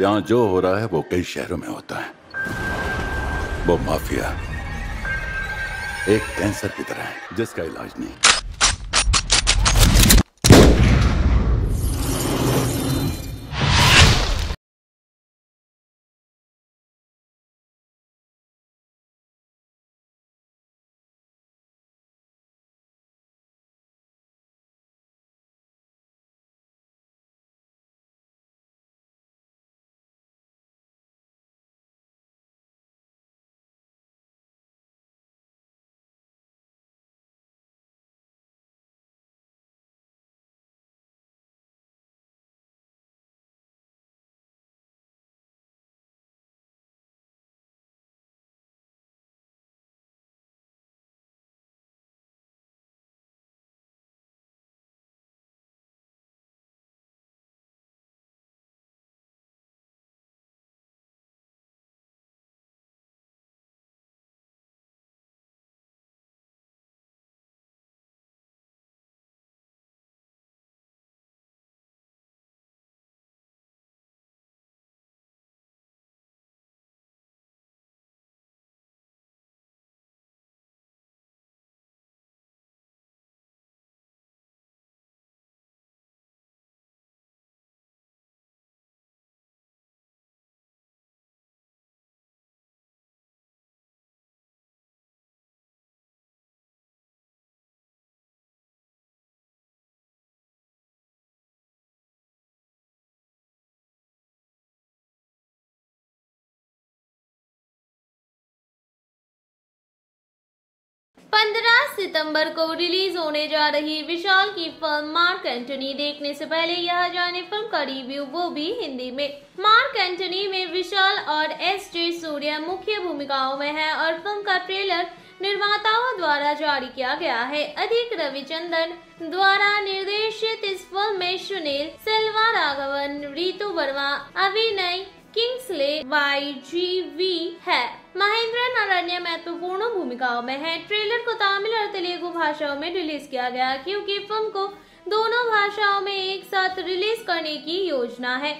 यहाँ जो हो रहा है वो कई शहरों में होता है वो माफिया एक कैंसर की तरह है जिसका इलाज नहीं 15 सितंबर को रिलीज होने जा रही विशाल की फिल्म मार्क एंटनी देखने से पहले यह जाने फिल्म का रिव्यू वो भी हिंदी में मार्क एंटनी में विशाल और एस जे सूर्य मुख्य भूमिकाओं में हैं और फिल्म का ट्रेलर निर्माताओं द्वारा जारी किया गया है अधिक रविचंदन द्वारा निर्देशित इस फिल्म में सुनील सिल्वा राघवन रितु वर्मा अभिनय किंग्सले वाई जी वी है महेंद्र नारायण महत्वपूर्ण भूमिकाओं में है ट्रेलर को तमिल और तेलुगु भाषाओं में रिलीज किया गया क्योंकि फिल्म को दोनों भाषाओं में एक साथ रिलीज करने की योजना है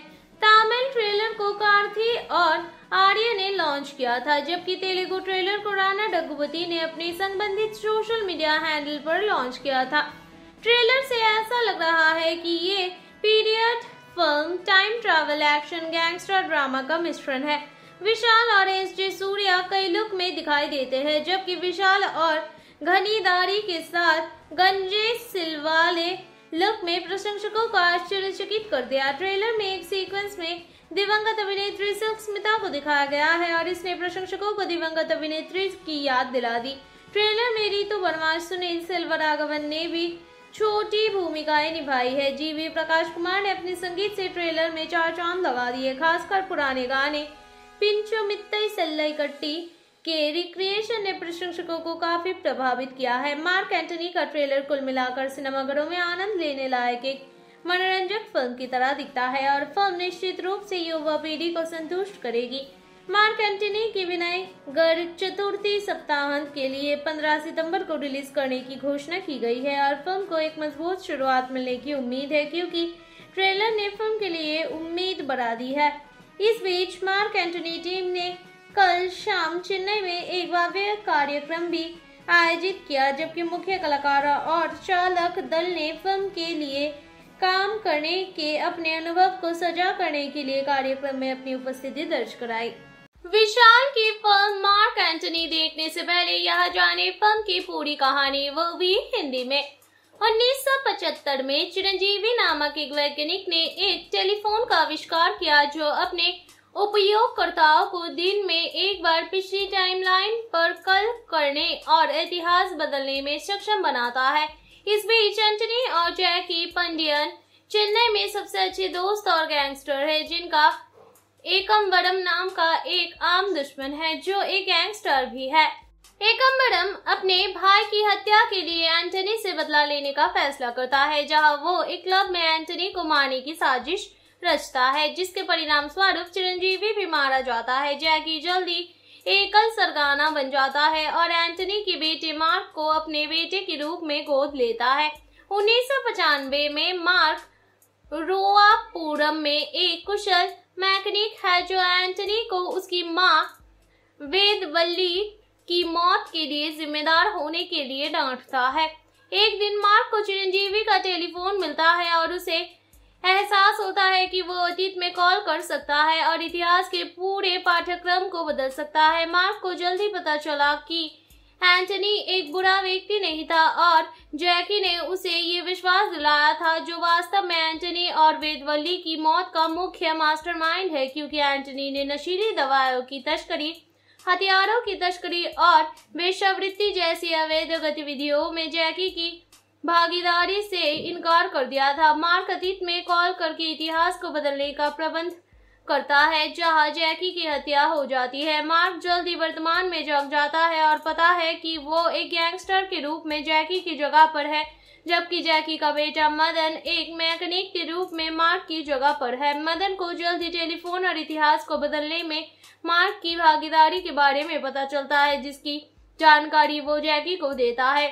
तमिल ट्रेलर को कार्थी और आर्य ने लॉन्च किया था जबकि तेलुगु ट्रेलर को राणा डगुपति ने अपने संबंधित सोशल मीडिया हैंडल पर लॉन्च किया था ट्रेलर से ऐसा लग रहा है कि ये period film time travel action gangster drama का मिश्रण है विशाल ऑरेंज सूर्य कई लुक में दिखाई देते हैं जबकि विशाल और घनीदारी के साथ गंजे सिलवाले लुक में प्रशंसकों को आश्चर्यचकित कर दिया ट्रेलर में एक सीक्वेंस में दिवंगत अभिनेत्री सिल्क स्मिता को दिखाया गया है और इसने प्रशंसकों को दिवंगत अभिनेत्री की याद दिला दी ट्रेलर में रितु वर्मा सुनील आगमन ने भी छोटी भूमिकाएं निभाई है जीवी प्रकाश कुमार ने अपने संगीत से ट्रेलर में चार चांद लगा दिए खासकर पुराने गाने मित्तई सल्लई कट्टी के रिक्रिएशन ने प्रशंसकों को काफी प्रभावित किया है मार्क एंटनी का ट्रेलर कुल मिलाकर सिनेमाघरों में आनंद लेने लायक एक मनोरंजक फिल्म की तरह दिखता है और फिल्म निश्चित रूप से युवा पीढ़ी को संतुष्ट करेगी मार्क एंटनी की विनय गर चतुर्थी सप्ताहांत के लिए 15 सितंबर को रिलीज करने की घोषणा की गई है और फिल्म को एक मजबूत शुरुआत मिलने की उम्मीद है क्योंकि ट्रेलर ने फिल्म के लिए उम्मीद बढ़ा दी है इस बीच मार्क एंटनी टीम ने कल शाम चेन्नई में एक भव्य कार्यक्रम भी आयोजित किया जबकि मुख्य कलाकार और चालक दल ने फिल्म के लिए काम करने के अपने अनुभव को सजा करने के लिए कार्यक्रम में अपनी उपस्थिति दर्ज कराई विशाल की फिल्म मार्क एंटनी देखने से पहले यह जाने फिल्म की पूरी कहानी वो भी हिंदी में 1975 में चिरंजीवी नामक एक वैज्ञानिक ने एक टेलीफोन का आविष्कार किया जो अपने उपयोगकर्ताओं को दिन में एक बार पिछली टाइमलाइन पर कल करने और इतिहास बदलने में सक्षम बनाता है इस बीच एंटनी और जैकी पंडियन चेन्नई में सबसे अच्छे दोस्त और गैंगस्टर है जिनका एकम वरम नाम का एक आम दुश्मन है जो एक गैंगस्टर भी है एकम्बरम अपने भाई की हत्या के लिए एंटनी से बदला लेने का फैसला करता है जहां वो एक क्लब में एंटनी को मारने की साजिश रचता है जिसके परिणाम स्वरूप चिरंजीवी भी मारा जाता है जैकी जल्दी एकल सरगाना बन जाता है और एंटनी के बेटे मार्क को अपने बेटे के रूप में गोद लेता है उन्नीस में मार्क रोआपुरम में एक कुशल मैकेनिक है जो एंटनी को उसकी माँ वेदवल्ली की मौत के लिए जिम्मेदार होने के लिए डांटता है एक दिन मार्क को चिरंजीवी का टेलीफोन मिलता है और उसे एहसास होता है कि वो अतीत में कॉल कर सकता है और इतिहास के पूरे पाठ्यक्रम को बदल सकता है मार्क को जल्दी पता चला कि एंटनी एक बुरा व्यक्ति नहीं था और जैकी ने उसे ये विश्वास दिलाया था जो वास्तव में एंटनी और वेदवली की मौत का मुख्य मास्टरमाइंड है क्योंकि एंटनी ने नशीली दवाओं की तस्करी हथियारों की तस्करी और वेश्यावृत्ति जैसी अवैध गतिविधियों में जैकी की भागीदारी से इनकार कर दिया था मार्क अतीत में कॉल करके इतिहास को बदलने का प्रबंध करता है जहां जैकी की हत्या हो जाती है मार्क जल्द ही वर्तमान में जग जाता है और पता है कि वो एक गैंगस्टर के रूप में जैकी की जगह पर है जबकि जैकी का बेटा मदन एक मैकेनिक के रूप में मार्क की जगह पर है मदन को जल्द ही टेलीफोन और इतिहास को बदलने में मार्क की भागीदारी के बारे में पता चलता है जिसकी जानकारी वो जैकी को देता है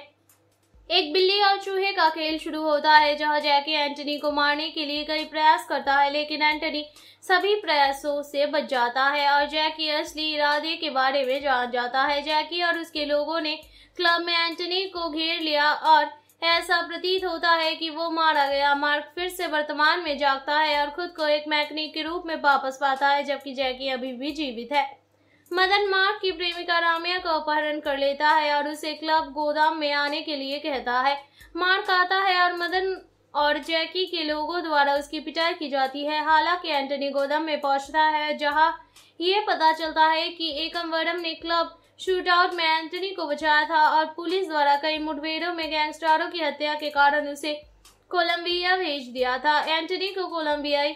एक बिल्ली और चूहे का खेल शुरू होता है जहां जैकी एंटनी को मारने के लिए कई प्रयास करता है लेकिन एंटनी सभी प्रयासों से बच जाता है और जैकी असली इरादे के बारे में जान जाता है जैकी और उसके लोगों ने क्लब में एंटनी को घेर लिया और ऐसा प्रतीत होता है कि वो मारा गया मार्क फिर से वर्तमान में जागता है और खुद को एक मैकनिक के रूप में वापस पाता है जबकि जैकी अभी भी जीवित है मदन मार्क की प्रेमिका रामिया का अपहरण कर लेता है और उसे क्लब गोदाम में आने के लिए कहता है मार्क आता है और मदन और जैकी के लोगों द्वारा उसकी पिटाई की जाती है हालांकि एंटनी गोदाम में पहुंचता है जहां ये पता चलता है कि एकमवरम ने क्लब शूटआउट में एंटनी को बचाया था और पुलिस द्वारा कई मुठभेड़ों में गैंगस्टरों की हत्या के कारण उसे कोलंबिया भेज दिया था एंटनी को कोलंबियाई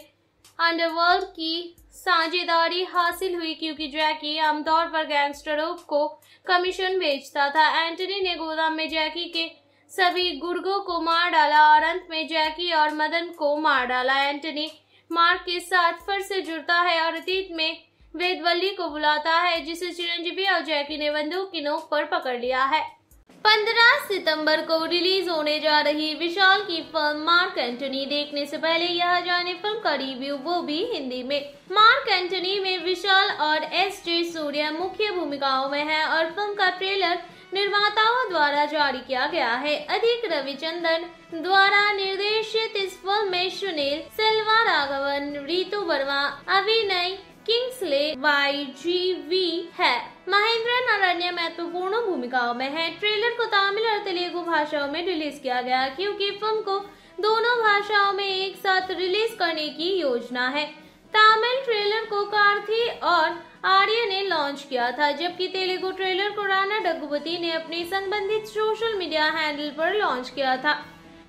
अंडरवर्ल्ड की साझेदारी हासिल हुई क्योंकि जैकी आमतौर पर गैंगस्टरों को कमीशन भेजता था एंटनी ने गोदाम में जैकी के सभी गुर्गों को मार डाला और अंत में जैकी और मदन को मार डाला एंटनी मार्क के साथ फिर से जुड़ता है और अतीत में वेदवल्ली को बुलाता है जिसे चिरंजीवी और जैकी ने बंदूक की नोक पर पकड़ लिया है 15 सितंबर को रिलीज होने जा रही विशाल की फिल्म मार्क एंटनी देखने से पहले यह जाने फिल्म का रिव्यू वो भी हिंदी में मार्क एंटनी में विशाल और एस जे सूर्य मुख्य भूमिकाओं में है और फिल्म का ट्रेलर निर्माताओं द्वारा जारी किया गया है अधिक रविचंदन द्वारा निर्देशित इस फिल्म में सुनील सिल्वा राघवन रितु वर्मा अभिनय किंग्सले वाई जी वी है महेंद्रन अरण्य महत्वपूर्ण भूमिकाओं में है ट्रेलर को तमिल और तेलुगु भाषाओं में रिलीज किया गया क्योंकि फिल्म को दोनों भाषाओं में एक साथ रिलीज करने की योजना है तमिल ट्रेलर को कार्थी और आर्य ने लॉन्च किया था जबकि तेलुगु ट्रेलर को राणा डगुपति ने अपने संबंधित सोशल मीडिया हैंडल पर लॉन्च किया था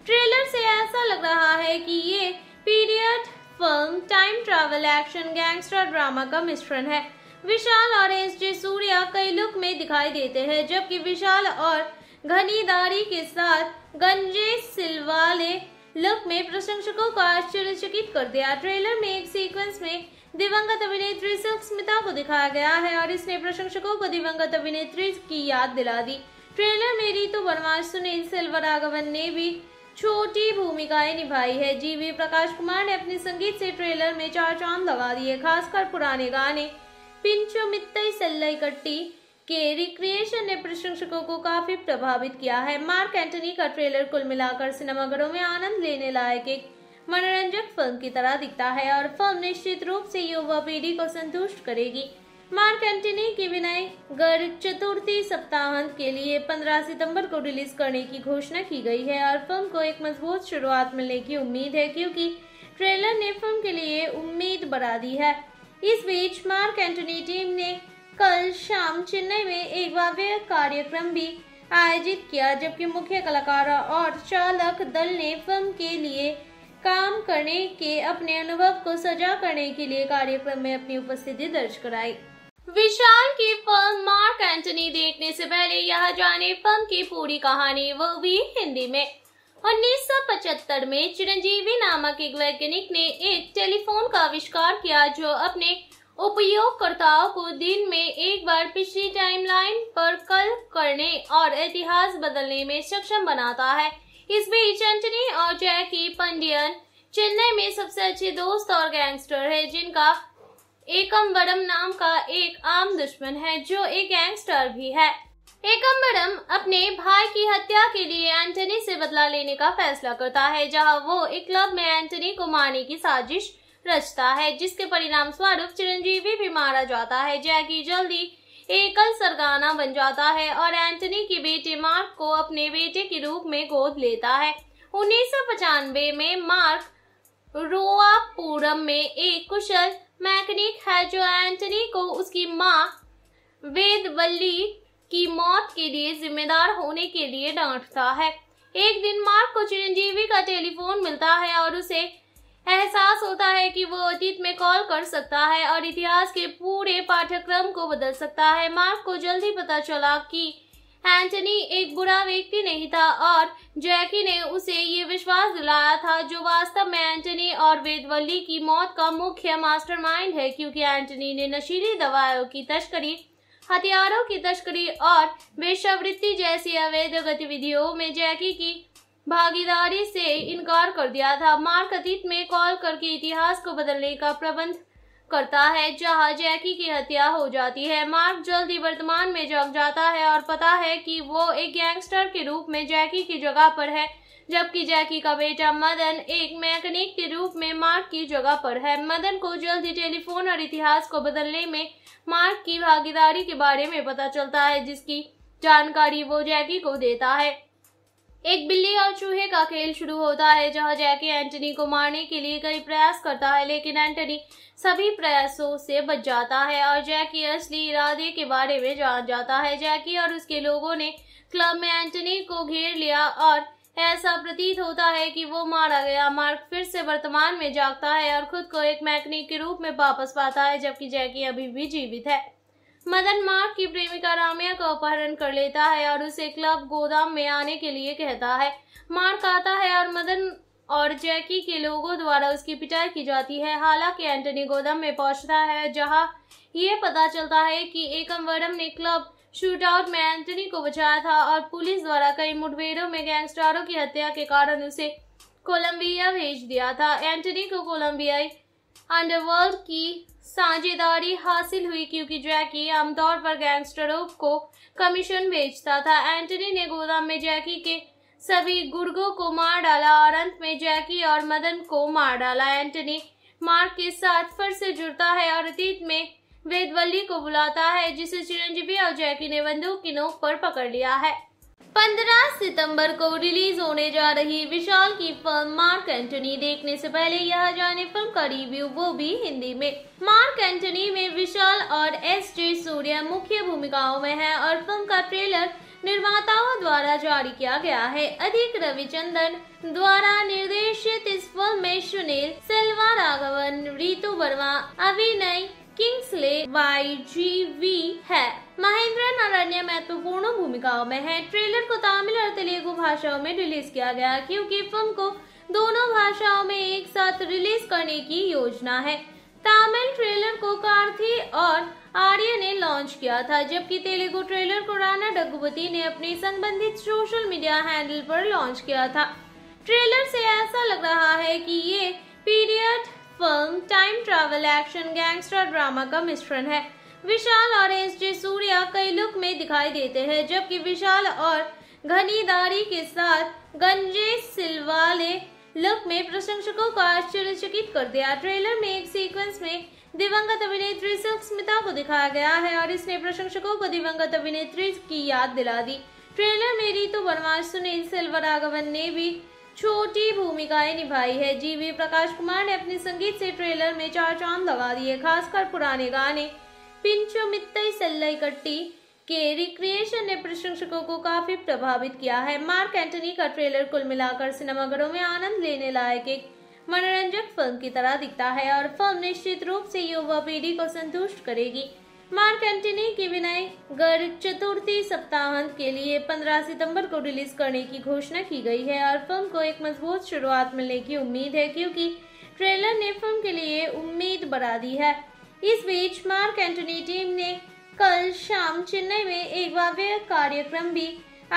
ट्रेलर से ऐसा लग रहा है कि ये period film time travel action gangster drama का मिश्रण है विशाल और एस जे सूर्या कई लुक में दिखाई देते हैं जबकि विशाल और घनी दारी के साथ गंजे सिलवाले लुक में प्रशंसकों को आश्चर्यचकित कर दिया ट्रेलर में एक सीक्वेंस में दिवंगत अभिनेत्री सिल्क स्मिता को दिखाया गया है और इसने प्रशंसकों को दिवंगत अभिनेत्री की याद दिला दी ट्रेलर में रितु वर्मा सुनील सिल्वर आगमन ने भी छोटी भूमिकाएं निभाई है जीवी प्रकाश कुमार ने अपने संगीत से ट्रेलर में चार चांद लगा दिए खासकर पुराने गाने पिंचो मित्तई सल्लई कट्टी के रिक्रिएशन ने प्रशंसकों को काफी प्रभावित किया है मार्क एंटनी का ट्रेलर कुल मिलाकर सिनेमाघरों में आनंद लेने लायक एक मनोरंजक फिल्म की तरह दिखता है और फिल्म निश्चित रूप से युवा पीढ़ी को संतुष्ट करेगी मार्क एंटनी की विनय गढ़ चतुर्थी सप्ताहांत के लिए 15 सितंबर को रिलीज करने की घोषणा की गई है और फिल्म को एक मजबूत शुरुआत मिलने की उम्मीद है क्योंकि ट्रेलर ने फिल्म के लिए उम्मीद बढ़ा दी है इस बीच मार्क एंटनी टीम ने कल शाम चेन्नई में एक भव्य कार्यक्रम भी आयोजित किया जबकि मुख्य कलाकार और चालक दल ने फिल्म के लिए काम करने के अपने अनुभव को सजा करने के लिए कार्यक्रम में अपनी उपस्थिति दर्ज कराई विशाल की फिल्म मार्क एंटनी देखने से पहले यह जाने फिल्म की पूरी कहानी वो भी हिंदी में 1975 में चिरंजीवी नामक एक वैज्ञानिक ने एक टेलीफोन का आविष्कार किया जो अपने उपयोगकर्ताओं को दिन में एक बार पिछली टाइमलाइन पर कल करने और इतिहास बदलने में सक्षम बनाता है इस बीच एंटनी और जैकी पंडियन चेन्नई में सबसे अच्छे दोस्त और गैंगस्टर है जिनका एकम्बरम नाम का एक आम दुश्मन है जो एक गैंगस्टर भी है एकम्बरम अपने भाई की हत्या के लिए एंटनी से बदला लेने का फैसला करता है जहां वो एक क्लब में एंटनी को मारने की साजिश रचता है जिसके परिणाम स्वरूप चिरंजीवी भी मारा जाता है जैकी जल्दी एकल सरगाना बन जाता है और एंटनी के बेटे मार्क को अपने बेटे के रूप में गोद लेता है उन्नीस में मार्क रोआपुरम में एक कुशल मैकनिक है जो एंटनी को उसकी माँ वल्ली की मौत के लिए जिम्मेदार होने के लिए डांटता है एक दिन मार्क को चिरंजीवी का टेलीफोन मिलता है और उसे एहसास होता है कि वो अतीत में कॉल कर सकता है और इतिहास के पूरे पाठ्यक्रम को बदल सकता है मार्क को जल्द ही पता चला कि एंटनी एक बुरा व्यक्ति नहीं था और जैकी ने उसे ये विश्वास दिलाया था जो वास्तव में एंटनी और वेदवली की मौत का मुख्य मास्टरमाइंड है क्योंकि एंटनी ने नशीली दवाओं की तस्करी हथियारों की तस्करी और वेशवृत्ति जैसी अवैध गतिविधियों में जैकी की भागीदारी से इनकार कर दिया था मार्क अतीत में कॉल करके इतिहास को बदलने का प्रबंध करता है जहाँ जैकी की हत्या हो जाती है मार्क जल्दी वर्तमान में जग जाता है और पता है कि वो एक गैंगस्टर के रूप में जैकी की जगह पर है जबकि जैकी का बेटा मदन एक मैकेनिक के रूप में मार्क की जगह पर है मदन को जल्दी टेलीफोन और इतिहास को बदलने में मार्क की भागीदारी के बारे में पता चलता है जिसकी जानकारी वो जैकी को देता है एक बिल्ली और चूहे का खेल शुरू होता है जहां जैकी एंटनी को मारने के लिए कई प्रयास करता है लेकिन एंटनी सभी प्रयासों से बच जाता है और जैकी असली इरादे के बारे में जान जाता है जैकी और उसके लोगों ने क्लब में एंटनी को घेर लिया और ऐसा प्रतीत होता है कि वो मारा गया मार्क फिर से वर्तमान में जागता है और खुद को एक मैकेनिक के रूप में वापस पाता है जबकि जैकी अभी भी जीवित है मदन मार्क की प्रेमिका राम्या का अपहरण कर लेता है और उसे क्लब गोदाम में आने के लिए कहता है मार्क आता है और मदन और जैकी के लोगों द्वारा उसकी पिटाई की जाती है हालांकि एंटनी गोदाम में पहुंचता है जहां ये पता चलता है कि एकम एकमवरम ने क्लब शूटआउट में एंटनी को बचाया था और पुलिस द्वारा कई मुठभेड़ों में गैंगस्टरों की हत्या के कारण उसे कोलंबिया भेज दिया था एंटनी को कोलंबियाई अंडरवर्ल्ड की साझेदारी हासिल हुई क्योंकि जैकी आमतौर पर गैंगस्टरों को कमीशन बेचता था एंटनी ने गोदाम में जैकी के सभी गुर्गों को मार डाला और अंत में जैकी और मदन को मार डाला एंटनी मार्क के साथ फर से जुड़ता है और अतीत में वेदवल्ली को बुलाता है जिसे चिरंजीवी और जैकी ने बंदूक की नोक पर पकड़ लिया है 15 सितंबर को रिलीज होने जा रही विशाल की फिल्म मार्क एंटनी देखने से पहले यह जाने फिल्म का रिव्यू वो भी हिंदी में मार्क एंटनी में विशाल और एस जे सूर्य मुख्य भूमिकाओं में हैं और फिल्म का ट्रेलर निर्माताओं द्वारा जारी किया गया है अधिक रविचंदन द्वारा निर्देशित इस फिल्म में सुनील सिल्वा राघवन रितु वर्मा अभिनय किंग्सले वाई जी वी है महेंद्रन नारायण महत्वपूर्ण भूमिकाओं में है ट्रेलर को तमिल और तेलुगु भाषाओं में रिलीज किया गया क्योंकि फिल्म को दोनों भाषाओं में एक साथ रिलीज करने की योजना है तमिल ट्रेलर को कार्थी और आर्य ने लॉन्च किया था जबकि तेलुगु ट्रेलर को राणा डग्गुबती ने अपने संबंधित सोशल मीडिया हैंडल पर लॉन्च किया था ट्रेलर से ऐसा लग रहा है कि ये period film time travel action gangster drama का मिश्रण है विशाल और एस जे सूर्या कई लुक में दिखाई देते हैं जबकि विशाल और घनीदारी के साथ गंजे सिलवाले लुक में प्रशंसकों को आश्चर्यचकित कर दिया ट्रेलर में एक सीक्वेंस में दिवंगत अभिनेत्री सिल्क स्मिता को दिखाया गया है और इसने प्रशंसकों को दिवंगत अभिनेत्री की याद दिला दी ट्रेलर में रितु तो वर्मा सुनील सिल्वर आगमन ने भी छोटी भूमिकाएं निभाई है जीवी प्रकाश कुमार ने अपने संगीत से ट्रेलर में चार चांद लगा दिए खासकर पुराने गाने पिंचो मित्तई सल्लई कट्टी के रिक्रिएशन ने प्रशंसकों को काफी प्रभावित किया है मार्क एंटनी का ट्रेलर कुल मिलाकर सिनेमाघरों में आनंद लेने लायक एक मनोरंजक फिल्म की तरह दिखता है और फिल्म निश्चित रूप से युवा पीढ़ी को संतुष्ट करेगी मार्क एंटनी की विनय गढ़ चतुर्थी सप्ताहांत के लिए 15 सितंबर को रिलीज करने की घोषणा की गई है और फिल्म को एक मजबूत शुरुआत मिलने की उम्मीद है क्योंकि ट्रेलर ने फिल्म के लिए उम्मीद बढ़ा दी है इस बीच मार्क एंटनी टीम ने कल शाम चेन्नई में एक भव्य कार्यक्रम भी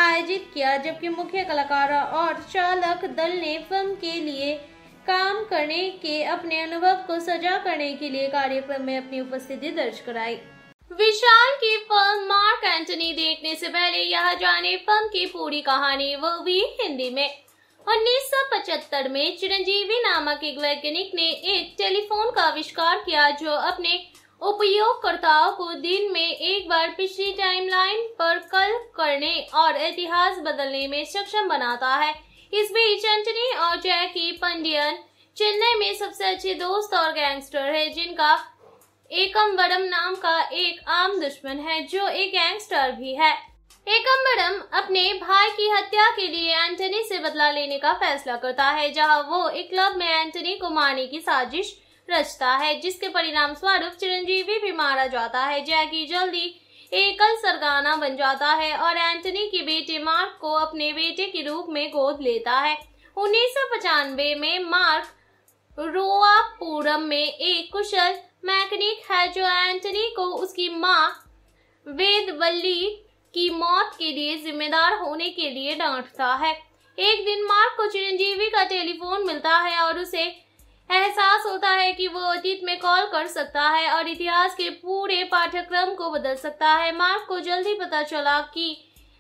आयोजित किया जबकि मुख्य कलाकार और चालक दल ने फिल्म के लिए काम करने के अपने अनुभव को सजा करने के लिए कार्यक्रम में अपनी उपस्थिति दर्ज कराई विशाल की फिल्म मार्क एंटनी देखने से पहले यह जाने फिल्म की पूरी कहानी वो भी हिंदी में 1975 में चिरंजीवी नामक एक वैज्ञानिक ने एक टेलीफोन का आविष्कार किया जो अपने उपयोगकर्ताओं को दिन में एक बार पिछली टाइमलाइन पर कल करने और इतिहास बदलने में सक्षम बनाता है इस बीच एंटनी और जैकी पंडियन चेन्नई में सबसे अच्छे दोस्त और गैंगस्टर है जिनका एकम बड़म नाम का एक आम दुश्मन है जो एक गैंगस्टर भी है एकम बड़म अपने भाई की हत्या के लिए एंटनी से बदला लेने का फैसला करता है जहां वो एक क्लब में एंटनी को मारने की साजिश रचता है जिसके परिणाम स्वरूप चिरंजीवी भी मारा जाता है जैकी जल्दी एकल सरगाना बन जाता है और एंटनी के बेटे मार्क को अपने बेटे के रूप में गोद लेता है उन्नीस में मार्क रोआपुरम में एक कुशल मैकनिक है जो एंटनी को उसकी माँ वल्ली की मौत के लिए जिम्मेदार होने के लिए डांटता है एक दिन मार्क को चिरंजीवी का टेलीफोन मिलता है और उसे एहसास होता है कि वो अतीत में कॉल कर सकता है और इतिहास के पूरे पाठ्यक्रम को बदल सकता है मार्क को जल्द ही पता चला कि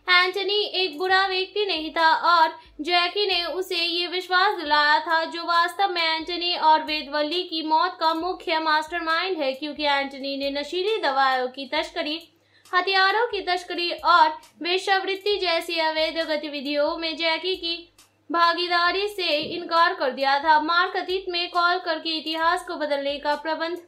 एंटनी एक बुरा व्यक्ति नहीं था और जैकी ने उसे ये विश्वास दिलाया था जो वास्तव में एंटनी और वेदवली की मौत का मुख्य मास्टरमाइंड है क्योंकि एंटनी ने नशीली दवाओं की तस्करी हथियारों की तस्करी और वेशवृत्ति जैसी अवैध गतिविधियों में जैकी की भागीदारी से इनकार कर दिया था मार्क अतीत में कॉल करके इतिहास को बदलने का प्रबंध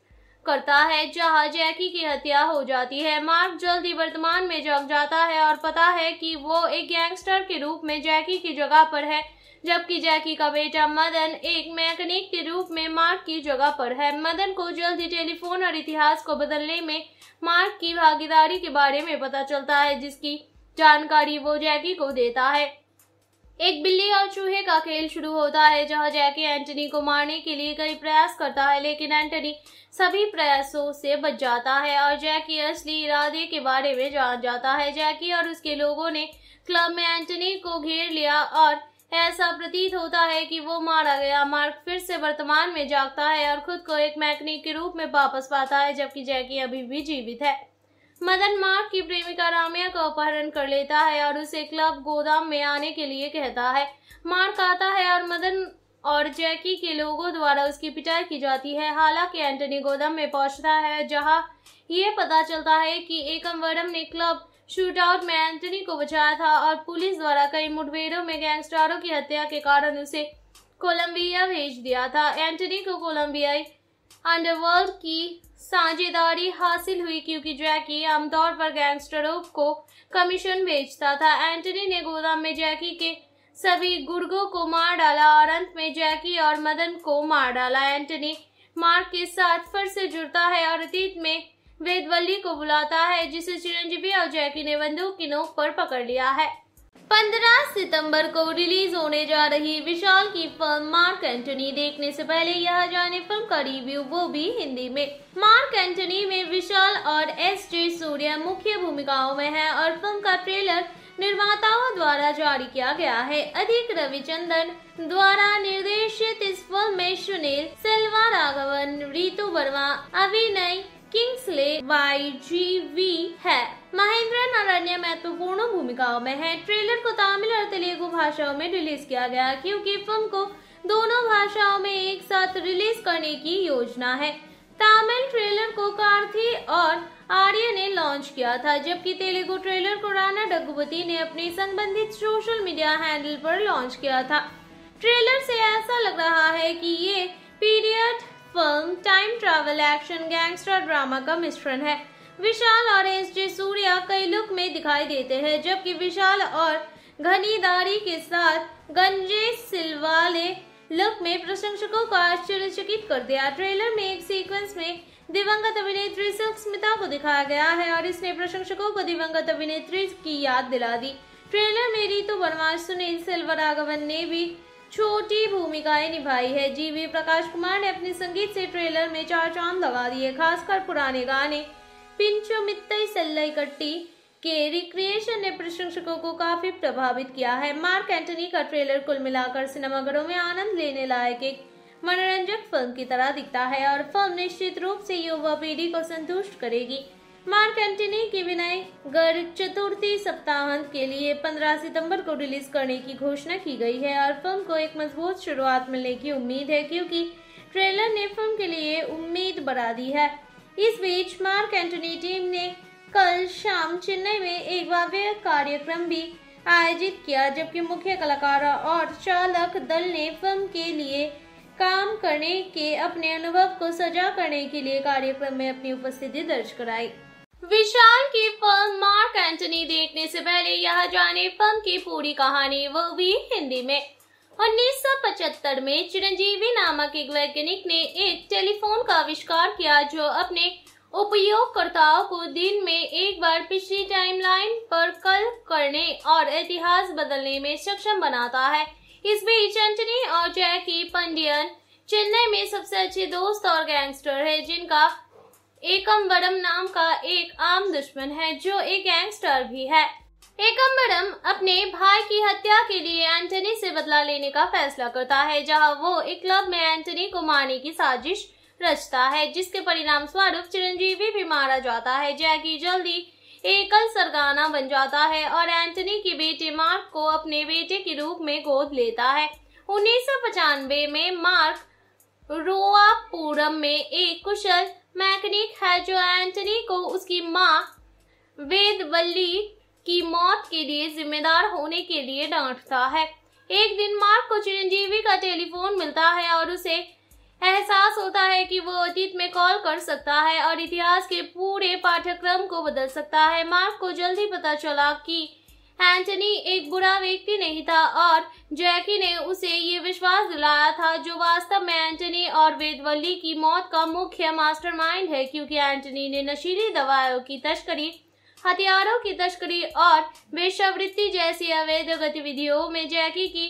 करता है जहाँ जैकी की हत्या हो जाती है मार्क जल्दी वर्तमान में जग जाता है और पता है कि वो एक गैंगस्टर के रूप में जैकी की जगह पर है जबकि जैकी का बेटा मदन एक मैकेनिक के रूप में मार्क की जगह पर है मदन को जल्दी टेलीफोन और इतिहास को बदलने में मार्क की भागीदारी के बारे में पता चलता है जिसकी जानकारी वो जैकी को देता है एक बिल्ली और चूहे का खेल शुरू होता है जहां जैकी एंटनी को मारने के लिए कई प्रयास करता है लेकिन एंटनी सभी प्रयासों से बच जाता है और जैकी असली इरादे के बारे में जान जाता है जैकी और उसके लोगों ने क्लब में एंटनी को घेर लिया और ऐसा प्रतीत होता है कि वो मारा गया मार्क फिर से वर्तमान में जागता है और खुद को एक मैकेनिक के रूप में वापस पाता है जबकि जैकी अभी भी जीवित है मदन मार्क की प्रेमिका राम्या का अपहरण कर लेता है और उसे क्लब गोदाम में आने के लिए कहता है मार्क आता है और मदन और जैकी के लोगों द्वारा उसकी पिटाई की जाती है हालांकि एंटनी गोदाम में पहुंचता है जहां ये पता चलता है कि एकम एकमवरम ने क्लब शूटआउट में एंटनी को बचाया था और पुलिस द्वारा कई मुठभेड़ों में गैंगस्टरों की हत्या के कारण उसे कोलंबिया भेज दिया था एंटनी को कोलंबियाई अंडरवर्ल्ड की साझेदारी हासिल हुई क्योंकि जैकी आमतौर पर गैंगस्टरों को कमीशन बेचता था एंटनी ने गोदाम में जैकी के सभी गुर्गों को मार डाला और अंत में जैकी और मदन को मार डाला एंटनी मार्क के साथ फर से जुड़ता है और अतीत में वेदवल्ली को बुलाता है जिसे चिरंजीवी और जैकी ने बंदूक की नोक पर पकड़ लिया है 15 सितंबर को रिलीज होने जा रही विशाल की फिल्म मार्क एंटनी देखने से पहले यह जाने फिल्म का रिव्यू वो भी हिंदी में मार्क एंटनी में विशाल और एस जे सूर्य मुख्य भूमिकाओं में हैं और फिल्म का ट्रेलर निर्माताओं द्वारा जारी किया गया है अधिक रविचंदन द्वारा निर्देशित इस फिल्म में सुनील सिल्वा राघवन रितु वर्मा अभिनय किंग्सले वाई जी वी है महेंद्र नारायण महत्वपूर्ण भूमिकाओं में है ट्रेलर को तमिल और तेलुगु भाषाओं में रिलीज किया गया क्योंकि फिल्म को दोनों भाषाओं में एक साथ रिलीज करने की योजना है तमिल ट्रेलर को कार्थी और आर्य ने लॉन्च किया था जबकि तेलुगु ट्रेलर को राणा डगुपति ने अपने संबंधित सोशल मीडिया हैंडल पर लॉन्च किया था ट्रेलर से ऐसा लग रहा है कि ये period film time travel action gangster drama का मिश्रण है विशाल ऑरेंज सूर्य कई लुक में दिखाई देते हैं जबकि विशाल और घनी दारी के साथ गंजे सिलवाले लुक में प्रशंसकों को आश्चर्यचकित कर दिया ट्रेलर में एक सीक्वेंस में दिवंगत अभिनेत्री सिल्क स्मिता को दिखाया गया है और इसने प्रशंसकों को दिवंगत अभिनेत्री की याद दिला दी ट्रेलर में रितु वर्मा सुनील आगमन ने भी छोटी भूमिकाएं निभाई है जीवी प्रकाश कुमार ने अपने संगीत से ट्रेलर में चार चांद लगा दिए खासकर पुराने गाने पिंचो मित्तई सल्लई कट्टी के रिक्रिएशन ने प्रशंसकों को काफी प्रभावित किया है मार्क एंटनी का ट्रेलर कुल मिलाकर सिनेमाघरों में आनंद लेने लायक एक मनोरंजक फिल्म की तरह दिखता है और फिल्म निश्चित रूप से युवा पीढ़ी को संतुष्ट करेगी मार्क एंटनी की विनय गर चतुर्थी सप्ताहांत के लिए 15 सितंबर को रिलीज करने की घोषणा की गई है और फिल्म को एक मजबूत शुरुआत मिलने की उम्मीद है क्योंकि ट्रेलर ने फिल्म के लिए उम्मीद बढ़ा दी है इस बीच मार्क एंटनी टीम ने कल शाम चेन्नई में एक भव्य कार्यक्रम भी आयोजित किया जबकि मुख्य कलाकार और चालक दल ने फिल्म के लिए काम करने के अपने अनुभव को सजा करने के लिए कार्यक्रम में अपनी उपस्थिति दर्ज कराई विशाल की फिल्म मार्क एंटनी देखने से पहले यह जाने फिल्म की पूरी कहानी वो भी हिंदी में 1975 में चिरंजीवी नामक एक वैज्ञानिक ने एक टेलीफोन का आविष्कार किया जो अपने उपयोगकर्ताओं को दिन में एक बार पिछली टाइमलाइन पर कल करने और इतिहास बदलने में सक्षम बनाता है इस बीच एंटनी और जैकी पंडियन चेन्नई में सबसे अच्छे दोस्त और गैंगस्टर है जिनका एकम वरम नाम का एक आम दुश्मन है जो एक गैंगस्टर भी है एकम्बरम अपने भाई की हत्या के लिए एंटनी से बदला लेने का फैसला करता है जहां वो एक क्लब में एंटनी को मारने की साजिश रचता है जिसके परिणाम स्वरूप चिरंजीवी भी मारा जाता है जैकी जल्दी एकल सरगाना बन जाता है और एंटनी के बेटे मार्क को अपने बेटे के रूप में गोद लेता है उन्नीस में मार्क रोआपुरम में एक कुशल मैकेनिक है जो एंटनी को उसकी माँ वेदवल्ली की मौत के लिए जिम्मेदार होने के लिए डांटता है एक दिन मार्क को चिरंजीवी का टेलीफोन मिलता है और उसे एहसास होता है कि वो अतीत में कॉल कर सकता है और इतिहास के पूरे पाठ्यक्रम को बदल सकता है मार्क को जल्दी पता चला कि एंटनी एक बुरा व्यक्ति नहीं था और जैकी ने उसे ये विश्वास दिलाया था जो वास्तव में एंटनी और वेदवली की मौत का मुख्य मास्टरमाइंड है क्योंकि एंटनी ने नशीली दवाओं की तस्करी हथियारों की तस्करी और वेश्यावृत्ति जैसी अवैध गतिविधियों में जैकी की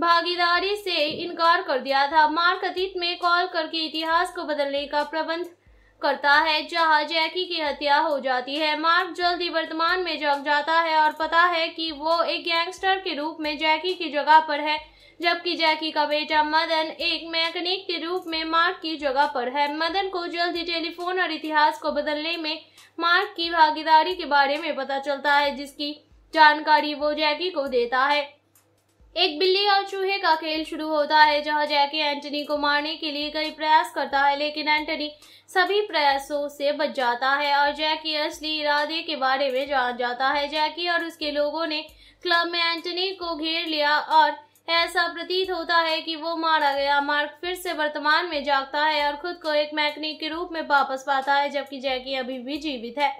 भागीदारी से इनकार कर दिया था मार्क अतीत में कॉल करके इतिहास को बदलने का प्रबंध करता है जहां जैकी की हत्या हो जाती है मार्क जल्द ही वर्तमान में जग जाता है और पता है कि वो एक गैंगस्टर के रूप में जैकी की जगह पर है जबकि जैकी का बेटा मदन एक मैकेनिक के रूप में मार्क की जगह पर है मदन को जल्द ही टेलीफोन और इतिहास को बदलने में मार्क की भागीदारी के बारे में पता चलता है जिसकी जानकारी वो जैकी को देता है एक बिल्ली और चूहे का खेल शुरू होता है जहां जैकी एंटनी को मारने के लिए कई प्रयास करता है लेकिन एंटनी सभी प्रयासों से बच जाता है और जैकी असली इरादे के बारे में जान जाता है जैकी और उसके लोगों ने क्लब में एंटनी को घेर लिया और ऐसा प्रतीत होता है कि वो मारा गया मार्क फिर से वर्तमान में जागता है और खुद को एक मैकनिक के रूप में वापस पाता है जबकि जैकी अभी भी जीवित है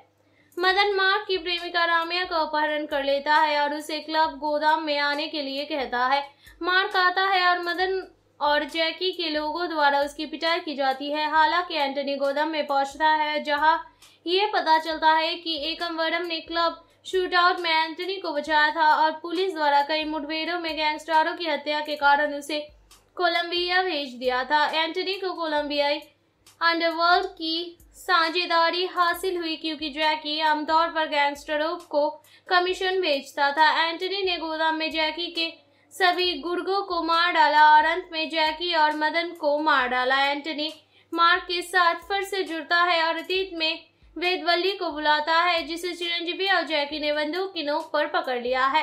मदन मार्क की प्रेमिका रामिया का अपहरण कर लेता है और उसे क्लब गोदाम में आने के लिए कहता है मार्क आता है और मदन और जैकी के लोगों द्वारा उसकी पिटाई की जाती है हालांकि एंटनी गोदाम में पहुंचता है जहां ये पता चलता है कि एकमवरम ने क्लब शूटआउट में एंटनी को बचाया था और पुलिस द्वारा कई मुठभेड़ों में गैंगस्टरों की हत्या के कारण उसे कोलंबिया भेज दिया था एंटनी को कोलंबियाई अंडरवर्ल्ड की साझेदारी हासिल हुई क्योंकि जैकी आमतौर पर गैंगस्टरों को कमीशन भेजता था एंटनी ने गोदाम में जैकी के सभी गुर्गों को मार डाला और अंत में जैकी और मदन को मार डाला एंटनी मार्क के साथ फिर से जुड़ता है और अतीत में वेदवल्ली को बुलाता है जिसे चिरंजीवी और जैकी ने बंदूक की नोक पर पकड़ लिया है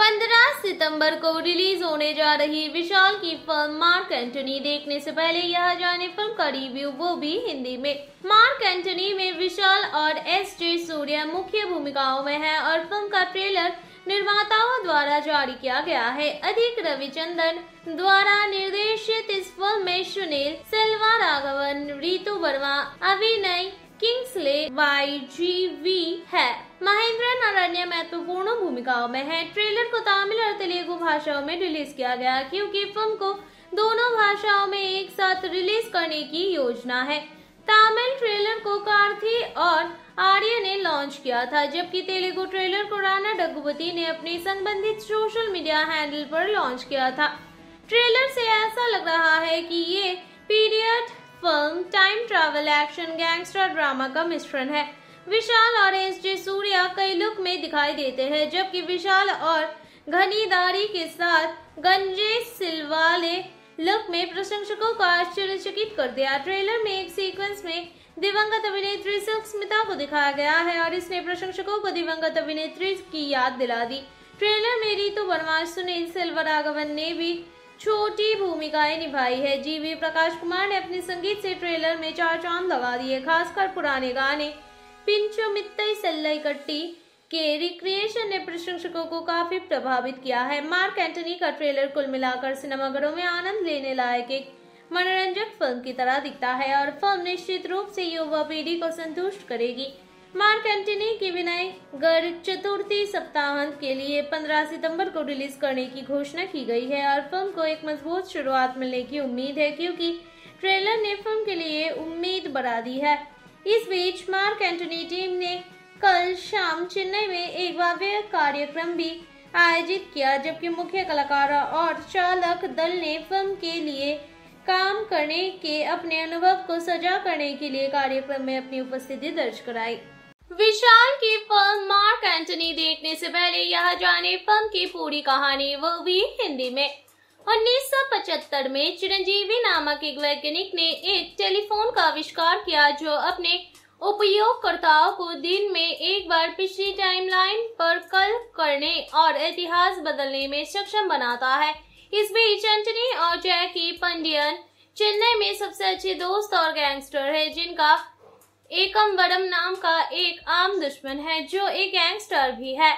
15 सितंबर को रिलीज होने जा रही विशाल की फिल्म मार्क एंटनी देखने से पहले यह जाने फिल्म का रिव्यू वो भी हिंदी में मार्क एंटनी में विशाल और एस जे सूर्य मुख्य भूमिकाओं में हैं और फिल्म का ट्रेलर निर्माताओं द्वारा जारी किया गया है अधिक रविचंदन द्वारा निर्देशित इस फिल्म में सुनील सिल्वा राघवन रितु वर्मा अभिनय किंग्सले वाई जी वी है महेंद्रन नारायण महत्वपूर्ण भूमिकाओं में है ट्रेलर को तमिल और तेलुगु भाषाओं में रिलीज किया गया क्योंकि फिल्म को दोनों भाषाओं में एक साथ रिलीज करने की योजना है तमिल ट्रेलर को कार्थी और आर्य ने लॉन्च किया था जबकि तेलुगु ट्रेलर को राणा डगुपति ने अपने संबंधित सोशल मीडिया हैंडल पर लॉन्च किया था ट्रेलर से ऐसा लग रहा है कि ये period film time travel action gangster drama का मिश्रण है विशाल और एस जे सूर्या कई लुक में दिखाई देते हैं जबकि विशाल और घनीदारी के साथ गंजे सिलवाले लुक में प्रशंसकों को आश्चर्यचकित कर दिया ट्रेलर में एक सीक्वेंस में दिवंगत अभिनेत्री सिल्क स्मिता को दिखाया गया है और इसने प्रशंसकों को दिवंगत अभिनेत्री की याद दिला दी ट्रेलर में रितु वर्मा सुनील सिल्वर आगमन ने भी छोटी भूमिकाएं निभाई है जीवी प्रकाश कुमार ने अपने संगीत से ट्रेलर में चार चांद लगा दिए खासकर पुराने गाने पिंचो मित्तई सल्लई कट्टी के रिक्रिएशन ने प्रशंसकों को काफी प्रभावित किया है मार्क एंटनी का ट्रेलर कुल मिलाकर सिनेमाघरों में आनंद लेने लायक एक मनोरंजक फिल्म की तरह दिखता है और फिल्म निश्चित रूप से युवा पीढ़ी को संतुष्ट करेगी मार्क एंटनी की विनय गढ़ चतुर्थी सप्ताहांत के लिए 15 सितंबर को रिलीज करने की घोषणा की गई है और फिल्म को एक मजबूत शुरुआत मिलने की उम्मीद है क्योंकि ट्रेलर ने फिल्म के लिए उम्मीद बढ़ा दी है इस बीच मार्क एंटनी टीम ने कल शाम चेन्नई में एक भव्य कार्यक्रम भी आयोजित किया जबकि मुख्य कलाकार और चालक दल ने फिल्म के लिए काम करने के अपने अनुभव को सजा करने के लिए कार्यक्रम में अपनी उपस्थिति दर्ज कराई विशाल की फिल्म मार्क एंटनी देखने से पहले यह जाने फिल्म की पूरी कहानी वो भी हिंदी में 1975 में चिरंजीवी नामक एक वैज्ञानिक ने एक टेलीफोन का आविष्कार किया जो अपने उपयोगकर्ताओं को दिन में एक बार पिछली टाइमलाइन पर कल करने और इतिहास बदलने में सक्षम बनाता है इस बीच एंटनी और जैकी पंडियन चेन्नई में सबसे अच्छे दोस्त और गैंगस्टर है जिनका एकम बड़म नाम का एक आम दुश्मन है जो एक गैंगस्टर भी है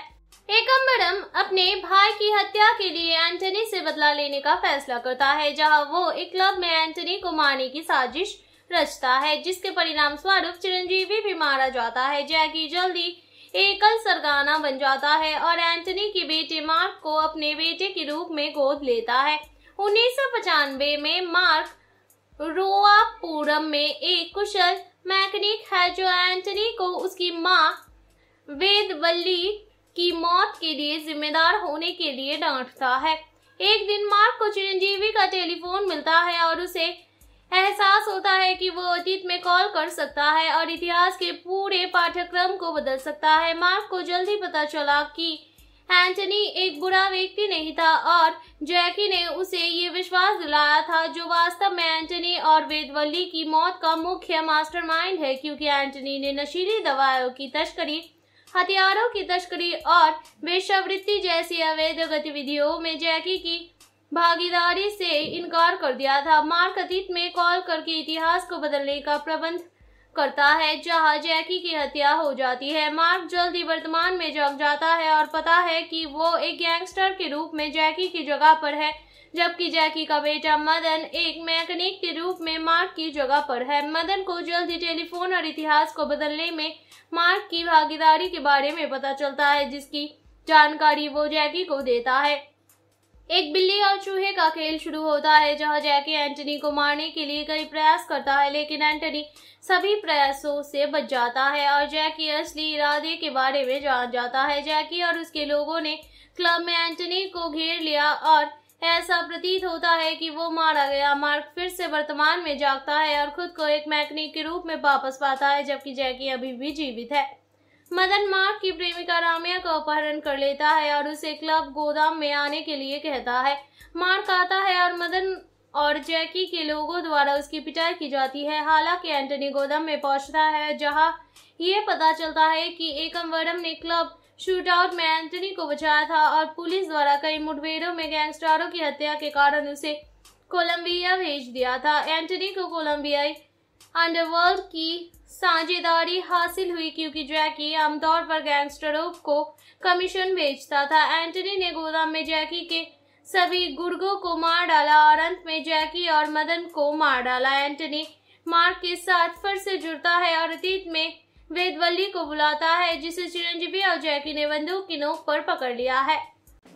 एकम बड़म अपने भाई की हत्या के लिए एंटनी से बदला लेने का फैसला करता है जहां वो एक क्लब में एंटनी को मारने की साजिश रचता है जिसके परिणाम स्वरूप चिरंजीवी भी मारा जाता है जैकी जल्दी एकल सरगाना बन जाता है और एंटनी के बेटे मार्क को अपने बेटे के रूप में गोद लेता है उन्नीस में मार्क रोआपुरम में एक कुशल मैकनिक है जो एंटनी को उसकी माँ वल्ली की मौत के लिए जिम्मेदार होने के लिए डांटता है एक दिन मार्क को चिरंजीवी का टेलीफोन मिलता है और उसे एहसास होता है कि वो अतीत में कॉल कर सकता है और इतिहास के पूरे पाठ्यक्रम को बदल सकता है मार्क को जल्द ही पता चला कि एंटनी एक बुरा व्यक्ति नहीं था और जैकी ने उसे ये विश्वास दिलाया था जो वास्तव में एंटनी और वेदवली की मौत का मुख्य मास्टरमाइंड है क्योंकि एंटनी ने नशीली दवाओं की तस्करी हथियारों की तस्करी और वेशवृत्ति जैसी अवैध गतिविधियों में जैकी की भागीदारी से इनकार कर दिया था मार्क अतीत में कॉल करके इतिहास को बदलने का प्रबंध करता है जहां जैकी की हत्या हो जाती है मार्क जल्दी वर्तमान में जग जाता है और पता है कि वो एक गैंगस्टर के रूप में जैकी की जगह पर है जबकि जैकी का बेटा मदन एक मैकेनिक के रूप में मार्क की जगह पर है मदन को जल्दी टेलीफोन और इतिहास को बदलने में मार्क की भागीदारी के बारे में पता चलता है जिसकी जानकारी वो जैकी को देता है एक बिल्ली और चूहे का खेल शुरू होता है जहां जैकी एंटनी को मारने के लिए कई प्रयास करता है लेकिन एंटनी सभी प्रयासों से बच जाता है और जैकी असली इरादे के बारे में जान जाता है जैकी और उसके लोगों ने क्लब में एंटनी को घेर लिया और ऐसा प्रतीत होता है कि वो मारा गया मार्क फिर से वर्तमान में जागता है और खुद को एक मैकनिक के रूप में वापस पाता है जबकि जैकी अभी भी जीवित है मदन मार्क की प्रेमिका राम्या का अपहरण कर लेता है और उसे क्लब गोदाम में आने के लिए कहता है मार्क आता है और मदन और जैकी के लोगों द्वारा उसकी पिटाई की जाती है हालांकि एंटनी गोदाम में पहुंचता है जहां ये पता चलता है कि एकम एकमवरम ने क्लब शूटआउट में एंटनी को बचाया था और पुलिस द्वारा कई मुठभेड़ों में गैंगस्टरों की हत्या के कारण उसे कोलंबिया भेज दिया था एंटनी को कोलंबियाई अंडरवर्ल्ड की साझेदारी हासिल हुई क्योंकि जैकी आमतौर पर गैंगस्टरों को कमीशन बेचता था एंटनी ने गोदाम में जैकी के सभी गुर्गों को मार डाला और अंत में जैकी और मदन को मार डाला एंटनी मार्क के साथ फर से जुड़ता है और अतीत में वेदवल्ली को बुलाता है जिसे चिरंजीवी और जैकी ने बंदूक की नोक पर पकड़ लिया है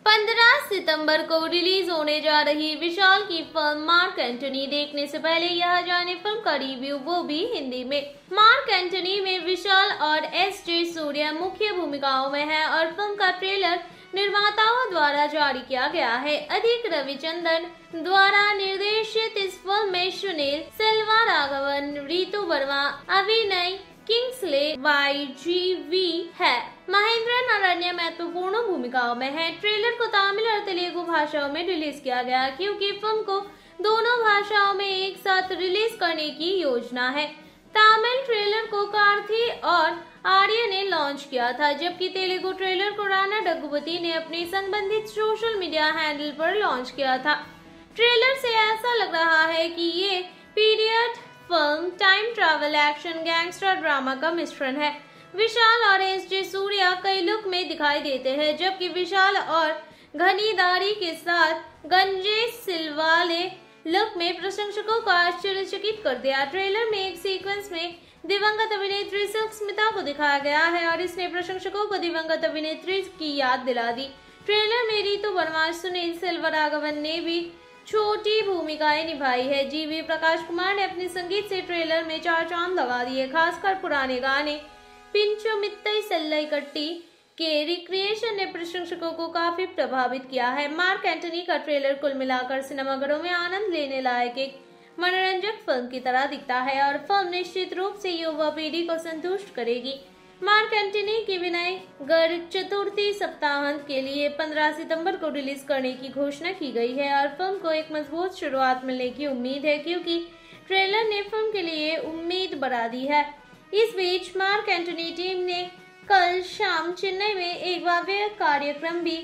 15 सितंबर को रिलीज होने जा रही विशाल की फिल्म मार्क एंटनी देखने से पहले यह जाने फिल्म का रिव्यू वो भी हिंदी में मार्क एंटनी में विशाल और एस जे सूर्य मुख्य भूमिकाओं में हैं और फिल्म का ट्रेलर निर्माताओं द्वारा जारी किया गया है अधिक रविचंदन द्वारा निर्देशित इस फिल्म में सुनील सिल्वा राघवन रितु वर्मा अभिनय किंग्सले वाई जी वी है महेंद्रन अरण्य महत्वपूर्ण तो भूमिकाओं में है ट्रेलर को तमिल और तेलुगु भाषाओं में रिलीज किया गया क्योंकि फिल्म को दोनों भाषाओं में एक साथ रिलीज करने की योजना है तमिल ट्रेलर को कार्थी और आर्य ने लॉन्च किया था जबकि तेलुगु ट्रेलर को राणा डगुपति ने अपने संबंधित सोशल मीडिया हैंडल पर लॉन्च किया था ट्रेलर से ऐसा लग रहा है कि ये period film time travel action gangster drama का मिश्रण है विशाल और एस जे सूर्या कई लुक में दिखाई देते हैं जबकि विशाल और घनी दारी के साथ गंजे सिलवाले लुक में प्रशंसकों को आश्चर्यचकित कर दिया ट्रेलर में एक सीक्वेंस में दिवंगत अभिनेत्री सिल्क स्मिता को दिखाया गया है और इसने प्रशंसकों को दिवंगत अभिनेत्री की याद दिला दी ट्रेलर में रितु वर्मा सुनील सिल्वर राघवन ने भी छोटी भूमिकाएं निभाई है जीवी प्रकाश कुमार ने अपने संगीत से ट्रेलर में चार चांद लगा दिए खासकर पुराने गाने पिंचो मित्तई सल्लई कट्टी के रिक्रिएशन ने प्रशंसकों को काफी प्रभावित किया है मार्क एंटनी का ट्रेलर कुल मिलाकर सिनेमाघरों में आनंद लेने लायक एक मनोरंजक फिल्म की तरह दिखता है और फिल्म निश्चित रूप से युवा पीढ़ी को संतुष्ट करेगी मार्क एंटनी की विनय गढ़ चतुर्थी सप्ताहांत के लिए 15 सितंबर को रिलीज करने की घोषणा की गई है और फिल्म को एक मजबूत शुरुआत मिलने की उम्मीद है क्योंकि ट्रेलर ने फिल्म के लिए उम्मीद बढ़ा दी है इस बीच मार्क एंटनी टीम ने कल शाम चेन्नई में एक भव्य कार्यक्रम भी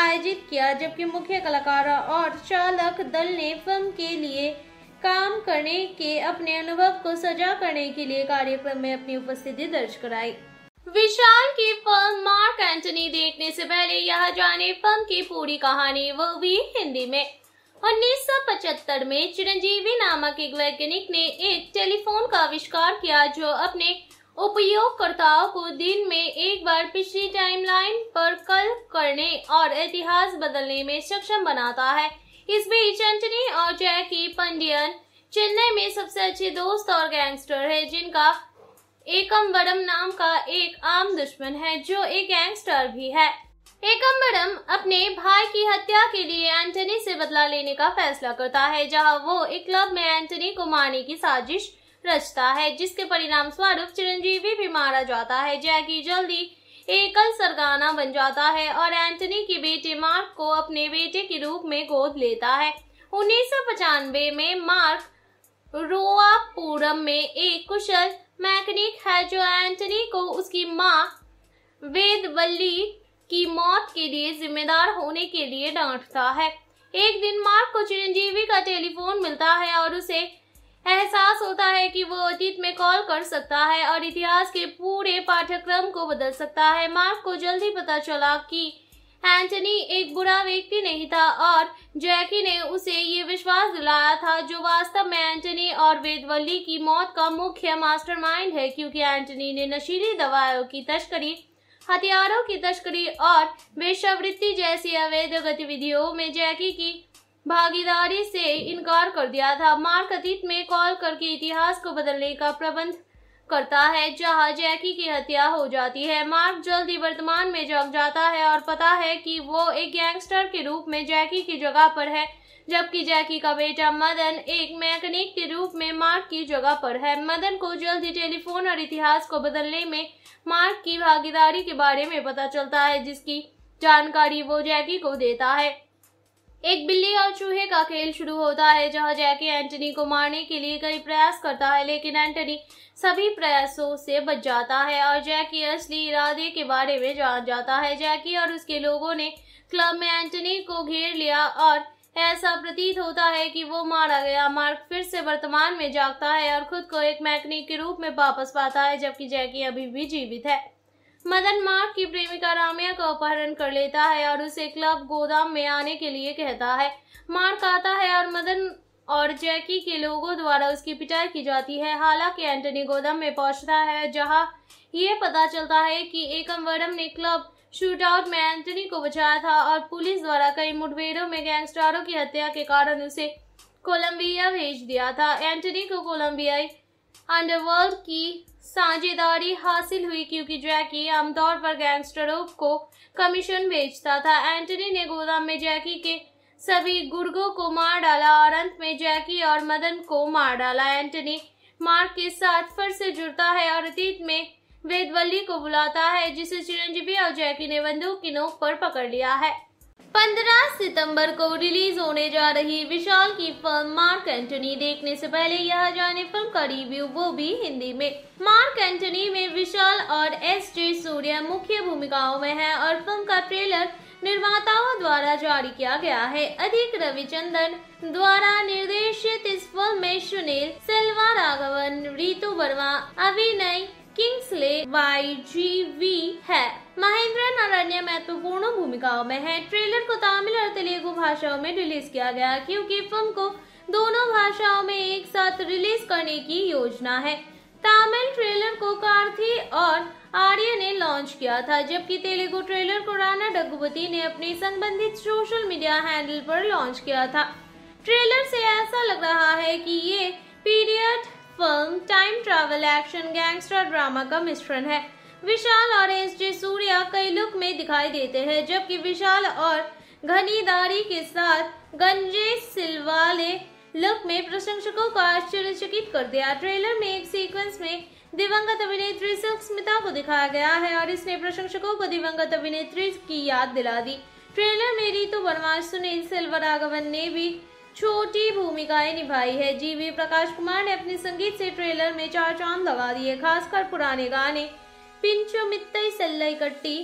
आयोजित किया जबकि मुख्य कलाकार और चालक दल ने फिल्म के लिए काम करने के अपने अनुभव को सजा करने के लिए कार्यक्रम में अपनी उपस्थिति दर्ज कराई विशाल की फिल्म मार्क एंटनी देखने से पहले यह जाने फिल्म की पूरी कहानी वो भी हिंदी में 1975 में चिरंजीवी नामक एक वैज्ञानिक ने एक टेलीफोन का आविष्कार किया जो अपने उपयोगकर्ताओं को दिन में एक बार पिछली टाइमलाइन पर कल करने और इतिहास बदलने में सक्षम बनाता है इस बीच एंटनी और जैकी पंडियन चेन्नई में सबसे अच्छे दोस्त और गैंगस्टर है जिनका एकम बड़म नाम का एक आम दुश्मन है जो एक गैंगस्टर भी है एकम बड़म अपने भाई की हत्या के लिए एंटनी से बदला लेने का फैसला करता है जहां वो एक क्लब में एंटनी को मारने की साजिश रचता है जिसके परिणाम स्वरूप चिरंजीवी भी मारा जाता है जैकी जल्दी एकल सरगाना बन जाता है और एंटनी के बेटे मार्क को अपने बेटे के रूप में गोद लेता है उन्नीस में मार्क रोआपुरम में एक कुशल मैकनिक है जो एंटनी को उसकी माँ वल्ली की मौत के लिए जिम्मेदार होने के लिए डांटता है एक दिन मार्क को चिरंजीवी का टेलीफोन मिलता है और उसे एहसास होता है कि वो अतीत में कॉल कर सकता है और इतिहास के पूरे पाठ्यक्रम को बदल सकता है मार्क को जल्द ही पता चला कि एंटनी एक बुरा व्यक्ति नहीं था और जैकी ने उसे ये विश्वास दिलाया था जो वास्तव में एंटनी और वेदवली की मौत का मुख्य मास्टरमाइंड है क्योंकि एंटनी ने नशीली दवाओं की तस्करी हथियारों की तस्करी और वेशवृत्ति जैसी अवैध गतिविधियों में जैकी की भागीदारी से इनकार कर दिया था मार्क अतीत में कॉल करके इतिहास को बदलने का प्रबंध करता है जहां जैकी की हत्या हो जाती है मार्क जल्दी वर्तमान में जग जाता है और पता है कि वो एक गैंगस्टर के रूप में जैकी की जगह पर है जबकि जैकी का बेटा मदन एक मैकेनिक के रूप में मार्क की जगह पर है मदन को जल्दी टेलीफोन और इतिहास को बदलने में मार्क की भागीदारी के बारे में पता चलता है जिसकी जानकारी वो जैकी को देता है एक बिल्ली और चूहे का खेल शुरू होता है जहां जैकी एंटनी को मारने के लिए कई प्रयास करता है लेकिन एंटनी सभी प्रयासों से बच जाता है और जैकी असली इरादे के बारे में जान जाता है जैकी और उसके लोगों ने क्लब में एंटनी को घेर लिया और ऐसा प्रतीत होता है कि वो मारा गया मार्क फिर से वर्तमान में जागता है और खुद को एक मैकेनिक के रूप में वापस पाता है जबकि जैकी अभी भी जीवित है मदन मार्क की प्रेमिका राम्या का अपहरण कर लेता है और उसे क्लब गोदाम में आने के लिए कहता है मार्क आता है और मदन और जैकी के लोगों द्वारा उसकी पिटाई की जाती है हालांकि एंटनी गोदाम में पहुंचता है जहां ये पता चलता है कि एकम एकमवरम ने क्लब शूटआउट में एंटनी को बचाया था और पुलिस द्वारा कई मुठभेड़ों में गैंगस्टरों की हत्या के कारण उसे कोलंबिया भेज दिया था एंटनी को कोलंबियाई अंडरवर्ल्ड की साझेदारी हासिल हुई क्योंकि जैकी आमतौर पर गैंगस्टरों को कमीशन बेचता था एंटनी ने गोदाम में जैकी के सभी गुर्गों को मार डाला और अंत में जैकी और मदन को मार डाला एंटनी मार्क के साथ फर से जुड़ता है और अतीत में वेदवल्ली को बुलाता है जिसे चिरंजीवी और जैकी ने बंदूक की नोक पर पकड़ लिया है 15 सितंबर को रिलीज होने जा रही विशाल की फिल्म मार्क एंटनी देखने से पहले यह जाने फिल्म का रिव्यू वो भी हिंदी में मार्क एंटनी में विशाल और एस जे सूर्य मुख्य भूमिकाओं में हैं और फिल्म का ट्रेलर निर्माताओं द्वारा जारी किया गया है अधिक रविचंदन द्वारा निर्देशित इस फिल्म में सुनील सिल्वा राघवन रितु वर्मा अभिनय किंग्सले वाई जी वी है महेंद्रन नारायण महत्वपूर्ण भूमिकाओं में है ट्रेलर को तमिल और तेलुगु भाषाओं में रिलीज किया गया क्योंकि फिल्म को दोनों भाषाओं में एक साथ रिलीज करने की योजना है तमिल ट्रेलर को कार्थी और आर्य ने लॉन्च किया था जबकि तेलुगु ट्रेलर को राणा डग्गुबती ने अपने संबंधित सोशल मीडिया हैंडल पर लॉन्च किया था ट्रेलर से ऐसा लग रहा है कि ये period film time travel action gangster drama का मिश्रण है विशाल और एस जे सूर्या कई लुक में दिखाई देते हैं जबकि विशाल और घनीदारी के साथ गंजे सिलवाले लुक में प्रशंसकों को आश्चर्यचकित कर दिया ट्रेलर में एक सीक्वेंस में दिवंगत अभिनेत्री सिल्क स्मिता को दिखाया गया है और इसने प्रशंसकों को दिवंगत अभिनेत्री की याद दिला दी ट्रेलर में रितु वर्मा सुनील सिल्वर आगमन ने भी छोटी भूमिकाएं निभाई है जीवी प्रकाश कुमार ने अपने संगीत से ट्रेलर में चार चांद लगा दिए खासकर पुराने गाने पिंचो मित्तई सल्लई कट्टी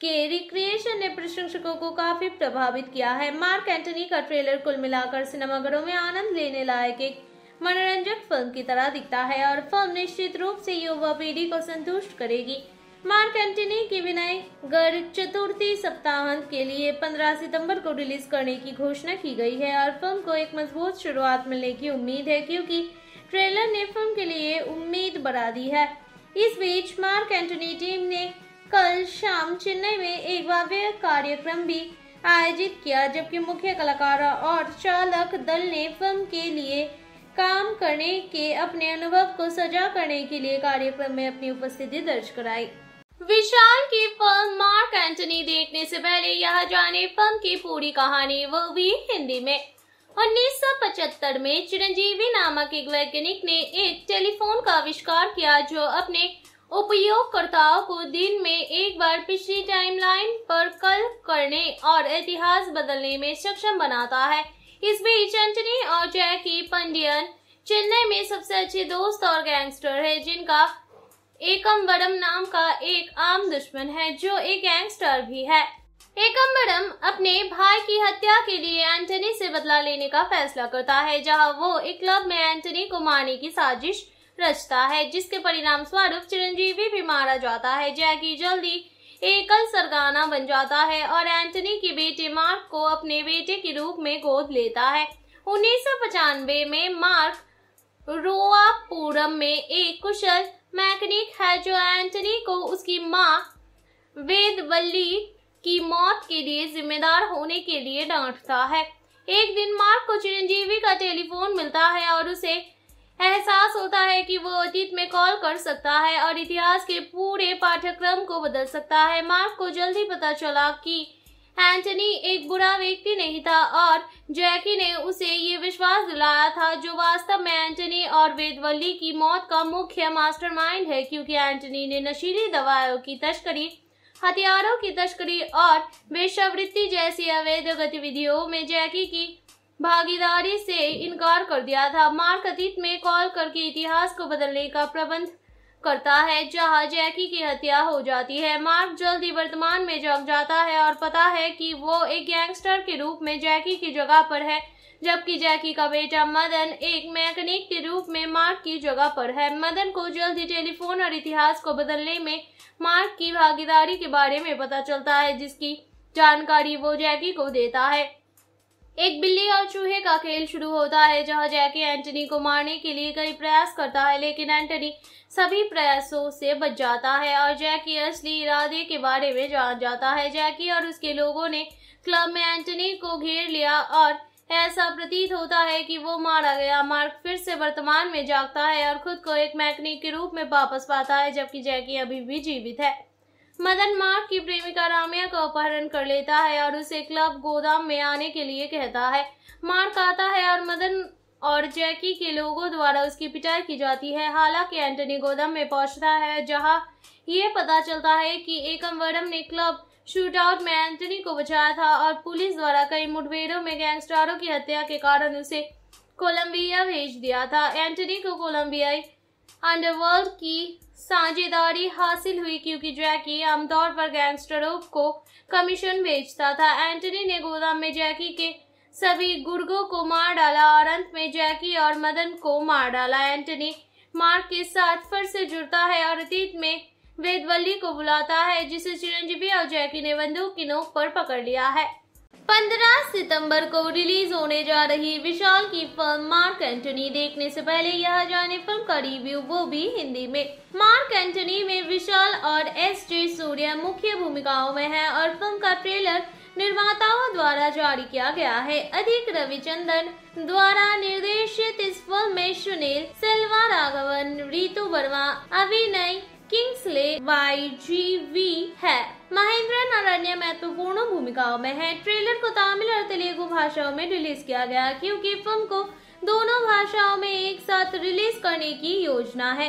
के रिक्रिएशन ने प्रशंसकों को काफी प्रभावित किया है मार्क एंटनी का ट्रेलर कुल मिलाकर सिनेमाघरों में आनंद लेने लायक एक मनोरंजक फिल्म की तरह दिखता है और फिल्म निश्चित रूप से युवा पीढ़ी को संतुष्ट करेगी मार्क एंटनी की विनय गढ़ चतुर्थी सप्ताहांत के लिए 15 सितंबर को रिलीज करने की घोषणा की गई है और फिल्म को एक मजबूत शुरुआत मिलने की उम्मीद है क्योंकि ट्रेलर ने फिल्म के लिए उम्मीद बढ़ा दी है इस बीच मार्क एंटनी टीम ने कल शाम चेन्नई में एक भव्य कार्यक्रम भी आयोजित किया जबकि मुख्य कलाकार और चालक दल ने फिल्म के लिए काम करने के अपने अनुभव को सजा करने के लिए कार्यक्रम में अपनी उपस्थिति दर्ज कराई विशाल की फिल्म मार्क एंटनी देखने से पहले यह जाने फिल्म की पूरी कहानी वो भी हिंदी में 1975 में चिरंजीवी नामक एक वैज्ञानिक ने एक टेलीफोन का आविष्कार किया जो अपने उपयोगकर्ताओं को दिन में एक बार पिछली टाइमलाइन पर कल करने और इतिहास बदलने में सक्षम बनाता है इस बीच एंटनी और जैकी पंडियन चेन्नई में सबसे अच्छे दोस्त और गैंगस्टर है जिनका एकम्बरम नाम का एक आम दुश्मन है जो एक गैंगस्टर भी है एकम्बरम अपने भाई की हत्या के लिए एंटनी से बदला लेने का फैसला करता है जहां वो एक क्लब में एंटनी को मारने की साजिश रचता है जिसके परिणाम स्वरूप चिरंजीवी भी मारा जाता है जैकी जल्दी एकल सरगाना बन जाता है और एंटनी के बेटे मार्क को अपने बेटे के रूप में गोद लेता है उन्नीस में मार्क रोआपुरम में एक कुशल मैकनिक है जो एंटनी को उसकी माँ वल्ली की मौत के लिए जिम्मेदार होने के लिए डांटता है एक दिन मार्क को चिरंजीवी का टेलीफोन मिलता है और उसे एहसास होता है कि वो अतीत में कॉल कर सकता है और इतिहास के पूरे पाठ्यक्रम को बदल सकता है मार्क को जल्द ही पता चला कि एंटनी एक बुरा व्यक्ति नहीं था और जैकी ने उसे ये विश्वास दिलाया था जो वास्तव में एंटनी और वेदवली की मौत का मुख्य मास्टरमाइंड है क्योंकि एंटनी ने नशीली दवाओं की तस्करी हथियारों की तस्करी और वेशवृत्ति जैसी अवैध गतिविधियों में जैकी की भागीदारी से इनकार कर दिया था मार्क अतीत में कॉल करके इतिहास को बदलने का प्रबंध करता है जहां जैकी की हत्या हो जाती है मार्क जल्दी वर्तमान में जग जाता है और पता है कि वो एक गैंगस्टर के रूप में जैकी की जगह पर है जबकि जैकी का बेटा मदन एक मैकेनिक के रूप में मार्क की जगह पर है मदन को जल्दी टेलीफोन और इतिहास को बदलने में मार्क की भागीदारी के बारे में पता चलता है जिसकी जानकारी वो जैकी को देता है एक बिल्ली और चूहे का खेल शुरू होता है जहां जैकी एंटनी को मारने के लिए कई प्रयास करता है लेकिन एंटनी सभी प्रयासों से बच जाता है और जैकी असली इरादे के बारे में जान जाता है जैकी और उसके लोगों ने क्लब में एंटनी को घेर लिया और ऐसा प्रतीत होता है कि वो मारा गया मार्क फिर से वर्तमान में जागता है और खुद को एक मैकेनिक के रूप में वापस पाता है जबकि जैकी अभी भी जीवित है मदन मार्क की प्रेमिका राम्या का अपहरण कर लेता है और उसे क्लब गोदाम में आने के लिए कहता है मार्क आता है और मदन और जैकी के लोगों द्वारा उसकी पिटाई की जाती है हालांकि एंटनी गोदाम में पहुंचता है जहां ये पता चलता है कि एकम एकमवरम ने क्लब शूटआउट में एंटनी को बचाया था और पुलिस द्वारा कई मुठभेड़ों में गैंगस्टरों की हत्या के कारण उसे कोलंबिया भेज दिया था एंटनी को कोलंबियाई अंडरवर्ल्ड की साझेदारी हासिल हुई क्योंकि जैकी आमतौर पर गैंगस्टरों को कमीशन बेचता था एंटनी ने गोदाम में जैकी के सभी गुर्गों को मार डाला और अंत में जैकी और मदन को मार डाला एंटनी मार्क के साथ फर से जुड़ता है और अतीत में वेदवल्ली को बुलाता है जिसे चिरंजीवी और जैकी ने बंदूक की नोक पर पकड़ लिया है 15 सितंबर को रिलीज होने जा रही विशाल की फिल्म मार्क एंटनी देखने से पहले यह जाने फिल्म का रिव्यू वो भी हिंदी में मार्क एंटनी में विशाल और एस जे सूर्य मुख्य भूमिकाओं में हैं और फिल्म का ट्रेलर निर्माताओं द्वारा जारी किया गया है अधिक रविचंदन द्वारा निर्देशित इस फिल्म में सुनील सिल्वा राघवन रितु वर्मा अभिनय किंग्सले वाई जी वी है महेंद्र नारायण महत्वपूर्ण भूमिकाओं में है ट्रेलर को तमिल और तेलुगु भाषाओं में रिलीज किया गया क्योंकि फिल्म को दोनों भाषाओं में एक साथ रिलीज करने की योजना है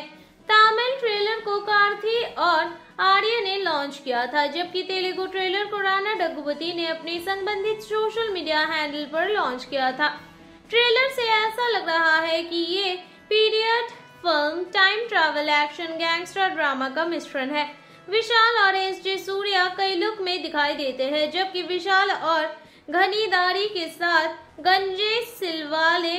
तमिल ट्रेलर को कार्थी और आर्य ने लॉन्च किया था जबकि तेलुगु ट्रेलर को राणा डगुपति ने अपने संबंधित सोशल मीडिया हैंडल पर लॉन्च किया था ट्रेलर से ऐसा लग रहा है कि ये period film time travel action gangster drama का मिश्रण है विशाल ऑरेंज सूर्य कई लुक में दिखाई देते हैं जबकि विशाल और घनीदारी के साथ गंजे सिलवाले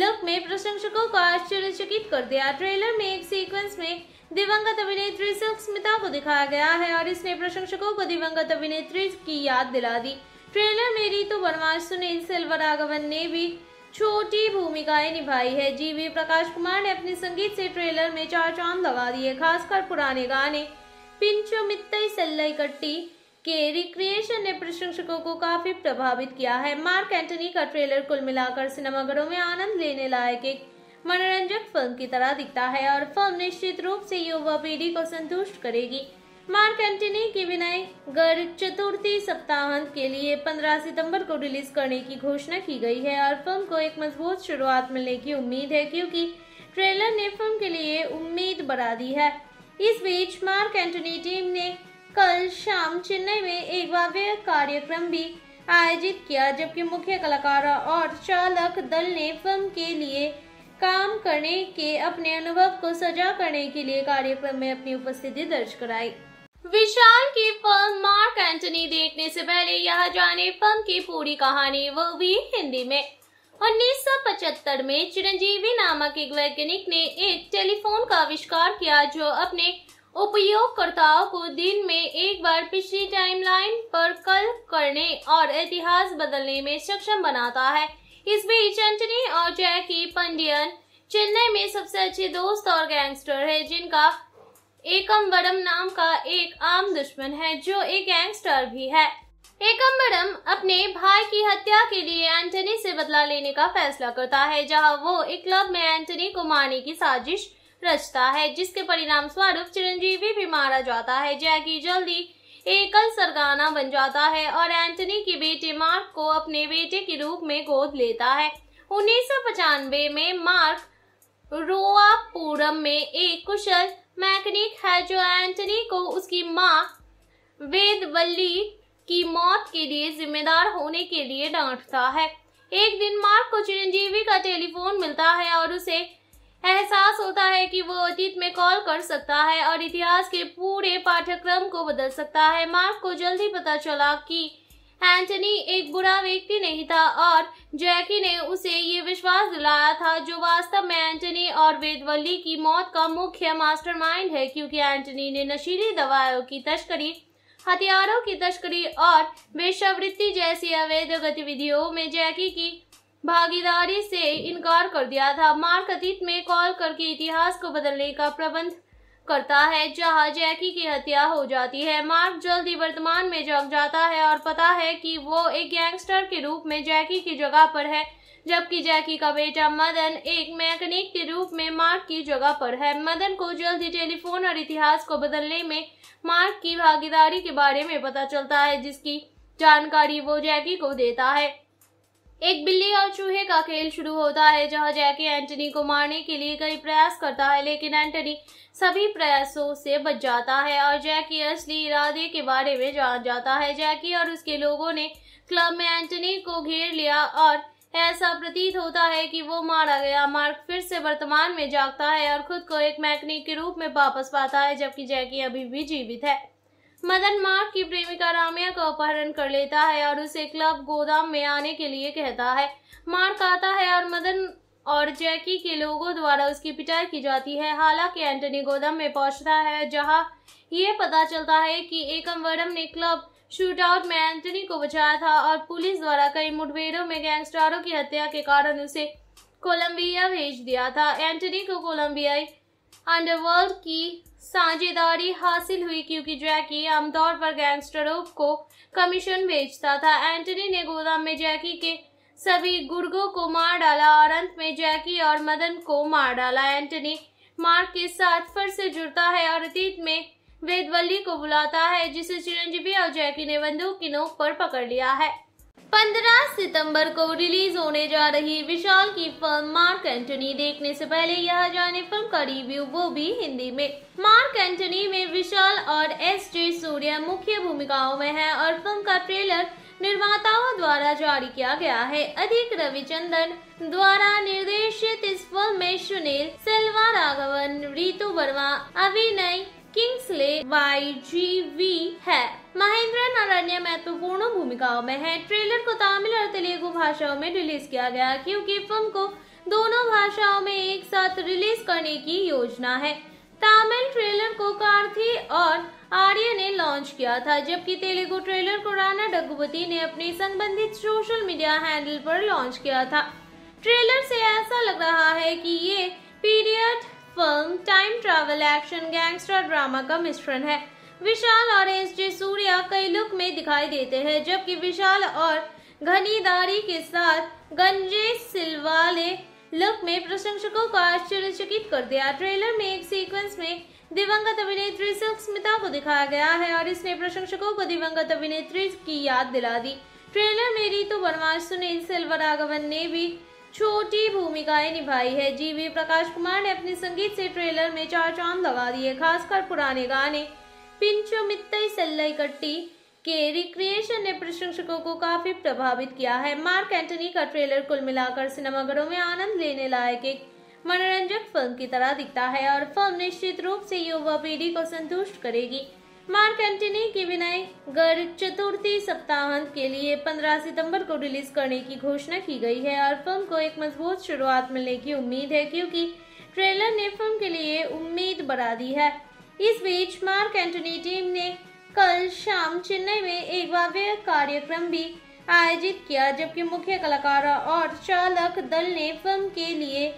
लुक में प्रशंसकों को आश्चर्यचकित कर दिया ट्रेलर में एक सीक्वेंस में दिवंगत अभिनेत्री सिल्क स्मिता को दिखाया गया है और इसने प्रशंसकों को दिवंगत अभिनेत्री की याद दिला दी ट्रेलर में रितु वर्मा सुनील आगमन ने भी छोटी भूमिकाएं निभाई है जीवी प्रकाश कुमार ने अपने संगीत से ट्रेलर में चार चांद लगा दिए खासकर पुराने गाने पिंचोमित्तई कट्टी के रिक्रिएशन ने प्रशंसकों को काफी प्रभावित किया है मार्क एंटनी का ट्रेलर कुल मिलाकर सिनेमाघरों में आनंद लेने लायक एक मनोरंजक फिल्म की तरह दिखता है और फिल्म निश्चित रूप से युवा पीढ़ी को संतुष्ट करेगी मार्क एंटनी की विनय गर चतुर्थी सप्ताहांत के लिए 15 सितंबर को रिलीज करने की घोषणा की गई है और फिल्म को एक मजबूत शुरुआत मिलने की उम्मीद है क्योंकि ट्रेलर ने फिल्म के लिए उम्मीद बढ़ा दी है इस बीच मार्क एंटनी टीम ने कल शाम चेन्नई में एक भव्य कार्यक्रम भी आयोजित किया जबकि मुख्य कलाकार और चालक दल ने फिल्म के लिए काम करने के अपने अनुभव को सजा करने के लिए कार्यक्रम में अपनी उपस्थिति दर्ज कराई विशाल की फिल्म मार्क एंटनी देखने से पहले यह जाने फिल्म की पूरी कहानी वो भी हिंदी में 1975 में चिरंजीवी नामक एक वैज्ञानिक ने एक टेलीफोन का आविष्कार किया जो अपने उपयोगकर्ताओं को दिन में एक बार पिछली टाइमलाइन पर कल करने और इतिहास बदलने में सक्षम बनाता है इस बीच एंटनी और जैकी पंडियन चेन्नई में सबसे अच्छे दोस्त और गैंगस्टर है जिनका एकम वरम नाम का एक आम दुश्मन है जो एक गैंगस्टर भी है एकम्बरम अपने भाई की हत्या के लिए एंटनी से बदला लेने का फैसला करता है जहां वो एक क्लब में एंटनी को मारने की साजिश रचता है जिसके परिणाम स्वरूप चिरंजीवी भी मारा जाता है जैकी जल्दी एकल सरगाना बन जाता है और एंटनी के बेटे मार्क को अपने बेटे के रूप में गोद लेता है उन्नीस में मार्क रोआपुरम में एक कुशल मैकेनिक है जो एंटनी को उसकी माँ वेदवल्ली की मौत के लिए जिम्मेदार होने के लिए डांटता है एक दिन मार्क को चिरंजीवी का टेलीफोन मिलता है और उसे एहसास होता है कि वो अतीत में कॉल कर सकता है और इतिहास के पूरे पाठ्यक्रम को बदल सकता है मार्क को जल्दी पता चला कि एंटनी एक बुरा व्यक्ति नहीं था और जैकी ने उसे ये विश्वास दिलाया था जो वास्तव में एंटनी और वेदवली की मौत का मुख्य मास्टरमाइंड है क्योंकि एंटनी ने नशीली दवाओं की तस्करी हथियारों की तस्करी और वेश्यावृत्ति जैसी अवैध गतिविधियों में जैकी की भागीदारी से इनकार कर दिया था मार्क अतीत में कॉल करके इतिहास को बदलने का प्रबंध करता है जहां जैकी की हत्या हो जाती है मार्क जल्द ही वर्तमान में जग जाता है और पता है कि वो एक गैंगस्टर के रूप में जैकी की जगह पर है जबकि जैकी का बेटा मदन एक मैकेनिक के रूप में मार्क की जगह पर है मदन को जल्द ही टेलीफोन और इतिहास को बदलने में मार्क की भागीदारी के बारे में पता चलता है जिसकी जानकारी वो जैकी को देता है एक बिल्ली और चूहे का खेल शुरू होता है जहां जैकी एंटनी को मारने के लिए कई प्रयास करता है लेकिन एंटनी सभी प्रयासों से बच जाता है और जैकी असली इरादे के बारे में जान जाता है जैकी और उसके लोगों ने क्लब में एंटनी को घेर लिया और ऐसा प्रतीत होता है कि वो मारा गया मार्क फिर से वर्तमान में जागता है और खुद को एक मैकनिक के रूप में वापस पाता है जबकि जैकी अभी भी जीवित है मदन मार्क की प्रेमिका रामिया का अपहरण कर लेता है और उसे क्लब गोदाम में आने के लिए कहता है मार्क आता है और मदन और जैकी के लोगों द्वारा उसकी पिटाई की जाती है हालांकि एंटनी गोदाम में पहुंचता है जहां ये पता चलता है कि एकमवरम ने क्लब शूटआउट में एंटनी को बचाया था और पुलिस द्वारा कई मुठभेड़ों में गैंगस्टरों की हत्या के कारण उसे कोलंबिया भेज दिया था एंटनी को कोलंबियाई अंडरवर्ल्ड की साझेदारी हासिल हुई क्योंकि जैकी आमतौर पर गैंगस्टरों को कमीशन भेजता था एंटनी ने गोदाम में जैकी के सभी गुर्गों को मार डाला और अंत में जैकी और मदन को मार डाला एंटनी मार्क के साथ फिर से जुड़ता है और अतीत में वेदवल्ली को बुलाता है जिसे चिरंजीवी और जैकी ने बंदूक की नोक पर पकड़ लिया है 15 सितंबर को रिलीज होने जा रही विशाल की फिल्म मार्क एंटनी देखने से पहले यह जाने फिल्म का रिव्यू वो भी हिंदी में मार्क एंटनी में विशाल और एस जे सूर्य मुख्य भूमिकाओं में हैं और फिल्म का ट्रेलर निर्माताओं द्वारा जारी किया गया है अधिक रविचंदन द्वारा निर्देशित इस फिल्म में सुनील सिल्वा राघवन रितु वर्मा अभिनय किंग्सले वाई जी वी है महेंद्रन नारायण महत्वपूर्ण तो भूमिकाओं में है ट्रेलर को तमिल और तेलुगु भाषाओं में रिलीज किया गया क्योंकि फिल्म को दोनों भाषाओं में एक साथ रिलीज करने की योजना है तमिल ट्रेलर को कार्थी और आर्य ने लॉन्च किया था जबकि तेलुगु ट्रेलर को राणा डगुपति ने अपने संबंधित सोशल मीडिया हैंडल पर लॉन्च किया था ट्रेलर से ऐसा लग रहा है कि ये period film time travel action gangster drama का मिश्रण है विशाल और एस जे सूर्या कई लुक में दिखाई देते हैं जबकि विशाल और घनीदारी के साथ गंजे सिलवाले लुक में प्रशंसकों को आश्चर्यचकित कर दिया ट्रेलर में एक सीक्वेंस में दिवंगत अभिनेत्री सिल्क स्मिता को दिखाया गया है और इसने प्रशंसकों को दिवंगत अभिनेत्री की याद दिला दी ट्रेलर में रितु वर्मा सुनील सिल्वर आगमन ने भी छोटी भूमिकाएं निभाई है जीवी प्रकाश कुमार ने अपने संगीत से ट्रेलर में चार चांद लगा दिए खासकर पुराने गाने पिंचो मित्तई सल्लई कट्टी के रिक्रिएशन ने प्रशंसकों को काफी प्रभावित किया है मार्क एंटनी का ट्रेलर कुल मिलाकर सिनेमाघरों में आनंद लेने लायक एक मनोरंजक फिल्म की तरह दिखता है और फिल्म निश्चित रूप से युवा पीढ़ी को संतुष्ट करेगी मार्क एंटनी की विनय गढ़ चतुर्थी सप्ताहांत के लिए 15 सितंबर को रिलीज करने की घोषणा की गई है और फिल्म को एक मजबूत शुरुआत मिलने की उम्मीद है क्योंकि ट्रेलर ने फिल्म के लिए उम्मीद बढ़ा दी है इस बीच मार्क एंटनी टीम ने कल शाम चेन्नई में एक भव्य कार्यक्रम भी आयोजित किया जबकि मुख्य कलाकार और चालक दल ने फिल्म के लिए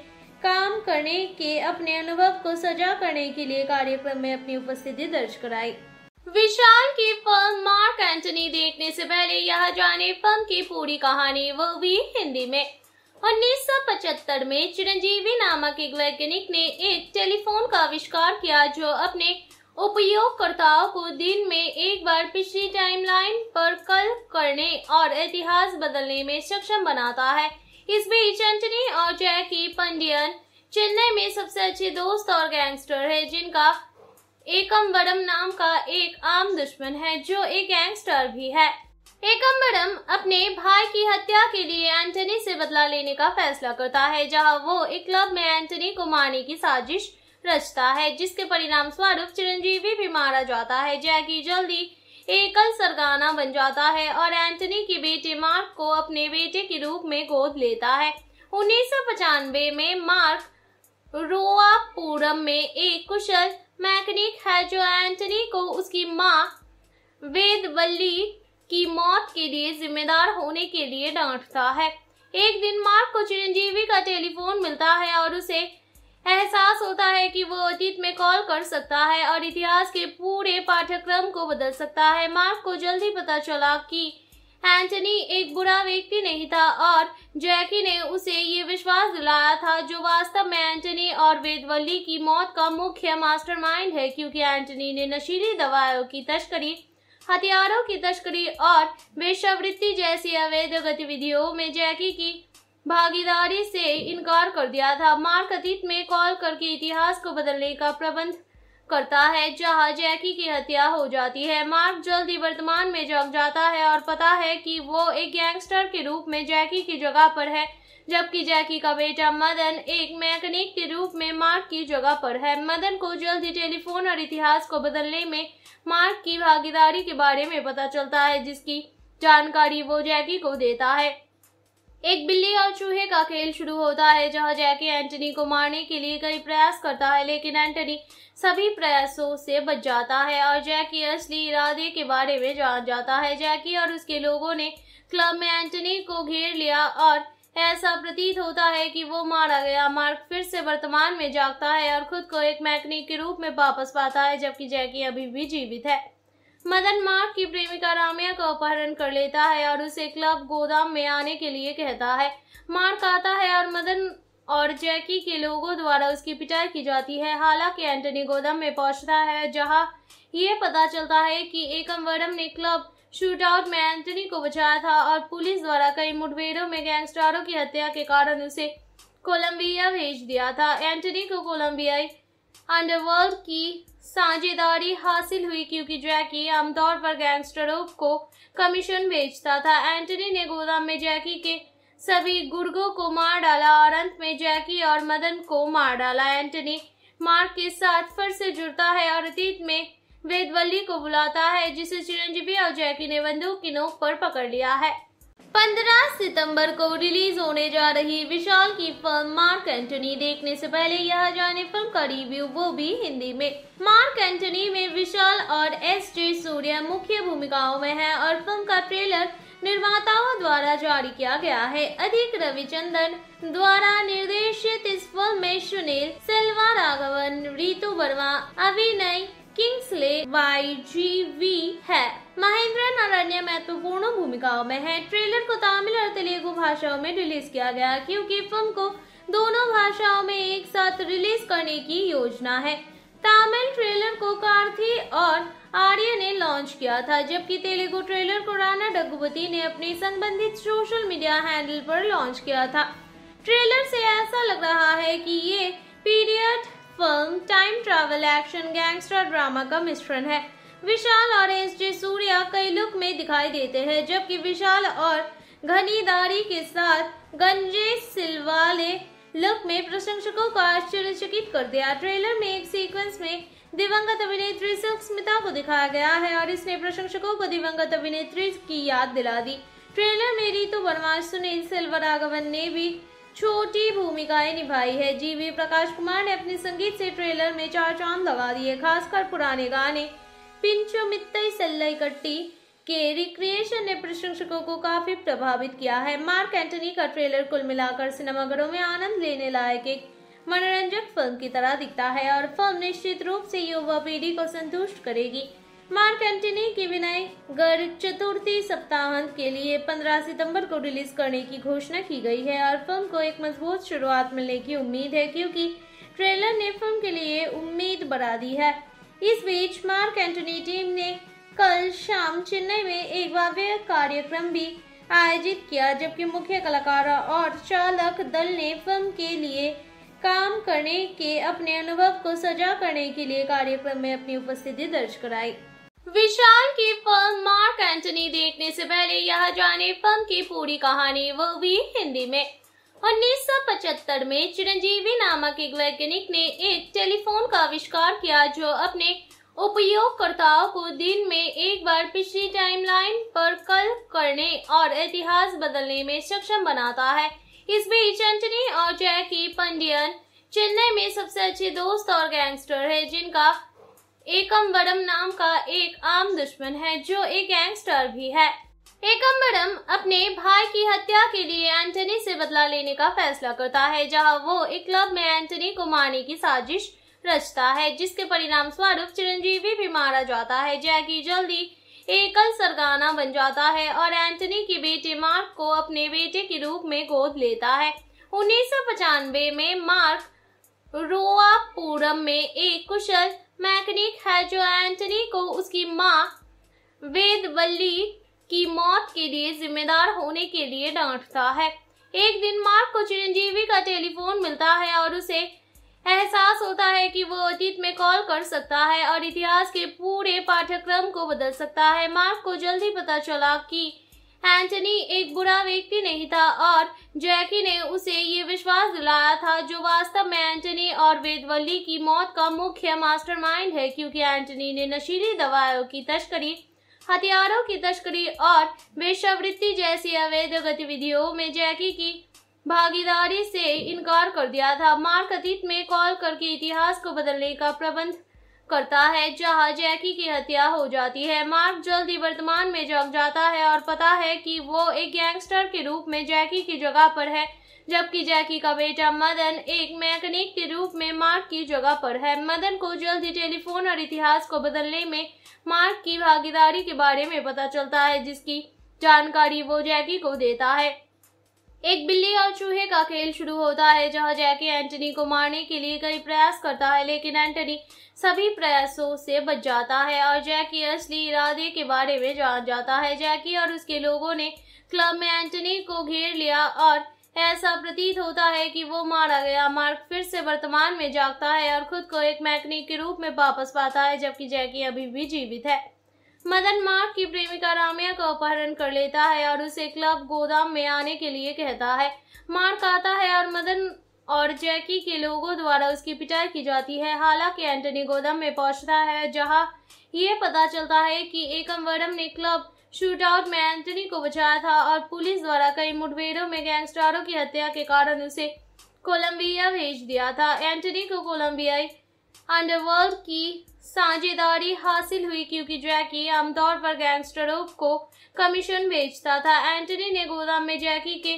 काम करने के अपने अनुभव को सजा करने के लिए कार्यक्रम में अपनी उपस्थिति दर्ज कराई विशाल की फिल्म मार्क एंटनी देखने से पहले यह जाने फिल्म की पूरी कहानी वो भी हिंदी में 1975 में चिरंजीवी नामक एक वैज्ञानिक ने एक टेलीफोन का आविष्कार किया जो अपने उपयोगकर्ताओं को दिन में एक बार पिछली टाइमलाइन पर कल करने और इतिहास बदलने में सक्षम बनाता है इस बीच एंटनी और जैकी पंडियन चेन्नई में सबसे अच्छे दोस्त और गैंगस्टर है जिनका एकम्बरम नाम का एक आम दुश्मन है जो एक गैंगस्टर भी है एकम्बरम अपने भाई की हत्या के लिए एंटनी से बदला लेने का फैसला करता है जहां वो एक क्लब में एंटनी को मारने की साजिश रचता है जिसके परिणाम स्वरूप चिरंजीवी भी मारा जाता है जैकी जल्दी एकल सरगाना बन जाता है और एंटनी के बेटे मार्क को अपने बेटे के रूप में गोद लेता है उन्नीस में मार्क रोआपुरम में एक कुशल मैकनिक है जो एंटनी को उसकी माँ वल्ली की मौत के लिए जिम्मेदार होने के लिए डांटता है एक दिन मार्क को चिरंजीवी का टेलीफोन मिलता है और उसे एहसास होता है कि वो अतीत में कॉल कर सकता है और इतिहास के पूरे पाठ्यक्रम को बदल सकता है मार्क को जल्द ही पता चला कि एंटनी एक बुरा व्यक्ति नहीं था और जैकी ने उसे ये विश्वास दिलाया था जो वास्तव में एंटनी और वेदवली की मौत का मुख्य मास्टरमाइंड है क्योंकि एंटनी ने नशीली दवाओं की तस्करी हथियारों की तस्करी और वेशवृत्ति जैसी अवैध गतिविधियों में जैकी की भागीदारी से इनकार कर दिया था मार्क अतीत में कॉल करके इतिहास को बदलने का प्रबंध करता है जहाँ जैकी की हत्या हो जाती है मार्क जल्दी वर्तमान में जग जाता है और पता है कि वो एक गैंगस्टर के रूप में जैकी की जगह पर है जबकि जैकी का बेटा मदन एक मैकेनिक के रूप में मार्क की जगह पर है मदन को जल्दी टेलीफोन और इतिहास को बदलने में मार्क की भागीदारी के बारे में पता चलता है जिसकी जानकारी वो जैकी को देता है एक बिल्ली और चूहे का खेल शुरू होता है जहां जैकी एंटनी को मारने के लिए कई प्रयास करता है लेकिन एंटनी सभी प्रयासों से बच जाता है और जैकी असली इरादे के बारे में जान जाता है जैकी और उसके लोगों ने क्लब में एंटनी को घेर लिया और ऐसा प्रतीत होता है कि वो मारा गया मार्क फिर से वर्तमान में जागता है और खुद को एक मैकेनिक के रूप में वापस पाता है जबकि जैकी अभी भी जीवित है मदन मार्क की प्रेमिका राम्या का अपहरण कर लेता है और उसे क्लब गोदाम में आने के लिए कहता है मार्क आता है और मदन और जैकी के लोगों द्वारा उसकी पिटाई की जाती है हालांकि एंटनी गोदाम में पहुंचता है जहां ये पता चलता है कि वरम ने क्लब शूटआउट में एंटनी को बचाया था और पुलिस द्वारा कई मुठभेड़ों में गैंगस्टरों की हत्या के कारण उसे कोलंबिया भेज दिया था एंटनी को कोलंबियाई अंडरवर्ल्ड की साझेदारी हासिल हुई क्योंकि जैकी आमतौर पर गैंगस्टरों को कमीशन बेचता था एंटनी ने गोदाम में जैकी के सभी गुर्गों को मार डाला और अंत में जैकी और मदन को मार डाला एंटनी मार्क के साथ फिर से जुड़ता है और अतीत में वेदवल्ली को बुलाता है जिसे चिरंजीवी और जैकी ने बंदूक की नोक पर पकड़ लिया है 15 सितंबर को रिलीज होने जा रही विशाल की फिल्म मार्क एंटनी देखने से पहले यह जाने फिल्म का रिव्यू वो भी हिंदी में मार्क एंटनी में विशाल और एस जे सूर्य मुख्य भूमिकाओं में हैं और फिल्म का ट्रेलर निर्माताओं द्वारा जारी किया गया है अधिक रविचंदन द्वारा निर्देशित इस फिल्म में सुनील सिल्वा राघवन रितु वर्मा अभिनय किंग्सले वाई जी वी है महेंद्रन अरण्य महत्वपूर्ण तो भूमिकाओं में है ट्रेलर को तमिल और तेलुगु भाषाओं में रिलीज किया गया क्योंकि फिल्म को दोनों भाषाओं में एक साथ रिलीज करने की योजना है तमिल ट्रेलर को कार्थी और आर्य ने लॉन्च किया था जबकि तेलुगु ट्रेलर को राणा डगुपति ने अपने संबंधित सोशल मीडिया हैंडल पर लॉन्च किया था ट्रेलर से ऐसा लग रहा है कि ये period film time travel action gangster drama का मिश्रण है विशाल और एस जे सूर्या कई लुक में दिखाई देते हैं जबकि विशाल और घनी दारी के साथ गंजे सिलवाले लुक में प्रशंसकों को आश्चर्यचकित कर दिया ट्रेलर में एक सीक्वेंस में दिवंगत अभिनेत्री सिल्क स्मिता को दिखाया गया है और इसने प्रशंसकों को दिवंगत अभिनेत्री की याद दिला दी ट्रेलर में रितु तो वर्मा सुनील सिल्वर आगमन ने भी छोटी भूमिकाएं निभाई है जीवी प्रकाश कुमार ने अपने संगीत से ट्रेलर में चार चांद लगा दिए खासकर पुराने गाने पिंचो मित्तई सल्लई कट्टी के रिक्रिएशन ने प्रशंसकों को काफी प्रभावित किया है मार्क एंटनी का ट्रेलर कुल मिलाकर सिनेमाघरों में आनंद लेने लायक एक मनोरंजक फिल्म की तरह दिखता है और फिल्म निश्चित रूप से युवा पीढ़ी को संतुष्ट करेगी मार्क एंटनी की विनय गढ़ चतुर्थी सप्ताहांत के लिए 15 सितंबर को रिलीज करने की घोषणा की गई है और फिल्म को एक मजबूत शुरुआत मिलने की उम्मीद है क्योंकि ट्रेलर ने फिल्म के लिए उम्मीद बढ़ा दी है इस बीच मार्क एंटनी टीम ने कल शाम चेन्नई में एक भव्य कार्यक्रम भी आयोजित किया जबकि मुख्य कलाकार और चालक दल ने फिल्म के लिए काम करने के अपने अनुभव को सजा करने के लिए कार्यक्रम में अपनी उपस्थिति दर्ज कराई विशाल की फिल्म मार्क एंटनी देखने से पहले यह जाने फिल्म की पूरी कहानी वो भी हिंदी में 1975 में चिरंजीवी नामक एक वैज्ञानिक ने एक टेलीफोन का आविष्कार किया जो अपने उपयोगकर्ताओं को दिन में एक बार पिछली टाइमलाइन पर कल करने और इतिहास बदलने में सक्षम बनाता है इस बीच एंटनी और जैकी पंडियन चेन्नई में सबसे अच्छे दोस्त और गैंगस्टर है जिनका एकम बड़म नाम का एक आम दुश्मन है जो एक गैंगस्टर भी है एकम बड़म अपने भाई की हत्या के लिए एंटनी से बदला लेने का फैसला करता है जहां वो एक क्लब में एंटनी को मारने की साजिश रचता है जिसके परिणाम स्वरूप चिरंजीवी भी मारा जाता है जैकी जल्दी एकल सरगाना बन जाता है और एंटनी के बेटे मार्क को अपने बेटे के रूप में गोद लेता है उन्नीस में मार्क रोआपुरम में एक कुशल मैकनिक है जो एंटनी को उसकी माँ वल्ली की मौत के लिए जिम्मेदार होने के लिए डांटता है एक दिन मार्क को चिरंजीवी का टेलीफोन मिलता है और उसे एहसास होता है कि वो अतीत में कॉल कर सकता है और इतिहास के पूरे पाठ्यक्रम को बदल सकता है मार्क को जल्द ही पता चला कि एंटनी एक बुरा व्यक्ति नहीं था और जैकी ने उसे ये विश्वास दिलाया था जो वास्तव में एंटनी और वेदवली की मौत का मुख्य मास्टरमाइंड है क्योंकि एंटनी ने नशीली दवाओं की तस्करी हथियारों की तस्करी और वेशवृत्ति जैसी अवैध गतिविधियों में जैकी की भागीदारी से इनकार कर दिया था मार्क अतीत में कॉल करके इतिहास को बदलने का प्रबंध करता है जहां जैकी की हत्या हो जाती है मार्क जल्दी वर्तमान में जग जाता है और पता है कि वो एक गैंगस्टर के रूप में जैकी की जगह पर है जबकि जैकी का बेटा मदन एक मैकेनिक के रूप में मार्क की जगह पर है मदन को जल्दी टेलीफोन और इतिहास को बदलने में मार्क की भागीदारी के बारे में पता चलता है जिसकी जानकारी वो जैकी को देता है एक बिल्ली और चूहे का खेल शुरू होता है जहां जैकी एंटनी को मारने के लिए कई प्रयास करता है लेकिन एंटनी सभी प्रयासों से बच जाता है और जैकी असली इरादे के बारे में जान जाता है जैकी और उसके लोगों ने क्लब में एंटनी को घेर लिया और ऐसा प्रतीत होता है कि वो मारा गया मार्क फिर से वर्तमान में जागता है और खुद को एक मैकेनिक के रूप में वापस पाता है जबकि जैकी अभी भी जीवित है मदन मार्क की प्रेमिका राम्या का अपहरण कर लेता है और उसे क्लब गोदाम में आने के लिए कहता है मार्क आता है और मदन और जैकी के लोगों द्वारा उसकी पिटाई की जाती है हालांकि एंटनी गोदाम में पहुंचता है जहां ये पता चलता है कि वरम ने क्लब शूटआउट में एंटनी को बचाया था और पुलिस द्वारा कई मुठभेड़ों में गैंगस्टरों की हत्या के कारण उसे कोलंबिया भेज दिया था एंटनी को कोलंबियाई अंडरवर्ल्ड की साझेदारी हासिल हुई क्योंकि जैकी आमतौर पर गैंगस्टरों को कमीशन बेचता था एंटनी ने गोदाम में जैकी के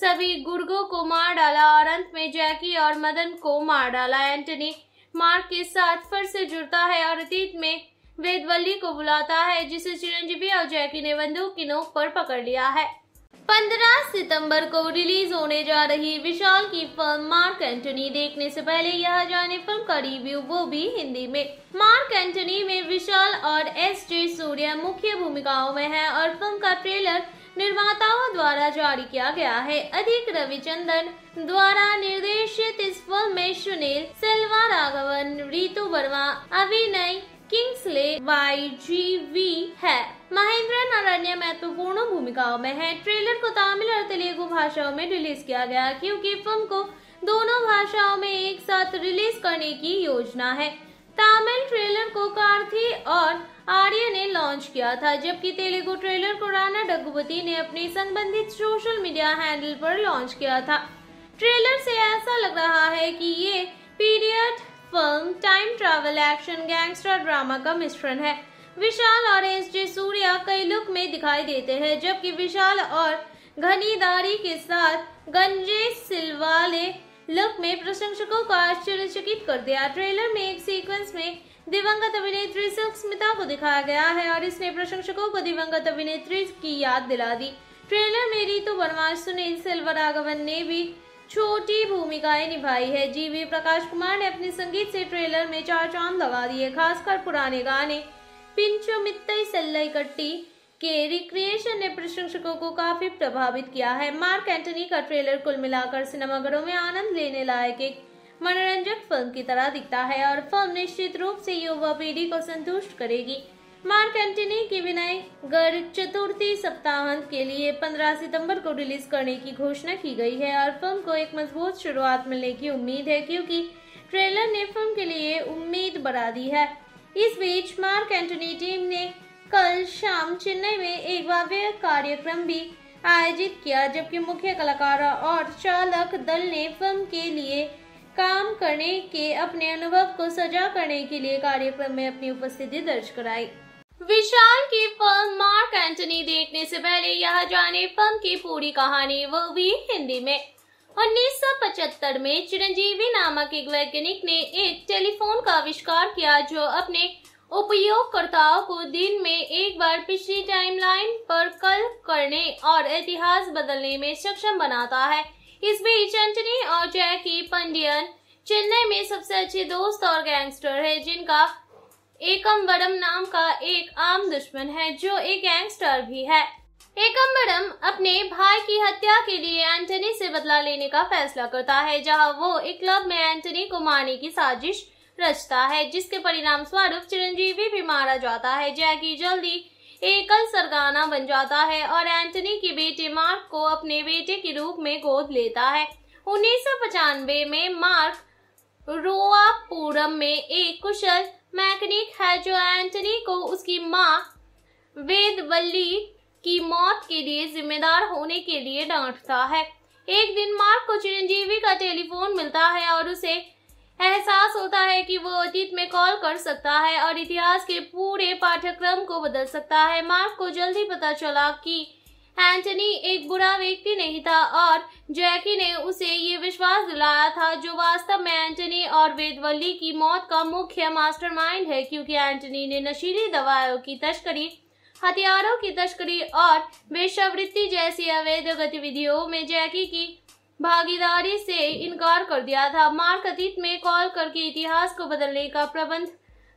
सभी गुर्गों को मार डाला और अंत में जैकी और मदन को मार डाला एंटनी मार्क के साथ फर से जुड़ता है और अतीत में वेदवल्ली को बुलाता है जिसे चिरंजीवी और जैकी ने बंदूक की नोक पर पकड़ लिया है 15 सितंबर को रिलीज होने जा रही विशाल की फिल्म मार्क एंटनी देखने से पहले यह जाने फिल्म का रिव्यू वो भी हिंदी में मार्क एंटनी में विशाल और एस जे सूर्य मुख्य भूमिकाओं में हैं और फिल्म का ट्रेलर निर्माताओं द्वारा जारी किया गया है अधिक रविचंदन द्वारा निर्देशित इस फिल्म में सुनील सिल्वा राघवन रितु वर्मा अभिनय किंग्सले वाई जी वी है महेंद्रन नारायण महत्वपूर्ण भूमिकाओं में है ट्रेलर को तमिल और तेलुगु भाषाओं में रिलीज किया गया क्योंकि फिल्म को दोनों भाषाओं में एक साथ रिलीज करने की योजना है तमिल ट्रेलर को कार्थी और आर्य ने लॉन्च किया था जबकि तेलुगु ट्रेलर को राणा डग्गुबती ने अपने संबंधित सोशल मीडिया हैंडल पर लॉन्च किया था ट्रेलर से ऐसा लग रहा है कि ये period film time travel action gangster drama का मिश्रण है विशाल और एस जे सूर्या कई लुक में दिखाई देते हैं जबकि विशाल और घनीदारी के साथ गंजे सिलवाले लुक में प्रशंसकों को आश्चर्यचकित कर दिया ट्रेलर में एक सीक्वेंस में दिवंगत अभिनेत्री सिल्क स्मिता को दिखाया गया है और इसने प्रशंसकों को दिवंगत अभिनेत्री की याद दिला दी ट्रेलर में रितु वर्मा सुनील सिल्वर आगमन ने भी छोटी भूमिकाएं निभाई है जीवी प्रकाश कुमार ने अपने संगीत से ट्रेलर में चार चांद लगा दिए खासकर पुराने गाने पिंचो मित्तई सल्लई कट्टी के रिक्रिएशन ने प्रशंसकों को काफी प्रभावित किया है मार्क एंटनी का ट्रेलर कुल मिलाकर सिनेमाघरों में आनंद लेने लायक एक मनोरंजक फिल्म की तरह दिखता है और फिल्म निश्चित रूप से युवा पीढ़ी को संतुष्ट करेगी मार्क एंटनी की विनय गढ़ चतुर्थी सप्ताहांत के लिए 15 सितंबर को रिलीज करने की घोषणा की गई है और फिल्म को एक मजबूत शुरुआत मिलने की उम्मीद है क्योंकि ट्रेलर ने फिल्म के लिए उम्मीद बढ़ा दी है इस बीच मार्क एंटनी टीम ने कल शाम चेन्नई में एक भव्य कार्यक्रम भी आयोजित किया जबकि मुख्य कलाकार और चालक दल ने फिल्म के लिए काम करने के अपने अनुभव को सजा करने के लिए कार्यक्रम में अपनी उपस्थिति दर्ज कराई विशाल की फिल्म मार्क एंटनी देखने से पहले यह जाने फिल्म की पूरी कहानी वो भी हिंदी में 1975 में चिरंजीवी नामक एक वैज्ञानिक ने एक टेलीफोन का आविष्कार किया जो अपने उपयोगकर्ताओं को दिन में एक बार पिछली टाइमलाइन पर कल करने और इतिहास बदलने में सक्षम बनाता है इस बीच एंटनी और जैकी पंडियन चेन्नई में सबसे अच्छे दोस्त और गैंगस्टर है जिनका एकम्बरम नाम का एक आम दुश्मन है जो एक गैंगस्टर भी है एकम्बरम अपने भाई की हत्या के लिए एंटनी से बदला लेने का फैसला करता है जहां वो एक क्लब में एंटनी को मारने की साजिश रचता है जिसके परिणाम स्वरूप चिरंजीवी भी मारा जाता है जैकी जल्दी एकल सरगाना बन जाता है और एंटनी के बेटे मार्क को अपने बेटे के रूप में गोद लेता है उन्नीस में मार्क रोआपुरम में एक कुशल मैकनिक है जो एंटनी को उसकी माँ वल्ली की मौत के लिए जिम्मेदार होने के लिए डांटता है एक दिन मार्क को चिरंजीवी का टेलीफोन मिलता है और उसे एहसास होता है कि वो अतीत में कॉल कर सकता है और इतिहास के पूरे पाठ्यक्रम को बदल सकता है मार्क को जल्द ही पता चला कि एंटनी एक बुरा व्यक्ति नहीं था और जैकी ने उसे ये विश्वास दिलाया था जो वास्तव में एंटनी और वेदवली की मौत का मुख्य मास्टरमाइंड है क्योंकि एंटनी ने नशीली दवाओं की तस्करी हथियारों की तस्करी और वेशवृत्ति जैसी अवैध गतिविधियों में जैकी की भागीदारी से इनकार कर दिया था मार्क अतीत में कॉल करके इतिहास को बदलने का प्रबंध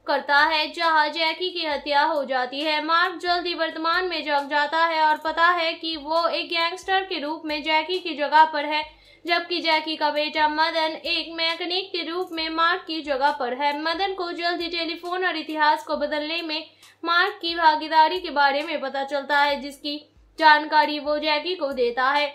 करता है जहां जैकी की हत्या हो जाती है मार्क जल्दी वर्तमान में जग जाता है और पता है कि वो एक गैंगस्टर के रूप में जैकी की जगह पर है जबकि जैकी का बेटा मदन एक मैकेनिक के रूप में मार्क की जगह पर है मदन को जल्दी टेलीफोन और इतिहास को बदलने में मार्क की भागीदारी के बारे में पता चलता है जिसकी जानकारी वो जैकी को देता है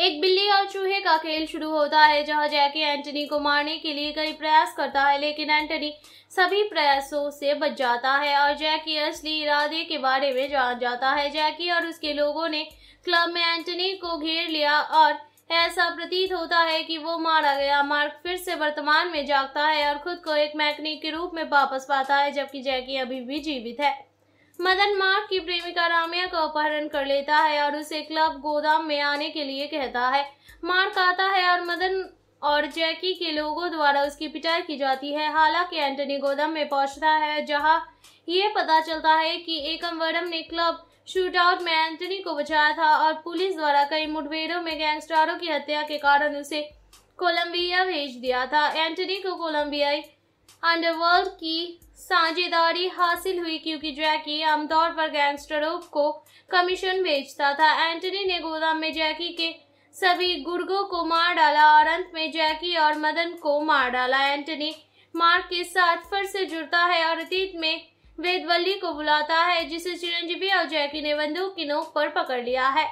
एक बिल्ली और चूहे का खेल शुरू होता है जहां जैकी एंटनी को मारने के लिए कई प्रयास करता है लेकिन एंटनी सभी प्रयासों से बच जाता है और जैकी असली इरादे के बारे में जान जाता है जैकी और उसके लोगों ने क्लब में एंटनी को घेर लिया और ऐसा प्रतीत होता है कि वो मारा गया मार्क फिर से वर्तमान में जागता है और खुद को एक मैकेनिक के रूप में वापस पाता है जबकि जैकी अभी भी जीवित है मदन मार्क की प्रेमिका राम्या का अपहरण कर लेता है और उसे क्लब गोदाम में आने के लिए कहता है मार्क आता है और मदन और जैकी के लोगों द्वारा उसकी पिटाई की जाती है हालांकि एंटनी गोदाम में पहुंचता है जहां ये पता चलता है कि एकम वरम ने क्लब शूटआउट में एंटनी को बचाया था और पुलिस द्वारा कई मुठभेड़ों में गैंगस्टरों की हत्या के कारण उसे कोलंबिया भेज दिया था एंटनी को कोलंबियाई अंडरवर्ल्ड की साझेदारी हासिल हुई क्योंकि जैकी आमतौर पर गैंगस्टरों को कमीशन बेचता था एंटनी ने गोदाम में जैकी के सभी गुर्गों को मार डाला और अंत में जैकी और मदन को मार डाला एंटनी मार्क के साथ फर से जुड़ता है और अतीत में वेदवल्ली को बुलाता है जिसे चिरंजीवी और जैकी ने बंदूक की नोक पर पकड़ लिया है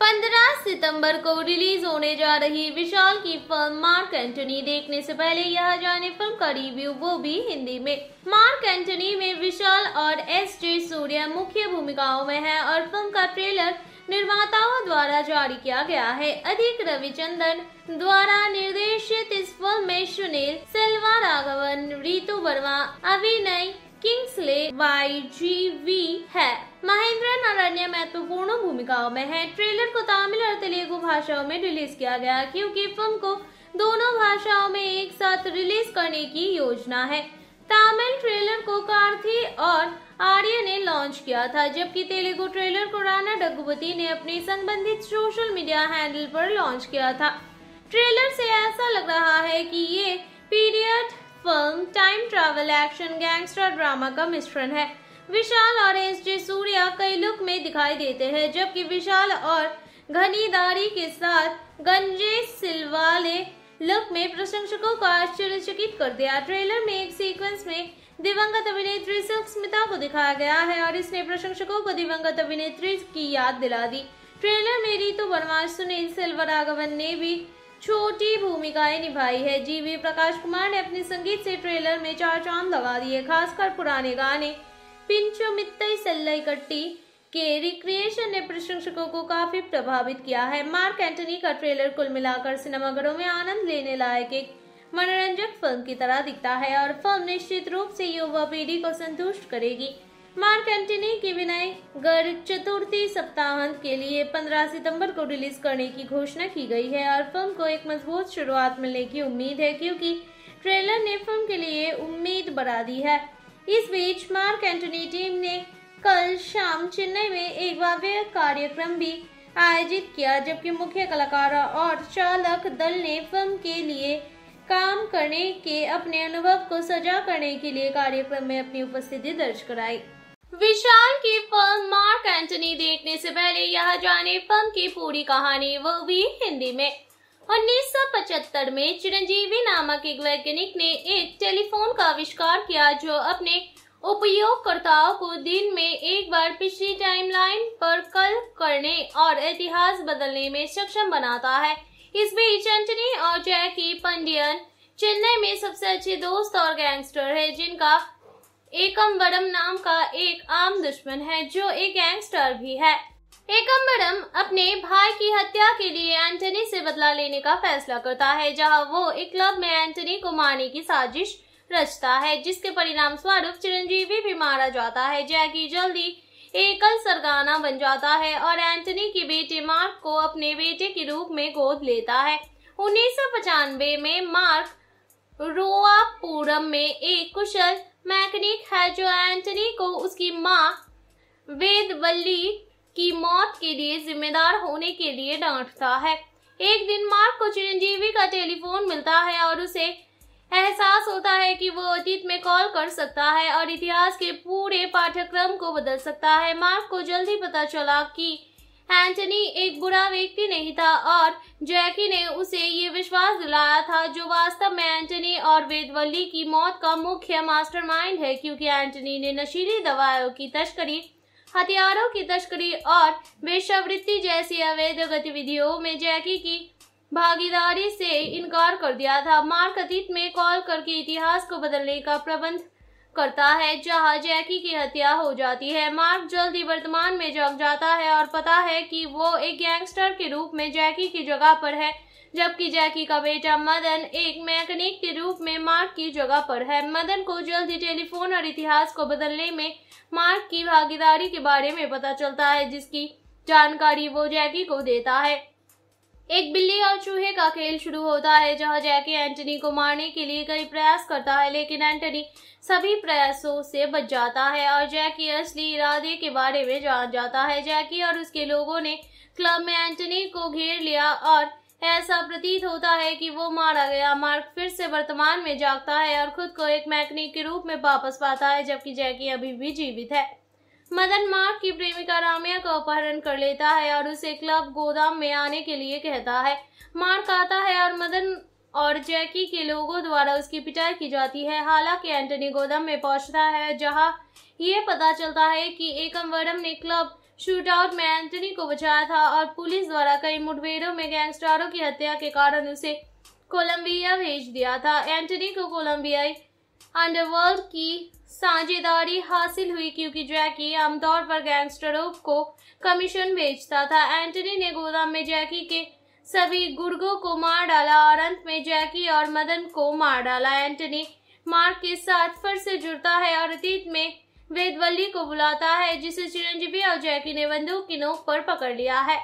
15 सितंबर को रिलीज होने जा रही विशाल की फिल्म मार्क एंटनी देखने से पहले यह जाने फिल्म का रिव्यू वो भी हिंदी में मार्क एंटनी में विशाल और एस जे सूर्य मुख्य भूमिकाओं में हैं और फिल्म का ट्रेलर निर्माताओं द्वारा जारी किया गया है अधिक रविचंदन द्वारा निर्देशित इस फिल्म में सुनील सिल्वा राघवन रितु वर्मा अभिनय किंग्सले वाई जी वी है महेंद्र नारायण महत्वपूर्ण भूमिकाओं में है ट्रेलर को तमिल और तेलुगु भाषाओं में रिलीज किया गया क्योंकि फिल्म को दोनों भाषाओं में एक साथ रिलीज करने की योजना है तमिल ट्रेलर को कार्थी और आर्य ने लॉन्च किया था जबकि तेलुगु ट्रेलर को राणा डगुपति ने अपने संबंधित सोशल मीडिया हैंडल पर लॉन्च किया था ट्रेलर से ऐसा लग रहा है कि ये period film time travel action gangster drama का मिश्रण है विशाल ऑरेंज सूर्या कई लुक में दिखाई देते हैं जबकि विशाल और घनीदारी के साथ गंजे सिलवाले लुक में प्रशंसकों को आश्चर्यचकित कर दिया ट्रेलर में एक सीक्वेंस में दिवंगत अभिनेत्री सिल्क स्मिता को दिखाया गया है और इसने प्रशंसकों को दिवंगत अभिनेत्री की याद दिला दी ट्रेलर में रितु वर्मा सुनील आगमन ने भी छोटी भूमिकाएं निभाई है जीवी प्रकाश कुमार ने अपने संगीत से ट्रेलर में चार चांद लगा दिए खासकर पुराने गाने पिंचो मित्तई सल्लई कट्टी के रिक्रिएशन ने प्रशंसकों को काफी प्रभावित किया है मार्क एंटनी का ट्रेलर कुल मिलाकर सिनेमाघरों में आनंद लेने लायक एक मनोरंजक फिल्म की तरह दिखता है और फिल्म निश्चित रूप से युवा पीढ़ी को संतुष्ट करेगी मार्क एंटनी की विनय गर चतुर्थी सप्ताहांत के लिए 15 सितंबर को रिलीज करने की घोषणा की गई है और फिल्म को एक मजबूत शुरुआत मिलने की उम्मीद है क्योंकि ट्रेलर ने फिल्म के लिए उम्मीद बढ़ा दी है इस बीच मार्क एंटनी टीम ने कल शाम चेन्नई में एक भव्य कार्यक्रम भी आयोजित किया जबकि मुख्य कलाकार और चालक दल ने फिल्म के लिए काम करने के अपने अनुभव को सजा करने के लिए कार्यक्रम में अपनी उपस्थिति दर्ज कराई विशाल की फिल्म मार्क एंटनी देखने से पहले यह जाने फिल्म की पूरी कहानी वो भी हिंदी में 1975 में चिरंजीवी नामक एक वैज्ञानिक ने एक टेलीफोन का आविष्कार किया जो अपने उपयोगकर्ताओं को दिन में एक बार पिछली टाइमलाइन पर कल करने और इतिहास बदलने में सक्षम बनाता है इस बीच एंटनी और जैकी पंडियन चेन्नई में सबसे अच्छे दोस्त और गैंगस्टर है जिनका एकम वरम नाम का एक आम दुश्मन है जो एक गैंगस्टर भी है एकम्बरम अपने भाई की हत्या के लिए एंटनी से बदला लेने का फैसला करता है जहां वो एक क्लब में एंटनी को मारने की साजिश रचता है जिसके परिणाम स्वरूप चिरंजीवी भी मारा जाता है जैकी जल्दी एकल सरगाना बन जाता है और एंटनी के बेटे मार्क को अपने बेटे के रूप में गोद लेता है उन्नीस में मार्क रोआपुरम में एक कुशल मैकेनिक है जो एंटनी को उसकी माँ वेदवल्ली की मौत के लिए जिम्मेदार होने के लिए डांटता है एक दिन मार्क को चिरंजीवी का टेलीफोन मिलता है और उसे एहसास होता है कि वो अतीत में कॉल कर सकता है और इतिहास के पूरे पाठ्यक्रम को बदल सकता है मार्क को जल्दी पता चला कि एंटनी एक बुरा व्यक्ति नहीं था और जैकी ने उसे ये विश्वास दिलाया था जो वास्तव में एंटनी और वेदवली की मौत का मुख्य मास्टरमाइंड है क्योंकि एंटनी ने नशीली दवाओं की तस्करी हथियारों की तस्करी और वेश्यावृत्ति जैसी अवैध गतिविधियों में जैकी की भागीदारी से इनकार कर दिया था मार्क अतीत में कॉल करके इतिहास को बदलने का प्रबंध करता है जहां जैकी की हत्या हो जाती है मार्क जल्द ही वर्तमान में जग जाता है और पता है कि वो एक गैंगस्टर के रूप में जैकी की जगह पर है जबकि जैकी का बेटा मदन एक मैकेनिक के रूप में मार्क की जगह पर है मदन को जल्द ही टेलीफोन और इतिहास को बदलने में मार्क की भागीदारी के बारे में पता चलता है जिसकी जानकारी वो जैकी को देता है एक बिल्ली और चूहे का खेल शुरू होता है जहां जैकी एंटनी को मारने के लिए कई प्रयास करता है लेकिन एंटनी सभी प्रयासों से बच जाता है और जैकी असली इरादे के बारे में जान जाता है जैकी और उसके लोगों ने क्लब में एंटनी को घेर लिया और ऐसा प्रतीत होता है कि वो मारा गया मार्क फिर से वर्तमान में जागता है और खुद को एक मैकनिक के रूप में वापस पाता है जबकि जैकी अभी भी जीवित है मदन मार्क की प्रेमिका रामिया का अपहरण कर लेता है और उसे क्लब गोदाम में आने के लिए कहता है मार्क आता है और मदन और जैकी के लोगों द्वारा उसकी पिटाई की जाती है हालांकि एंटनी गोदाम में पहुंचता है जहां ये पता चलता है कि एकमवरम ने क्लब शूटआउट में एंटनी को बचाया था और पुलिस द्वारा कई मुठभेड़ों में गैंगस्टरों की हत्या के कारण उसे कोलंबिया भेज दिया था एंटनी को कोलंबियाई अंडरवर्ल्ड की साझेदारी हासिल हुई क्योंकि जैकी आमतौर पर गैंगस्टरों को कमीशन भेजता था एंटनी ने गोदाम में जैकी के सभी गुर्गों को मार डाला और अंत में जैकी और मदन को मार डाला एंटनी मार्क के साथ फिर से जुड़ता है और अतीत में वेदवल्ली को बुलाता है जिसे चिरंजीवी और जैकी ने बंदूक की नोक पर पकड़ लिया है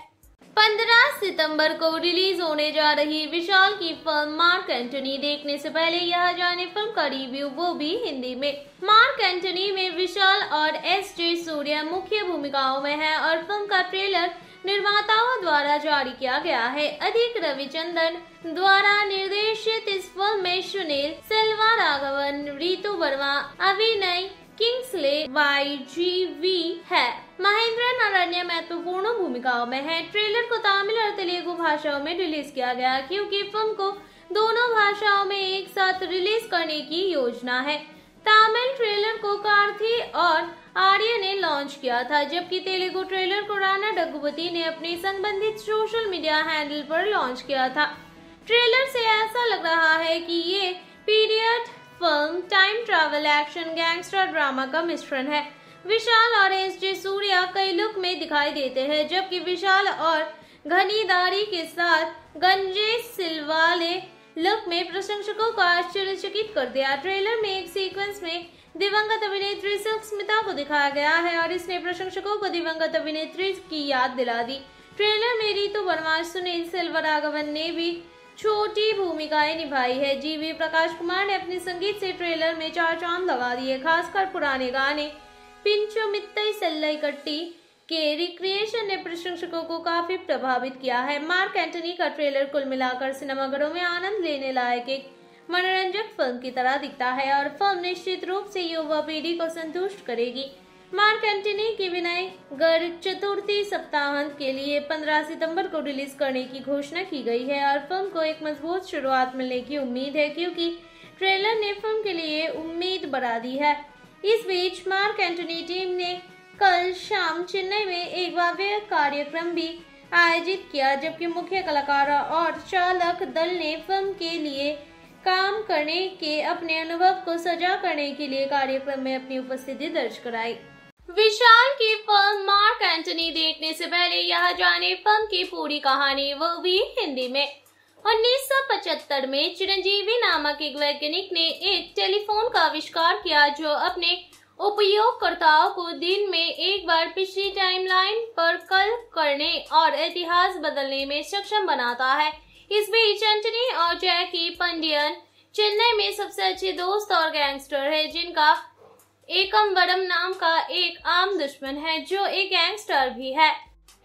15 सितंबर को रिलीज होने जा रही विशाल की फिल्म मार्क एंटनी देखने से पहले यह जाने फिल्म का रिव्यू वो भी हिंदी में मार्क एंटनी में विशाल और एस जे सूर्य मुख्य भूमिकाओं में हैं और फिल्म का ट्रेलर निर्माताओं द्वारा जारी किया गया है अधिक रविचंदन द्वारा निर्देशित इस फिल्म में सुनील सिल्वा राघवन रितु वर्मा अभिनय किंग्सले वाई जी वी है महेंद्रन नारायण महत्वपूर्ण तो भूमिकाओं में है ट्रेलर को तमिल और तेलुगु भाषाओं में रिलीज किया गया क्योंकि फिल्म को दोनों भाषाओं में एक साथ रिलीज करने की योजना है तमिल ट्रेलर को कार्थी और आर्य ने लॉन्च किया था जबकि तेलुगु ट्रेलर को राणा डगुपति ने अपने संबंधित सोशल मीडिया हैंडल पर लॉन्च किया था ट्रेलर से ऐसा लग रहा है कि ये period film time travel action gangster drama का मिश्रण है विशाल और एस जे सूर्या कई लुक में दिखाई देते हैं जबकि विशाल और घनीदारी के साथ गंजे सिलवाले लुक में प्रशंसकों को आश्चर्यचकित कर दिया ट्रेलर में एक सीक्वेंस में दिवंगत अभिनेत्री सिल्क स्मिता को दिखाया गया है और इसने प्रशंसकों को दिवंगत अभिनेत्री की याद दिला दी ट्रेलर में रितु वर्मा सुनील सिल्वर आगमन ने भी छोटी भूमिकाएं निभाई है जीवी प्रकाश कुमार ने अपने संगीत से ट्रेलर में चार चांद लगा दिए खासकर पुराने गाने पिंचो मित्तई सल्लई कट्टी के रिक्रिएशन ने प्रशंसकों को काफी प्रभावित किया है मार्क एंटनी का ट्रेलर कुल मिलाकर सिनेमाघरों में आनंद लेने लायक एक मनोरंजक फिल्म की तरह दिखता है और फिल्म निश्चित रूप से युवा पीढ़ी को संतुष्ट करेगी मार्क एंटनी की विनय गढ़ चतुर्थी सप्ताहांत के लिए 15 सितंबर को रिलीज करने की घोषणा की गई है और फिल्म को एक मजबूत शुरुआत मिलने की उम्मीद है क्योंकि ट्रेलर ने फिल्म के लिए उम्मीद बढ़ा दी है इस बीच मार्क एंटनी टीम ने कल शाम चेन्नई में एक भव्य कार्यक्रम भी आयोजित किया जबकि मुख्य कलाकार और चालक दल ने फिल्म के लिए काम करने के अपने अनुभव को सजा करने के लिए कार्यक्रम में अपनी उपस्थिति दर्ज कराई विशाल की फिल्म मार्क एंटनी देखने से पहले यह जाने फिल्म की पूरी कहानी वो भी हिंदी में 1975 में चिरंजीवी नामक एक वैज्ञानिक ने एक टेलीफोन का आविष्कार किया जो अपने उपयोगकर्ताओं को दिन में एक बार पिछली टाइमलाइन पर कल करने और इतिहास बदलने में सक्षम बनाता है इस बीच एंटनी और जैकी पंडियन चेन्नई में सबसे अच्छे दोस्त और गैंगस्टर है जिनका एकम बड़म नाम का एक आम दुश्मन है जो एक गैंगस्टर भी है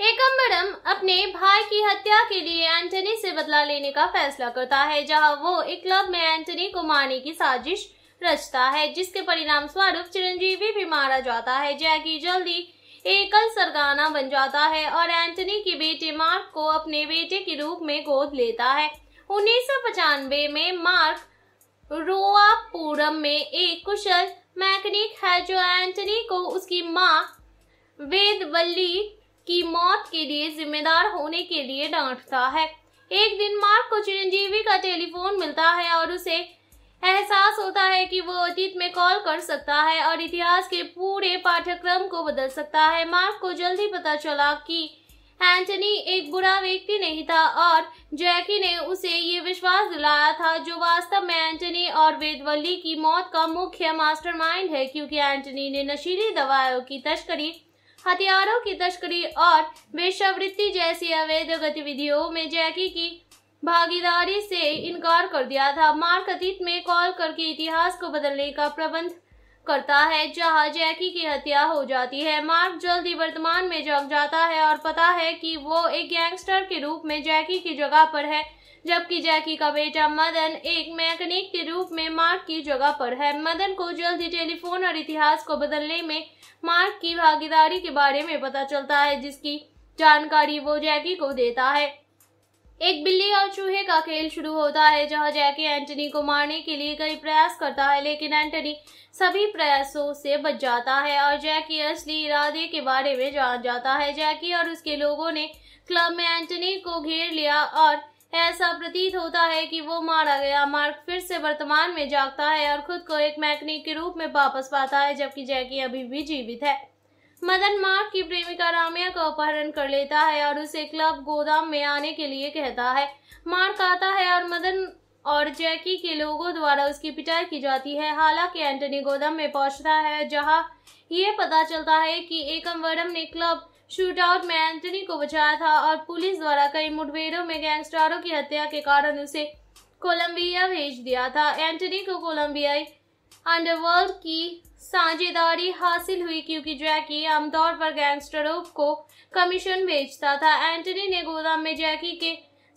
एकम बड़म अपने भाई की हत्या के लिए एंटनी से बदला लेने का फैसला करता है जहां वो एक क्लब में एंटनी को मारने की साजिश रचता है जिसके परिणाम स्वरूप चिरंजीवी भी मारा जाता है जैकी जल्दी एकल सरगाना बन जाता है और एंटनी के बेटे मार्क को अपने बेटे के रूप में गोद लेता है उन्नीस में मार्क रोआपुरम में एक कुशल मैकनिक है जो एंटनी को उसकी माँ वल्ली की मौत के लिए जिम्मेदार होने के लिए डांटता है एक दिन मार्क को चिरंजीवी का टेलीफोन मिलता है और उसे एहसास होता है कि वो अतीत में कॉल कर सकता है और इतिहास के पूरे पाठ्यक्रम को बदल सकता है मार्क को जल्द ही पता चला कि एंटनी एक बुरा व्यक्ति नहीं था और जैकी ने उसे ये विश्वास दिलाया था जो वास्तव में एंटनी और वेदवली की मौत का मुख्य मास्टरमाइंड है क्योंकि एंटनी ने नशीली दवाओं की तस्करी हथियारों की तस्करी और वेशवृत्ति जैसी अवैध गतिविधियों में जैकी की भागीदारी से इनकार कर दिया था मार्क अतीत में कॉल करके इतिहास को बदलने का प्रबंध करता है जहाँ जैकी की हत्या हो जाती है मार्क जल्दी वर्तमान में जग जाता है और पता है कि वो एक गैंगस्टर के रूप में जैकी की जगह पर है जबकि जैकी का बेटा मदन एक मैकेनिक के रूप में मार्क की जगह पर है मदन को जल्दी टेलीफोन और इतिहास को बदलने में मार्क की भागीदारी के बारे में पता चलता है जिसकी जानकारी वो जैकी को देता है एक बिल्ली और चूहे का खेल शुरू होता है जहां जैकी एंटनी को मारने के लिए कई प्रयास करता है लेकिन एंटनी सभी प्रयासों से बच जाता है और जैकी असली इरादे के बारे में जान जाता है जैकी और उसके लोगों ने क्लब में एंटनी को घेर लिया और ऐसा प्रतीत होता है कि वो मारा गया मार्क फिर से वर्तमान में जागता है और खुद को एक मैकेनिक के रूप में वापस पाता है जबकि जैकी अभी भी जीवित है मदन मार्क की प्रेमिका राम्या का अपहरण कर लेता है और उसे क्लब गोदाम में आने के लिए कहता है मार्क आता है और मदन और जैकी के लोगों द्वारा उसकी पिटाई की जाती है हालांकि एंटनी गोदाम में पहुंचता है जहां ये पता चलता है कि एकम वरम ने क्लब शूटआउट में एंटनी को बचाया था और पुलिस द्वारा कई मुठभेड़ों में गैंगस्टरों की हत्या के कारण उसे कोलंबिया भेज दिया था एंटनी को कोलंबियाई अंडरवर्ल्ड की साझेदारी हासिल हुई क्योंकि जैकी आमतौर पर गैंगस्टरों को कमीशन बेचता था एंटनी ने गोदाम में जैकी के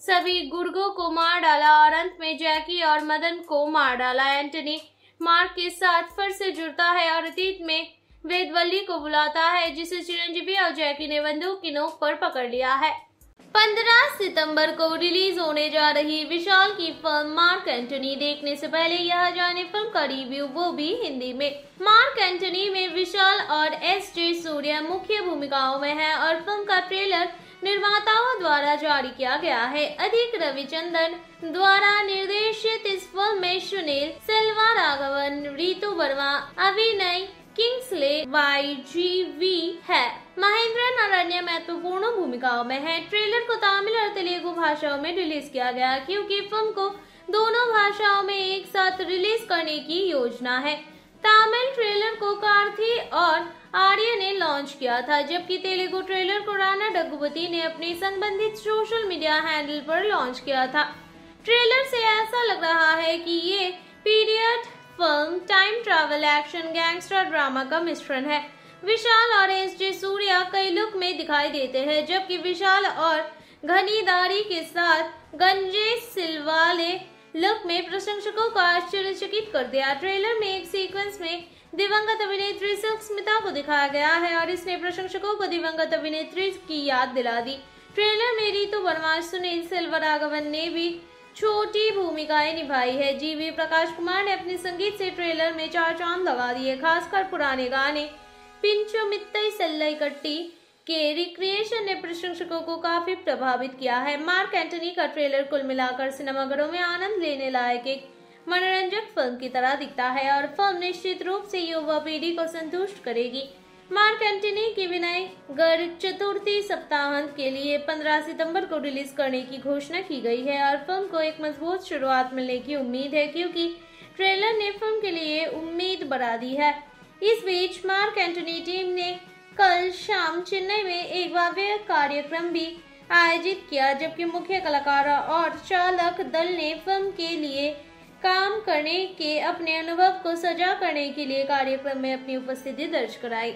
सभी गुर्गों को मार डाला और अंत में जैकी और मदन को मार डाला एंटनी मार्क के साथ फर से जुड़ता है और अतीत में वेदवल्ली को बुलाता है जिसे चिरंजीवी और जैकी ने बंदूक की नोक पर पकड़ लिया है 15 सितंबर को रिलीज होने जा रही विशाल की फिल्म मार्क एंटनी देखने से पहले यह जाने फिल्म का रिव्यू वो भी हिंदी में मार्क एंटनी में विशाल और एस जे सूर्य मुख्य भूमिकाओं में हैं और फिल्म का ट्रेलर निर्माताओं द्वारा जारी किया गया है अधिक रविचंदन द्वारा निर्देशित इस फिल्म में सुनील सिल्वा राघवन रितु वर्मा अभिनय किंग्सले वाई जी वी है महेंद्रन नारायण महत्वपूर्ण तो भूमिकाओं में है ट्रेलर को तमिल और तेलुगु भाषाओं में रिलीज किया गया क्योंकि फिल्म को दोनों भाषाओं में एक साथ रिलीज करने की योजना है तमिल ट्रेलर को कार्थी और आर्य ने लॉन्च किया था जबकि तेलुगु ट्रेलर को राणा डगुपति ने अपने संबंधित सोशल मीडिया हैंडल पर लॉन्च किया था ट्रेलर से ऐसा लग रहा है कि ये period film time travel action gangster drama का मिश्रण है विशाल और एस जे सूर्या कई लुक में दिखाई देते हैं जबकि विशाल और घनीदारी के साथ गंजे सिलवाले लुक में प्रशंसकों को आश्चर्यचकित कर दिया ट्रेलर में एक सीक्वेंस में दिवंगत अभिनेत्री सिल्क स्मिता को दिखाया गया है और इसने प्रशंसकों को दिवंगत अभिनेत्री की याद दिला दी ट्रेलर में रितु वर्मा सुनील सिल्वर आगमन ने भी छोटी भूमिकाएं निभाई है जीवी प्रकाश कुमार ने अपने संगीत से ट्रेलर में चार चांद लगा दिए खासकर पुराने गाने पिंचो मित्तई सल्लई कट्टी के रिक्रिएशन ने प्रशंसकों को काफी प्रभावित किया है मार्क एंटनी का ट्रेलर कुल मिलाकर सिनेमाघरों में आनंद लेने लायक एक मनोरंजक फिल्म की तरह दिखता है और फिल्म निश्चित रूप से युवा पीढ़ी को संतुष्ट करेगी मार्क एंटनी की विनय गढ़ चतुर्थी सप्ताहांत के लिए 15 सितंबर को रिलीज करने की घोषणा की गई है और फिल्म को एक मजबूत शुरुआत मिलने की उम्मीद है क्योंकि ट्रेलर ने फिल्म के लिए उम्मीद बढ़ा दी है इस बीच मार्क एंटनी टीम ने कल शाम चेन्नई में एक भव्य कार्यक्रम भी आयोजित किया जबकि मुख्य कलाकार और चालक दल ने फिल्म के लिए काम करने के अपने अनुभव को सजा करने के लिए कार्यक्रम में अपनी उपस्थिति दर्ज कराई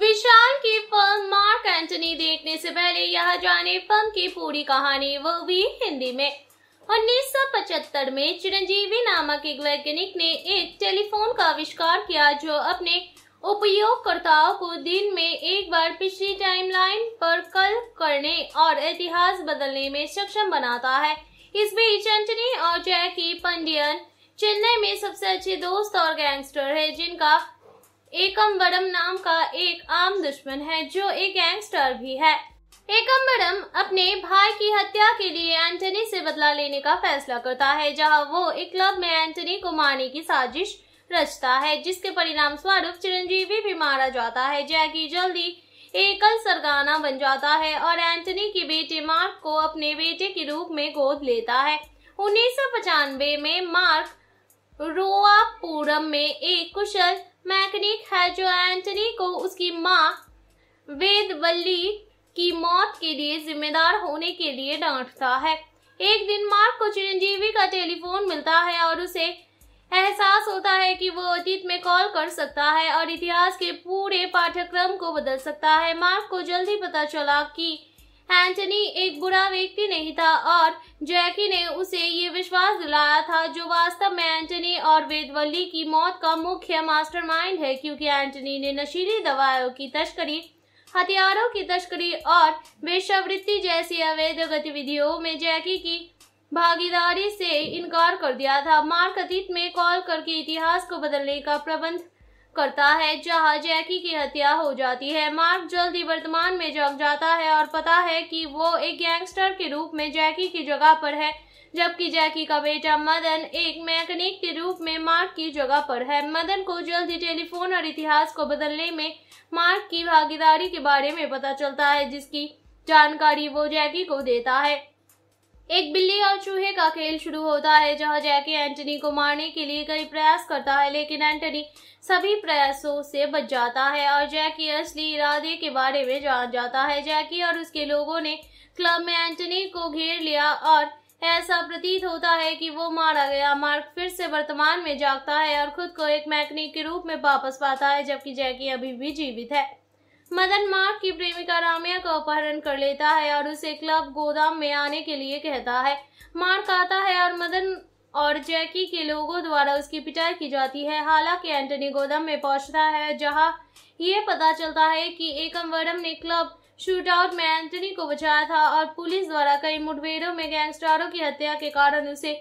विशाल की फिल्म मार्क एंटनी देखने से पहले यह जाने फिल्म की पूरी कहानी वो भी हिंदी में 1975 में चिरंजीवी नामक एक वैज्ञानिक ने एक टेलीफोन का आविष्कार किया जो अपने उपयोगकर्ताओं को दिन में एक बार पिछली टाइमलाइन पर कल करने और इतिहास बदलने में सक्षम बनाता है इस बीच एंटनी और जैकी पंडियन चेन्नई में सबसे अच्छे दोस्त और गैंगस्टर है जिनका एकम बड़म नाम का एक आम दुश्मन है जो एक गैंगस्टर भी है एकम बड़म अपने भाई की हत्या के लिए एंटनी से बदला लेने का फैसला करता है जहां वो एक क्लब में एंटनी को मारने की साजिश रचता है जिसके परिणाम स्वरूप चिरंजीवी भी मारा जाता है जैकी जल्दी एकल सरगाना बन जाता है और एंटनी के बेटे मार्क को अपने बेटे के रूप में गोद लेता है उन्नीस में मार्क रोआपुरम में एक कुशल मैकनिक है जो एंटनी को उसकी माँ वल्ली की मौत के लिए जिम्मेदार होने के लिए डांटता है एक दिन मार्क को चिरंजीवी का टेलीफोन मिलता है और उसे एहसास होता है कि वो अतीत में कॉल कर सकता है और इतिहास के पूरे पाठ्यक्रम को बदल सकता है मार्क को जल्द ही पता चला कि एंटनी एक बुरा व्यक्ति नहीं था और जैकी ने उसे ये विश्वास दिलाया था जो वास्तव में एंटनी और वेदवली की मौत का मुख्य मास्टरमाइंड है क्योंकि एंटनी ने नशीली दवाओं की तस्करी हथियारों की तस्करी और वेशवृत्ति जैसी अवैध गतिविधियों में जैकी की भागीदारी से इनकार कर दिया था मार्क अतीत में कॉल करके इतिहास को बदलने का प्रबंध करता है जहां जैकी की हत्या हो जाती है मार्क जल्दी वर्तमान में जग जाता है और पता है कि वो एक गैंगस्टर के रूप में जैकी की जगह पर है जबकि जैकी का बेटा मदन एक मैकेनिक के रूप में मार्क की जगह पर है मदन को जल्दी टेलीफोन और इतिहास को बदलने में मार्क की भागीदारी के बारे में पता चलता है जिसकी जानकारी वो जैकी को देता है एक बिल्ली और चूहे का खेल शुरू होता है जहां जैकी एंटनी को मारने के लिए कई प्रयास करता है लेकिन एंटनी सभी प्रयासों से बच जाता है और जैकी असली इरादे के बारे में जान जाता है जैकी और उसके लोगों ने क्लब में एंटनी को घेर लिया और ऐसा प्रतीत होता है कि वो मारा गया मार्क फिर से वर्तमान में जागता है और खुद को एक मैकेनिक के रूप में वापस पाता है जबकि जैकी अभी भी जीवित है मदन मार्क की प्रेमिका राम्या का अपहरण कर लेता है और उसे क्लब गोदाम में आने के लिए कहता है मार्क आता है और मदन और जैकी के लोगों द्वारा उसकी पिटाई की जाती है हालांकि एंटनी गोदाम में पहुंचता है जहां ये पता चलता है कि एकम वरम ने क्लब शूटआउट में एंटनी को बचाया था और पुलिस द्वारा कई मुठभेड़ों में गैंगस्टरों की हत्या के कारण उसे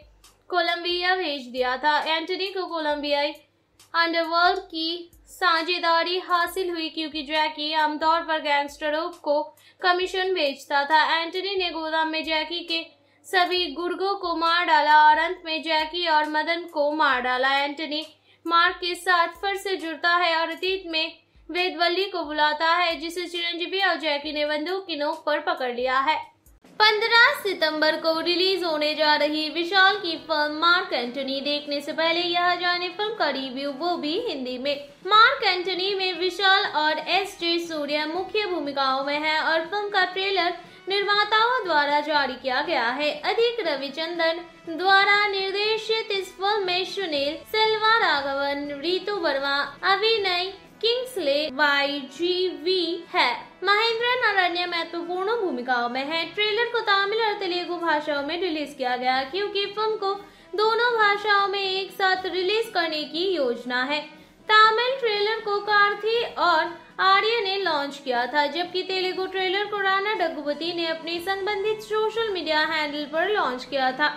कोलंबिया भेज दिया था एंटनी को कोलंबियाई अंडरवर्ल्ड की साझेदारी हासिल हुई क्योंकि जैकी आमतौर पर गैंगस्टरों को कमीशन बेचता था एंटनी ने गोदाम में जैकी के सभी गुर्गों को मार डाला और अंत में जैकी और मदन को मार डाला एंटनी मार्क के साथ फर से जुड़ता है और अतीत में वेदवल्ली को बुलाता है जिसे चिरंजीवी और जैकी ने बंदूक की नोक पर पकड़ लिया है 15 सितंबर को रिलीज होने जा रही विशाल की फिल्म मार्क एंटनी देखने से पहले यह जाने फिल्म का रिव्यू वो भी हिंदी में मार्क एंटनी में विशाल और एस जे सूर्य मुख्य भूमिकाओं में हैं और फिल्म का ट्रेलर निर्माताओं द्वारा जारी किया गया है अधिक रविचंदन द्वारा निर्देशित इस फिल्म में सुनील सिल्वा राघवन रितु वर्मा अभिनय किंग्सले वाई जी वी है महेंद्रन अरण्य महत्वपूर्ण भूमिकाओं में है ट्रेलर को तमिल और तेलुगु भाषाओं में रिलीज किया गया क्योंकि फिल्म को दोनों भाषाओं में एक साथ रिलीज करने की योजना है तमिल ट्रेलर को कार्थी और आर्य ने लॉन्च किया था जबकि तेलुगु ट्रेलर को राणा डग्गुवती ने अपने संबंधित सोशल मीडिया हैंडल पर लॉन्च किया था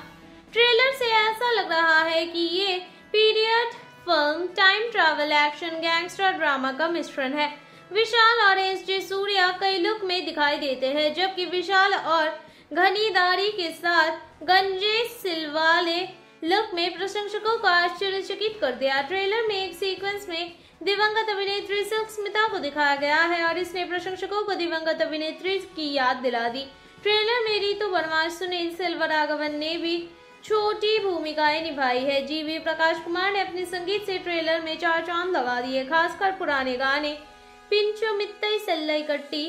ट्रेलर से ऐसा लग रहा है कि ये period film time travel action gangster drama का मिश्रण है विशाल और एस जे सूर्या कई लुक में दिखाई देते हैं जबकि विशाल और घनीदारी के साथ गंजे सिलवाले लुक में प्रशंसकों को आश्चर्यचकित कर दिया ट्रेलर में एक सीक्वेंस में दिवंगत अभिनेत्री सिल्क स्मिता को दिखाया गया है और इसने प्रशंसकों को दिवंगत अभिनेत्री की याद दिला दी ट्रेलर में रितु वर्मा सुनील सिल्वर आगमन ने भी छोटी भूमिकाएं निभाई है जीवी प्रकाश कुमार ने अपने संगीत से ट्रेलर में चार चांद लगा दिए खासकर पुराने गाने पिंचो मित्तई सल्लई कट्टी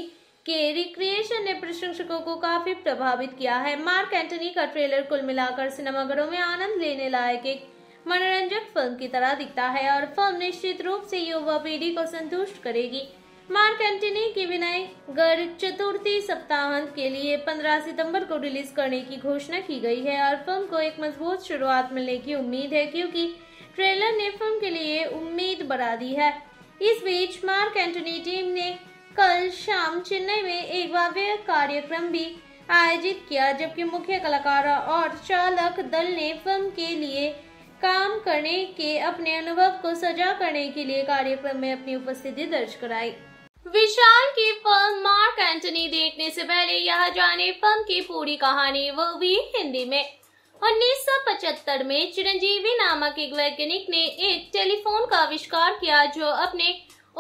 के रिक्रिएशन ने प्रशंसकों को काफी प्रभावित किया है मार्क एंटनी का ट्रेलर कुल मिलाकर सिनेमाघरों में आनंद लेने लायक एक मनोरंजक फिल्म की तरह दिखता है और फिल्म निश्चित रूप से युवा पीढ़ी को संतुष्ट करेगी मार्क एंटनी की विनय गढ़ चतुर्थी सप्ताहांत के लिए 15 सितंबर को रिलीज करने की घोषणा की गई है और फिल्म को एक मजबूत शुरुआत मिलने की उम्मीद है क्योंकि ट्रेलर ने फिल्म के लिए उम्मीद बढ़ा दी है इस बीच मार्क एंटनी टीम ने कल शाम चेन्नई में एक भव्य कार्यक्रम भी आयोजित किया जबकि मुख्य कलाकार और चालक दल ने फिल्म के लिए काम करने के अपने अनुभव को सजा करने के लिए कार्यक्रम में अपनी उपस्थिति दर्ज कराई विशाल की फिल्म मार्क एंटनी देखने से पहले यह जाने फिल्म की पूरी कहानी वो भी हिंदी में 1975 में चिरंजीवी नामक एक वैज्ञानिक ने एक टेलीफोन का आविष्कार किया जो अपने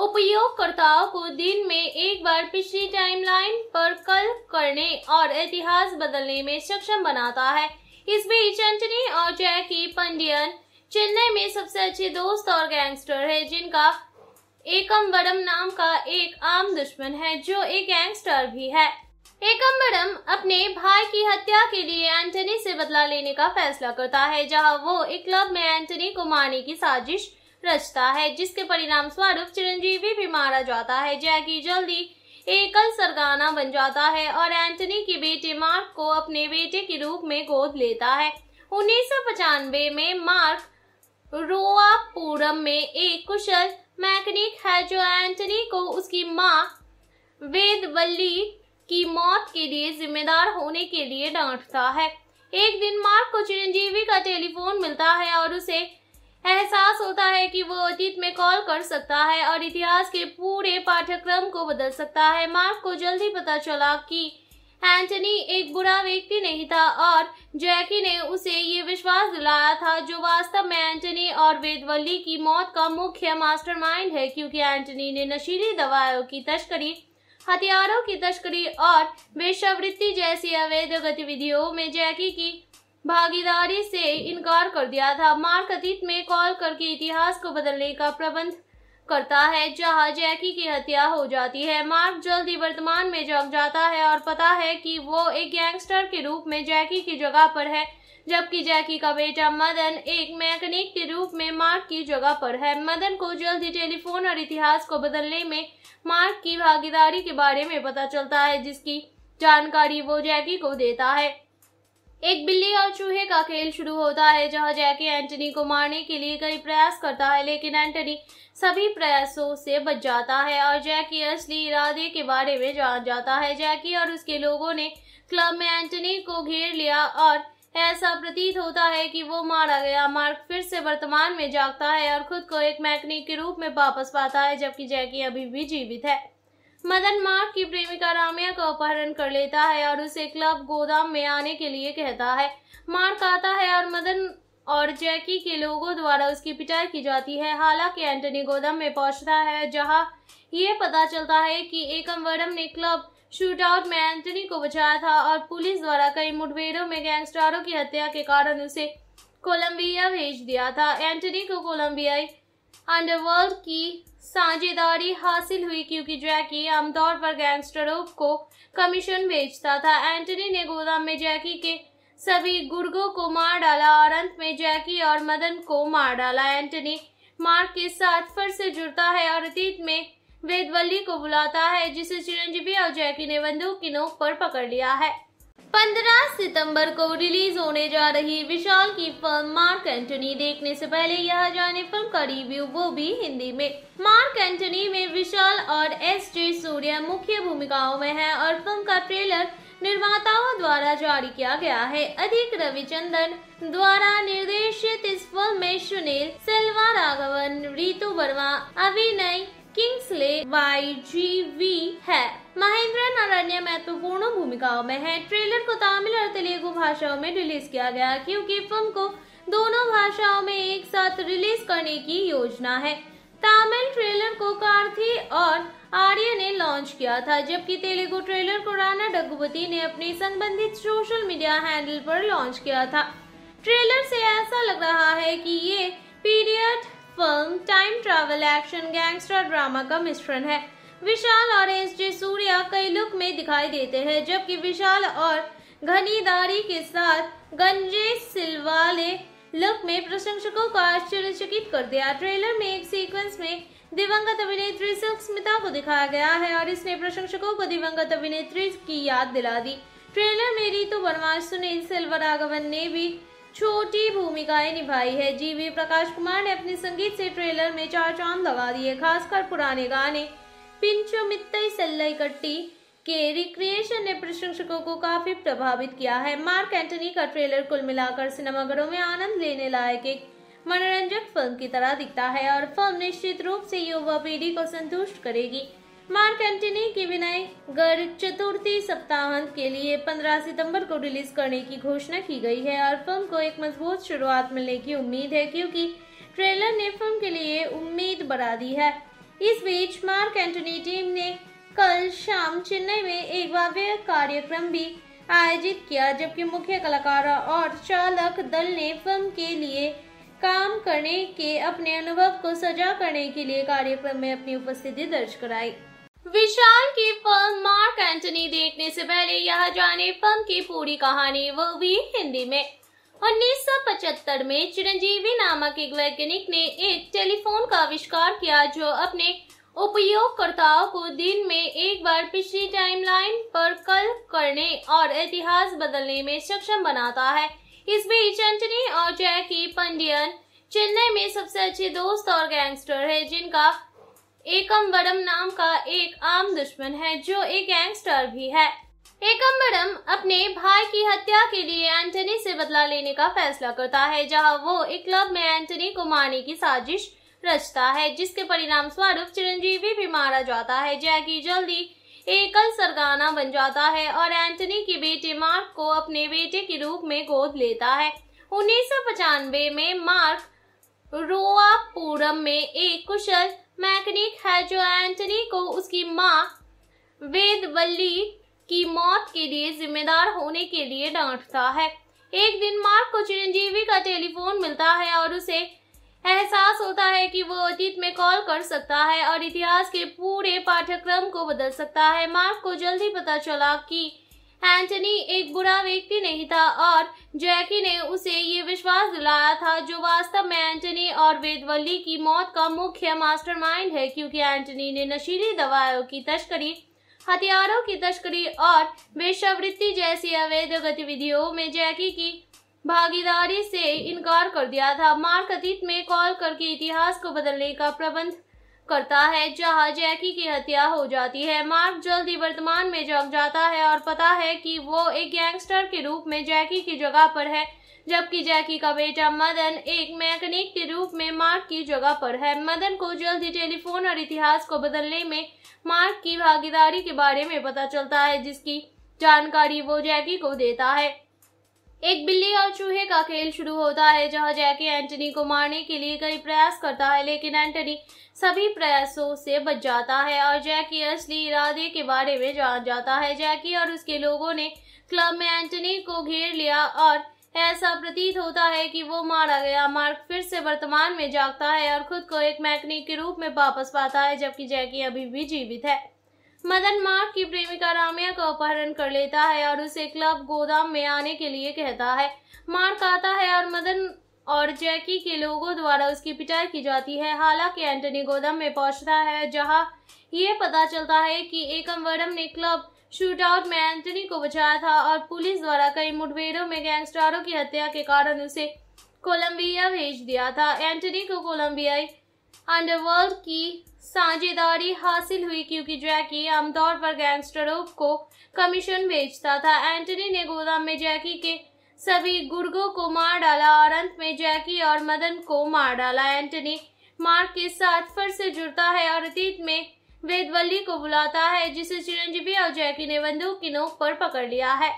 उपयोगकर्ताओं को दिन में एक बार पिछली टाइमलाइन पर कल करने और इतिहास बदलने में सक्षम बनाता है इस बीच एंटनी और जैकी पंडियन चेन्नई में सबसे अच्छे दोस्त और गैंगस्टर है जिनका एकम नाम का एक आम दुश्मन है जो एक गैंगस्टर भी है एकम अपने भाई की हत्या के लिए एंटनी से बदला लेने का फैसला करता है जहां वो एक क्लब में एंटनी को मारने की साजिश रचता है जिसके परिणाम स्वरूप चिरंजीवी भी मारा जाता है जैकी जल्दी एकल सरगाना बन जाता है और एंटनी के बेटे मार्क को अपने बेटे के रूप में गोद लेता है उन्नीस में मार्क रोआपुरम में एक कुशल मैकनिक है जो एंटनी को उसकी माँ वल्ली की मौत के लिए जिम्मेदार होने के लिए डांटता है एक दिन मार्क को चिरंजीवी का टेलीफोन मिलता है और उसे एहसास होता है कि वो अतीत में कॉल कर सकता है और इतिहास के पूरे पाठ्यक्रम को बदल सकता है मार्क को जल्द ही पता चला कि एंटनी एक बुरा व्यक्ति नहीं था और जैकी ने उसे ये विश्वास दिलाया था जो वास्तव में एंटनी और वेदवली की मौत का मुख्य मास्टरमाइंड है क्योंकि एंटनी ने नशीली दवाओं की तस्करी हथियारों की तस्करी और वेशवृत्ति जैसी अवैध गतिविधियों में जैकी की भागीदारी से इनकार कर दिया था मार्क अतीत में कॉल करके इतिहास को बदलने का प्रबंध करता है जहां जैकी की हत्या हो जाती है मार्क जल्दी वर्तमान में जग जाता है और पता है कि वो एक गैंगस्टर के रूप में जैकी की जगह पर है जबकि जैकी का बेटा मदन एक मैकेनिक के रूप में मार्क की जगह पर है मदन को जल्दी टेलीफोन और इतिहास को बदलने में मार्क की भागीदारी के बारे में पता चलता है जिसकी जानकारी वो जैकी को देता है एक बिल्ली और चूहे का खेल शुरू होता है जहां जैकी एंटनी को मारने के लिए कई प्रयास करता है लेकिन एंटनी सभी प्रयासों से बच जाता है और जैकी असली इरादे के बारे में जान जाता है जैकी और उसके लोगों ने क्लब में एंटनी को घेर लिया और ऐसा प्रतीत होता है कि वो मारा गया मार्क फिर से वर्तमान में जागता है और खुद को एक मैकेनिक के रूप में वापस पाता है जबकि जैकी अभी भी जीवित है मदन मार्क की प्रेमिका राम्या का अपहरण कर लेता है और उसे क्लब गोदाम में आने के लिए कहता है मार्क आता है और मदन और जैकी के लोगों द्वारा उसकी पिटाई की जाती है हालांकि एंटनी गोदाम में पहुंचता है जहां ये पता चलता है कि वरम ने क्लब शूटआउट में एंटनी को बचाया था और पुलिस द्वारा कई मुठभेड़ों में गैंगस्टरों की हत्या के कारण उसे कोलंबिया भेज दिया था एंटनी को कोलंबियाई अंडरवर्ल्ड की साझेदारी हासिल हुई क्योंकि जैकी आमतौर पर गैंगस्टरों को कमीशन बेचता था एंटनी ने गोदाम में जैकी के सभी गुर्गों को मार डाला और अंत में जैकी और मदन को मार डाला एंटनी मार्क के साथ फिर से जुड़ता है और अतीत में वेदवल्ली को बुलाता है जिसे चिरंजीवी और जैकी ने बंदूक की नोक पर पकड़ लिया है 15 सितंबर को रिलीज होने जा रही विशाल की फिल्म मार्क एंटनी देखने से पहले यह जाने फिल्म का रिव्यू वो भी हिंदी में मार्क एंटनी में विशाल और एस जे सूर्य मुख्य भूमिकाओं में हैं और फिल्म का ट्रेलर निर्माताओं द्वारा जारी किया गया है अधिक रविचंदन द्वारा निर्देशित इस फिल्म में सुनील सिल्वा राघवन रितु वर्मा अभिनय किंग्सले वाई जी वी है महेंद्र नारायण महत्वपूर्ण भूमिकाओं में है ट्रेलर को तमिल और तेलुगु भाषाओं में रिलीज किया गया क्योंकि फिल्म को दोनों भाषाओं में एक साथ रिलीज करने की योजना है तमिल ट्रेलर को कार्थी और आर्य ने लॉन्च किया था जबकि तेलुगु ट्रेलर को राणा डगुपति ने अपने संबंधित सोशल मीडिया हैंडल पर लॉन्च किया था ट्रेलर से ऐसा लग रहा है कि ये period film time travel action gangster drama का मिश्रण है विशाल ऑरेंज सूर्य कई लुक में दिखाई देते हैं जबकि विशाल और घनी दाढ़ी के साथ गंजे सिलवाले लुक में प्रशंसकों को आश्चर्यचकित कर दिया ट्रेलर में एक सीक्वेंस में दिवंगत अभिनेत्री सिल्क स्मिता को दिखाया गया है और इसने प्रशंसकों को दिवंगत अभिनेत्री की याद दिला दी ट्रेलर में रितु वर्मा सुनील आगमन ने भी छोटी भूमिकाएं निभाई है जीवी प्रकाश कुमार ने अपने संगीत से ट्रेलर में चार चांद लगा दिए खासकर पुराने गाने पिंचो मित्तई पिंचोमित्तई कट्टी के रिक्रिएशन ने प्रशंसकों को काफी प्रभावित किया है मार्क एंटनी का ट्रेलर कुल मिलाकर सिनेमाघरों में आनंद लेने लायक एक मनोरंजक फिल्म की तरह दिखता है और फिल्म निश्चित रूप से युवा पीढ़ी को संतुष्ट करेगी मार्क एंटनी की विनय गर चतुर्थी सप्ताहांत के लिए 15 सितंबर को रिलीज करने की घोषणा की गई है और फिल्म को एक मजबूत शुरुआत मिलने की उम्मीद है क्योंकि ट्रेलर ने फिल्म के लिए उम्मीद बढ़ा दी है इस बीच मार्क एंटनी टीम ने कल शाम चेन्नई में एक भव्य कार्यक्रम भी आयोजित किया जबकि मुख्य कलाकार और चालक दल ने फिल्म के लिए काम करने के अपने अनुभव को सजा करने के लिए कार्यक्रम में अपनी उपस्थिति दर्ज कराई विशाल की फिल्म मार्क एंटनी देखने से पहले यह जाने फिल्म की पूरी कहानी वो भी हिंदी में 1975 में चिरंजीवी नामक एक वैज्ञानिक ने एक टेलीफोन का आविष्कार किया जो अपने उपयोगकर्ताओं को दिन में एक बार पिछली टाइमलाइन पर कल करने और इतिहास बदलने में सक्षम बनाता है इस बीच एंटनी और जैकी पंडियन चेन्नई में सबसे अच्छे दोस्त और गैंगस्टर है जिनका एकम वरम नाम का एक आम दुश्मन है जो एक गैंगस्टर भी है एकम्बरम अपने भाई की हत्या के लिए एंटनी से बदला लेने का फैसला करता है जहां वो एक क्लब में एंटनी को मारने की साजिश रचता है जिसके परिणाम स्वरूप चिरंजीवी भी मारा जाता है जैकी जल्दी एकल सरगाना बन जाता है और एंटनी के बेटे मार्क को अपने बेटे के रूप में गोद लेता है उन्नीस में मार्क रोआपुरम में एक कुशल मैकेनिक है जो एंटनी को उसकी माँ वेदवल्ली की मौत के लिए जिम्मेदार होने के लिए डांटता है एक दिन मार्क को चिरंजीवी का टेलीफोन मिलता है और उसे एहसास होता है कि वो अतीत में कॉल कर सकता है और इतिहास के पूरे पाठ्यक्रम को बदल सकता है मार्क को जल्दी पता चला कि एंटनी एक बुरा व्यक्ति नहीं था और जैकी ने उसे ये विश्वास दिलाया था जो वास्तव में एंटनी और वेदवली की मौत का मुख्य मास्टरमाइंड है क्योंकि एंटनी ने नशीली दवाओं की तस्करी हथियारों की तस्करी और वेश्यावृत्ति जैसी अवैध गतिविधियों में जैकी की भागीदारी से इनकार कर दिया था मार्क अतीत में कॉल करके इतिहास को बदलने का प्रबंध करता है जहां जैकी की हत्या हो जाती है मार्क जल्द ही वर्तमान में जग जाता है और पता है कि वो एक गैंगस्टर के रूप में जैकी की जगह पर है जबकि जैकी का बेटा मदन एक मैकेनिक के रूप में मार्क की जगह पर है मदन को जल्द ही टेलीफोन और इतिहास को बदलने में मार्क की भागीदारी के बारे में पता चलता है जिसकी जानकारी वो जैकी को देता है एक बिल्ली और चूहे का खेल शुरू होता है जहां जैकी एंटनी को मारने के लिए कई प्रयास करता है लेकिन एंटनी सभी प्रयासों से बच जाता है और जैकी असली इरादे के बारे में जान जाता है जैकी और उसके लोगों ने क्लब में एंटनी को घेर लिया और ऐसा प्रतीत होता है कि वो मारा गया मार्क फिर से वर्तमान में जागता है और खुद को एक मैकनिक के रूप में वापस पाता है जबकि जैकी अभी भी जीवित है मदन मार्क की प्रेमिका रामिया का अपहरण कर लेता है और उसे क्लब गोदाम में आने के लिए कहता है मार्क आता है और मदन और जैकी के लोगों द्वारा उसकी पिटाई की जाती है हालांकि एंटनी गोदाम में पहुंचता है जहां ये पता चलता है कि एकमवरम ने क्लब शूटआउट में एंटनी को बचाया था और पुलिस द्वारा कई मुठभेड़ों में गैंगस्टरों की हत्या के कारण उसे कोलंबिया भेज दिया था एंटनी को कोलंबियाई अंडरवर्ल्ड की साझेदारी हासिल हुई क्योंकि जैकी आमतौर पर गैंगस्टरों को कमीशन भेजता था एंटनी ने गोदाम में जैकी के सभी गुर्गों को मार डाला और अंत में जैकी और मदन को मार डाला एंटनी मार्क के साथ फिर से जुड़ता है और अतीत में वेदवल्ली को बुलाता है जिसे चिरंजीवी और जैकी ने बंदूक की नोक पर पकड़ लिया है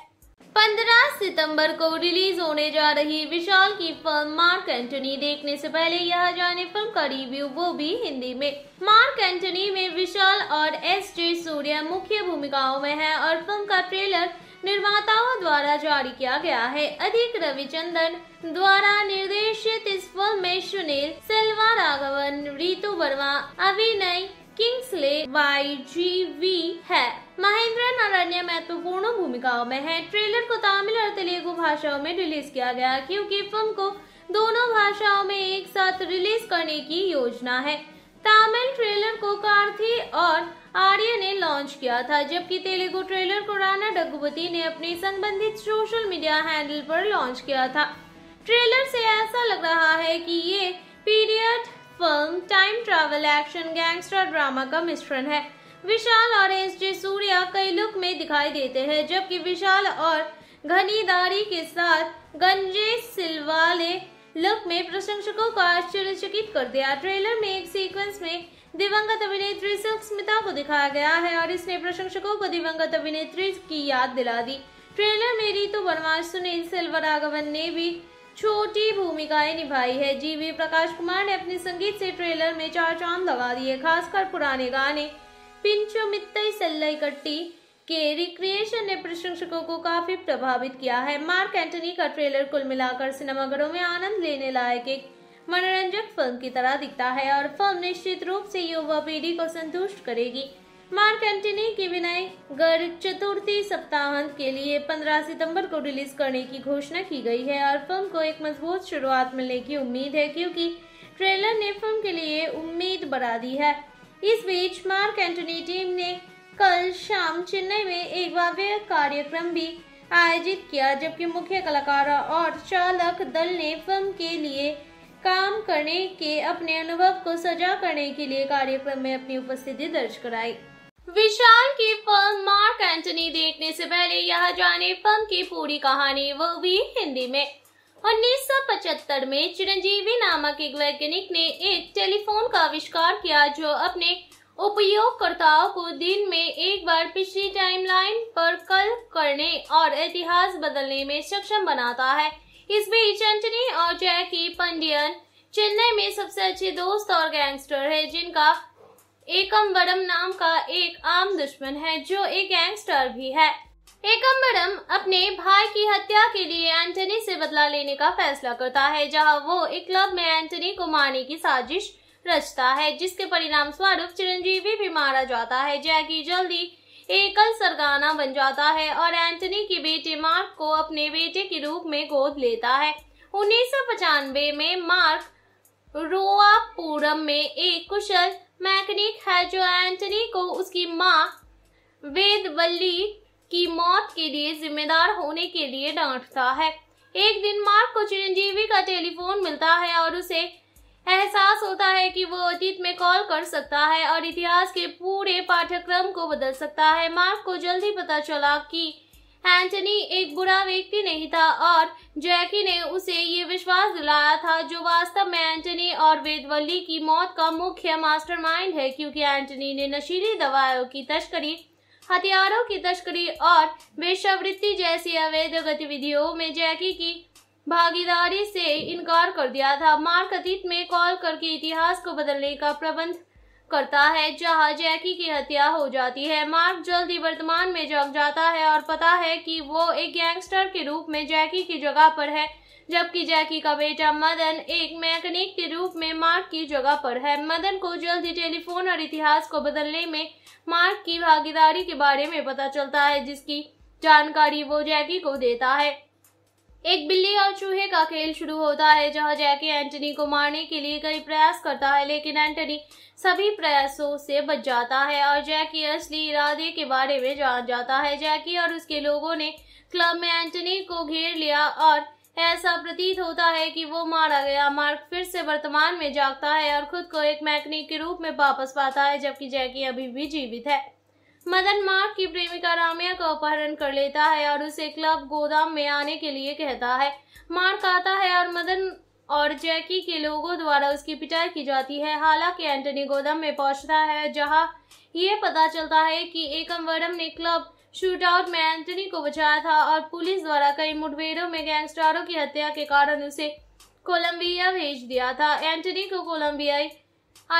15 सितंबर को रिलीज होने जा रही विशाल की फिल्म मार्क एंटनी देखने से पहले यह जाने फिल्म का रिव्यू वो भी हिंदी में मार्क एंटनी में विशाल और एस जे सूर्य मुख्य भूमिकाओं में हैं और फिल्म का ट्रेलर निर्माताओं द्वारा जारी किया गया है अधिक रविचंदन द्वारा निर्देशित इस फिल्म में सुनील सिल्वा राघवन रितु वर्मा अभिनय किंग्सले वाई जी वी है महेंद्रन नारायण महत्वपूर्ण भूमिकाओं में है ट्रेलर को तमिल और तेलुगु भाषाओं में रिलीज किया गया क्योंकि फिल्म को दोनों भाषाओं में एक साथ रिलीज करने की योजना है तमिल ट्रेलर को कार्थी और आर्य ने लॉन्च किया था जबकि तेलुगु ट्रेलर को राणा डगुपति ने अपने संबंधित सोशल मीडिया हैंडल पर लॉन्च किया था ट्रेलर से ऐसा लग रहा है कि ये period film time travel action gangster drama का मिश्रण है विशाल और एस जे सूर्या कई लुक में दिखाई देते हैं जबकि विशाल और घनीदारी के साथ गंजे सिलवाले लुक में प्रशंसकों को आश्चर्यचकित कर दिया ट्रेलर में एक सीक्वेंस में दिवंगत अभिनेत्री सिल्क स्मिता को दिखाया गया है और इसने प्रशंसकों को दिवंगत अभिनेत्री की याद दिला दी ट्रेलर में रितु तो सुनील सिल्वर आगमन ने भी छोटी भूमिकाएं निभाई है जीवी प्रकाश कुमार ने अपने संगीत से ट्रेलर में चार चांद लगा दिए खासकर पुराने गाने पिंचो मित्तई सल्लई कट्टी के रिक्रिएशन ने प्रशंसकों को काफी प्रभावित किया है मार्क एंटनी का ट्रेलर कुल मिलाकर सिनेमाघरों में आनंद लेने लायक एक मनोरंजक फिल्म की तरह दिखता है और फिल्म निश्चित रूप से युवा पीढ़ी को संतुष्ट करेगी मार्क एंटनी की विनय गढ़ चतुर्थी सप्ताहांत के लिए 15 सितंबर को रिलीज करने की घोषणा की गई है और फिल्म को एक मजबूत शुरुआत मिलने की उम्मीद है क्योंकि ट्रेलर ने फिल्म के लिए उम्मीद बढ़ा दी है इस बीच मार्क एंटनी टीम ने कल शाम चेन्नई में एक भव्य कार्यक्रम भी आयोजित किया जबकि मुख्य कलाकार और चालक दल ने फिल्म के लिए काम करने के अपने अनुभव को सजा करने के लिए कार्यक्रम में अपनी उपस्थिति दर्ज कराई विशाल की फिल्म मार्क एंटनी देखने से पहले यह जाने फिल्म की पूरी कहानी वो भी हिंदी में 1975 में चिरंजीवी नामक एक वैज्ञानिक ने एक टेलीफोन का आविष्कार किया जो अपने उपयोगकर्ताओं को दिन में एक बार पिछली टाइमलाइन पर कल करने और इतिहास बदलने में सक्षम बनाता है इस बीच एंटनी और जैकी पंडियन चेन्नई में सबसे अच्छे दोस्त और गैंगस्टर है जिनका एकम नाम का एक आम दुश्मन है जो एक गैंगस्टर भी है एकम अपने भाई की हत्या के लिए एंटनी से बदला लेने का फैसला करता है जहां वो एक क्लब में एंटनी को मारने की साजिश रचता है जिसके परिणाम स्वरूप चिरंजीवी भी मारा जाता है जैकी जल्दी एकल सरगाना बन जाता है और एंटनी के बेटे मार्क को अपने बेटे के रूप में गोद लेता है उन्नीस में मार्क रोआपुरम में एक कुशल मैकेनिक है जो एंटनी को उसकी माँ वल्ली की मौत के लिए जिम्मेदार होने के लिए डांटता है एक दिन मार्क को चिरंजीवी का टेलीफोन मिलता है और उसे एहसास होता है कि वो अतीत में कॉल कर सकता है और इतिहास के पूरे पाठ्यक्रम को बदल सकता है मार्क को जल्द ही पता चला कि एंटनी एक बुरा व्यक्ति नहीं था और जैकी ने उसे ये विश्वास दिलाया था जो वास्तव में एंटनी और वेदवली की मौत का मुख्य मास्टरमाइंड है क्योंकि एंटनी ने नशीली दवाओं की तस्करी हथियारों की तस्करी और वेशवृत्ति जैसी अवैध गतिविधियों में जैकी की भागीदारी से इनकार कर दिया था मार्क अतीत में कॉल करके इतिहास को बदलने का प्रबंध करता है जहाँ जैकी की हत्या हो जाती है मार्क जल्दी वर्तमान में जग जाता है और पता है कि वो एक गैंगस्टर के रूप में जैकी की जगह पर है जबकि जैकी का बेटा मदन एक मैकेनिक के रूप में मार्क की जगह पर है मदन को जल्दी टेलीफोन और इतिहास को बदलने में मार्क की भागीदारी के बारे में पता चलता है जिसकी जानकारी वो जैकी को देता है एक बिल्ली और चूहे का खेल शुरू होता है जहां जैकी एंटनी को मारने के लिए कई प्रयास करता है लेकिन एंटनी सभी प्रयासों से बच जाता है और जैकी असली इरादे के बारे में जान जाता है जैकी और उसके लोगों ने क्लब में एंटनी को घेर लिया और ऐसा प्रतीत होता है कि वो मारा गया मार्क फिर से वर्तमान में जागता है और खुद को एक मैकेनिक के रूप में वापस पाता है जबकि जैकी अभी भी जीवित है मदन मार्क की प्रेमिका राम्या का अपहरण कर लेता है और उसे क्लब गोदाम में आने के लिए कहता है मार्क आता है और मदन और जैकी के लोगों द्वारा उसकी पिटाई की जाती है हालांकि एंटनी गोदाम में पहुंचता है जहां ये पता चलता है कि एकम एकमवरम ने क्लब शूटआउट में एंटनी को बचाया था और पुलिस द्वारा कई मुठभेड़ों में गैंगस्टरों की हत्या के कारण उसे कोलंबिया भेज दिया था एंटनी को कोलंबियाई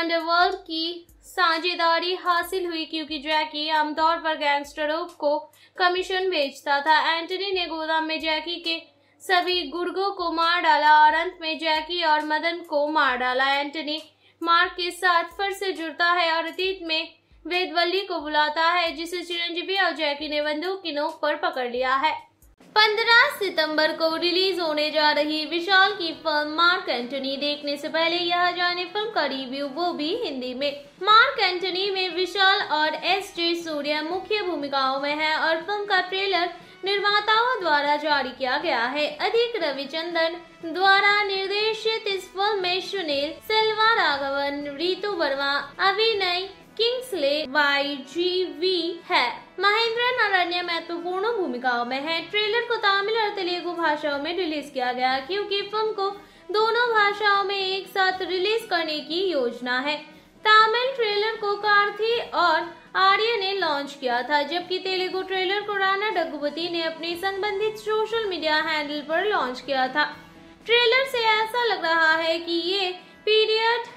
अंडरवर्ल्ड की साझेदारी हासिल हुई क्योंकि जैकी आमतौर पर गैंगस्टरों को कमीशन बेचता था एंटनी ने गोदाम में जैकी के सभी गुर्गों को मार डाला और अंत में जैकी और मदन को मार डाला एंटनी मार्क के साथ फर से जुड़ता है और अतीत में वेदवल्ली को बुलाता है जिसे चिरंजीवी और जैकी ने बंदूक की नोक पर पकड़ लिया है 15 सितंबर को रिलीज होने जा रही विशाल की फिल्म मार्क एंटनी देखने से पहले यह जाने फिल्म का रिव्यू वो भी हिंदी में मार्क एंटनी में विशाल और एस जे सूर्य मुख्य भूमिकाओं में हैं और फिल्म का ट्रेलर निर्माताओं द्वारा जारी किया गया है अधिक रविचंदन द्वारा निर्देशित इस फिल्म में सुनील सिल्वा राघवन रितु वर्मा अभिनय किंग्सले वाई जी वी है महेंद्रन नारायण महत्वपूर्ण भूमिकाओं में है ट्रेलर को तमिल और तेलुगु भाषाओं में रिलीज किया गया क्योंकि फिल्म को दोनों भाषाओं में एक साथ रिलीज करने की योजना है तमिल ट्रेलर को कार्थी और आर्य ने लॉन्च किया था जबकि तेलुगु ट्रेलर को राणा डगुपति ने अपने संबंधित सोशल मीडिया हैंडल पर लॉन्च किया था ट्रेलर से ऐसा लग रहा है कि ये period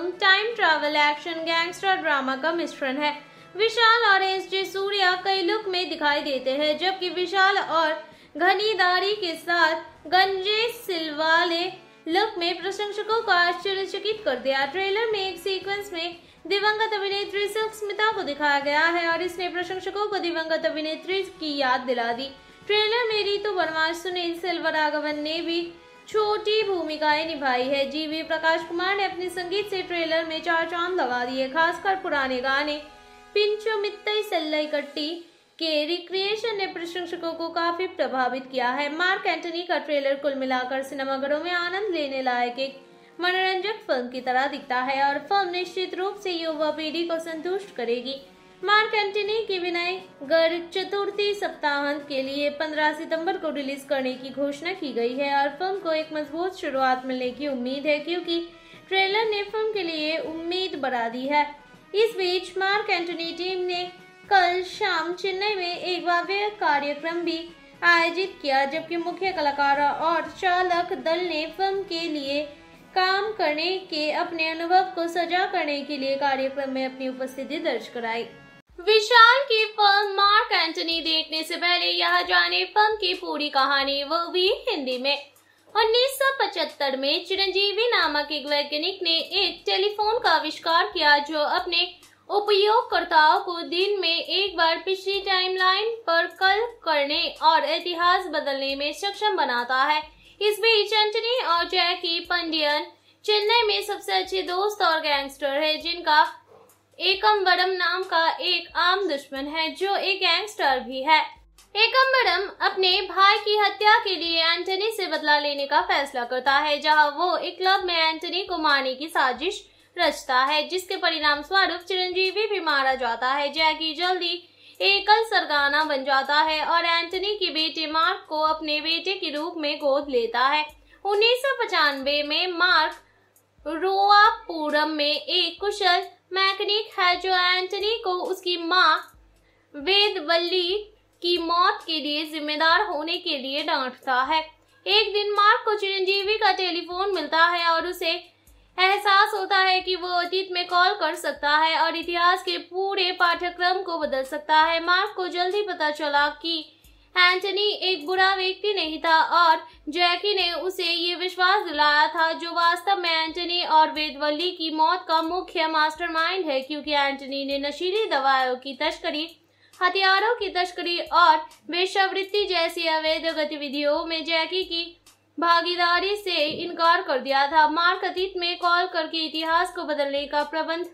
film time travel action gangster drama का मिश्रण है विशाल और एस जे सूर्या कई लुक में दिखाई देते हैं जबकि विशाल और घनीदारी के साथ गंजे सिलवाले लुक में प्रशंसकों को आश्चर्यचकित कर दिया ट्रेलर में एक सीक्वेंस में दिवंगत अभिनेत्री सिल्क स्मिता को दिखाया गया है और इसने प्रशंसकों को दिवंगत अभिनेत्री की याद दिला दी ट्रेलर में रितु तो वर्मा सुनील सिल्वर राघवन ने भी छोटी भूमिकाएं निभाई है जीवी प्रकाश कुमार ने अपने संगीत से ट्रेलर में चार चांद लगा दिए खासकर पुराने गाने पिंचो मित्तई सल्लई कट्टी के रिक्रिएशन ने प्रशंसकों को काफी प्रभावित किया है मार्क एंटनी का ट्रेलर कुल मिलाकर सिनेमाघरों में आनंद लेने लायक एक मनोरंजक फिल्म की तरह दिखता है और फिल्म निश्चित रूप से युवा पीढ़ी को संतुष्ट करेगी मार्क एंटनी की विनय गढ़ चतुर्थी सप्ताहांत के लिए 15 सितंबर को रिलीज करने की घोषणा की गई है और फिल्म को एक मजबूत शुरुआत मिलने की उम्मीद है क्योंकि ट्रेलर ने फिल्म के लिए उम्मीद बढ़ा दी है इस बीच मार्क एंटनी टीम ने कल शाम चेन्नई में एक भव्य कार्यक्रम भी आयोजित किया जबकि मुख्य कलाकार और चालक दल ने फिल्म के लिए काम करने के अपने अनुभव को सजा करने के लिए कार्यक्रम में अपनी उपस्थिति दर्ज कराई विशाल की फिल्म मार्क एंटनी देखने से पहले यह जाने फिल्म की पूरी कहानी वो भी हिंदी में 1975 में चिरंजीवी नामक एक वैज्ञानिक ने एक टेलीफोन का आविष्कार किया जो अपने उपयोगकर्ताओं को दिन में एक बार पिछली टाइमलाइन पर कल करने और इतिहास बदलने में सक्षम बनाता है इस बीच एंटनी और जैकी पंडियन चेन्नई में सबसे अच्छे दोस्त और गैंगस्टर है जिनका एकम्बरम नाम का एक आम दुश्मन है जो एक गैंगस्टर भी है एकम्बरम अपने भाई की हत्या के लिए एंटनी से बदला लेने का फैसला करता है जहां वो एक क्लब में एंटनी को मारने की साजिश रचता है जिसके परिणाम स्वरूप चिरंजीवी भी मारा जाता है जैकी जल्दी एकल सरगाना बन जाता है और एंटनी के बेटे मार्क को अपने बेटे के रूप में गोद लेता है उन्नीस में मार्क रोआपुरम में एक कुशल मैकनिक है जो एंटनी को उसकी माँ वल्ली की मौत के लिए जिम्मेदार होने के लिए डांटता है एक दिन मार्क को चिरंजीवी का टेलीफोन मिलता है और उसे एहसास होता है कि वो अतीत में कॉल कर सकता है और इतिहास के पूरे पाठ्यक्रम को बदल सकता है मार्क को जल्द ही पता चला कि एंटनी एक बुरा व्यक्ति नहीं था और जैकी ने उसे ये विश्वास दिलाया था जो वास्तव में एंटनी और वेदवली की मौत का मुख्य मास्टरमाइंड है क्योंकि एंटनी ने नशीली दवाओं की तस्करी हथियारों की तस्करी और वेशवृत्ति जैसी अवैध गतिविधियों में जैकी की भागीदारी से इनकार कर दिया था मार्क अतीत में कॉल करके इतिहास को बदलने का प्रबंध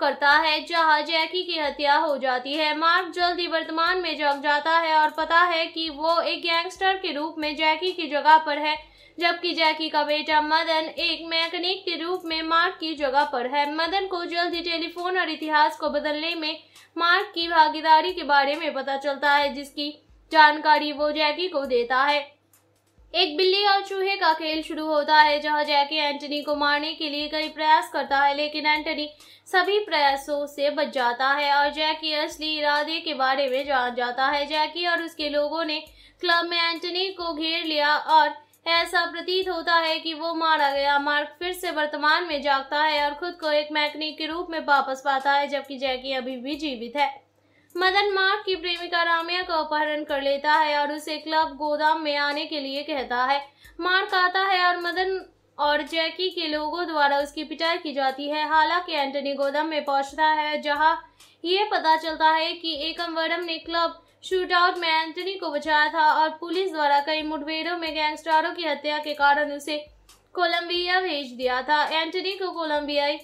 करता है जहां जैकी की हत्या हो जाती है मार्क जल्दी वर्तमान में जग जाता है और पता है कि वो एक गैंगस्टर के रूप में जैकी की जगह पर है जबकि जैकी का बेटा मदन एक मैकेनिक के रूप में मार्क की जगह पर है मदन को जल्दी टेलीफोन और इतिहास को बदलने में मार्क की भागीदारी के बारे में पता चलता है जिसकी जानकारी वो जैकी को देता है एक बिल्ली और चूहे का खेल शुरू होता है जहां जैकी एंटनी को मारने के लिए कई प्रयास करता है लेकिन एंटनी सभी प्रयासों से बच जाता है और जैकी असली इरादे के बारे में जान जाता है जैकी और उसके लोगों ने क्लब में एंटनी को घेर लिया और ऐसा प्रतीत होता है कि वो मारा गया मार्क फिर से वर्तमान में जागता है और खुद को एक मैकेनिक के रूप में वापस पाता है जबकि जैकी अभी भी जीवित है मदन मार्क की प्रेमिका राम्या का अपहरण कर लेता है और उसे क्लब गोदाम में आने के लिए कहता है मार्क आता है और मदन और जैकी के लोगों द्वारा उसकी पिटाई की जाती है हालांकि एंटनी गोदाम में पहुंचता है जहां ये पता चलता है कि वरम ने क्लब शूटआउट में एंटनी को बचाया था और पुलिस द्वारा कई मुठभेड़ों में गैंगस्टरों की हत्या के कारण उसे कोलंबिया भेज दिया था एंटनी को कोलंबियाई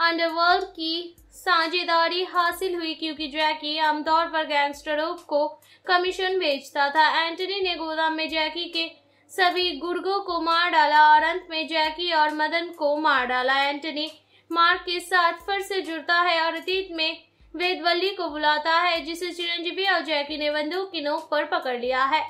अंडरवर्ल्ड की साझेदारी हासिल हुई क्योंकि जैकी आमतौर पर गैंगस्टरों को कमीशन बेचता था एंटनी ने गोदाम में जैकी के सभी गुर्गों को मार डाला और अंत में जैकी और मदन को मार डाला एंटनी मार्क के साथ फिर से जुड़ता है और अतीत में वेदवल्ली को बुलाता है जिसे चिरंजीवी और जैकी ने बंदूक की नोक पर पकड़ लिया है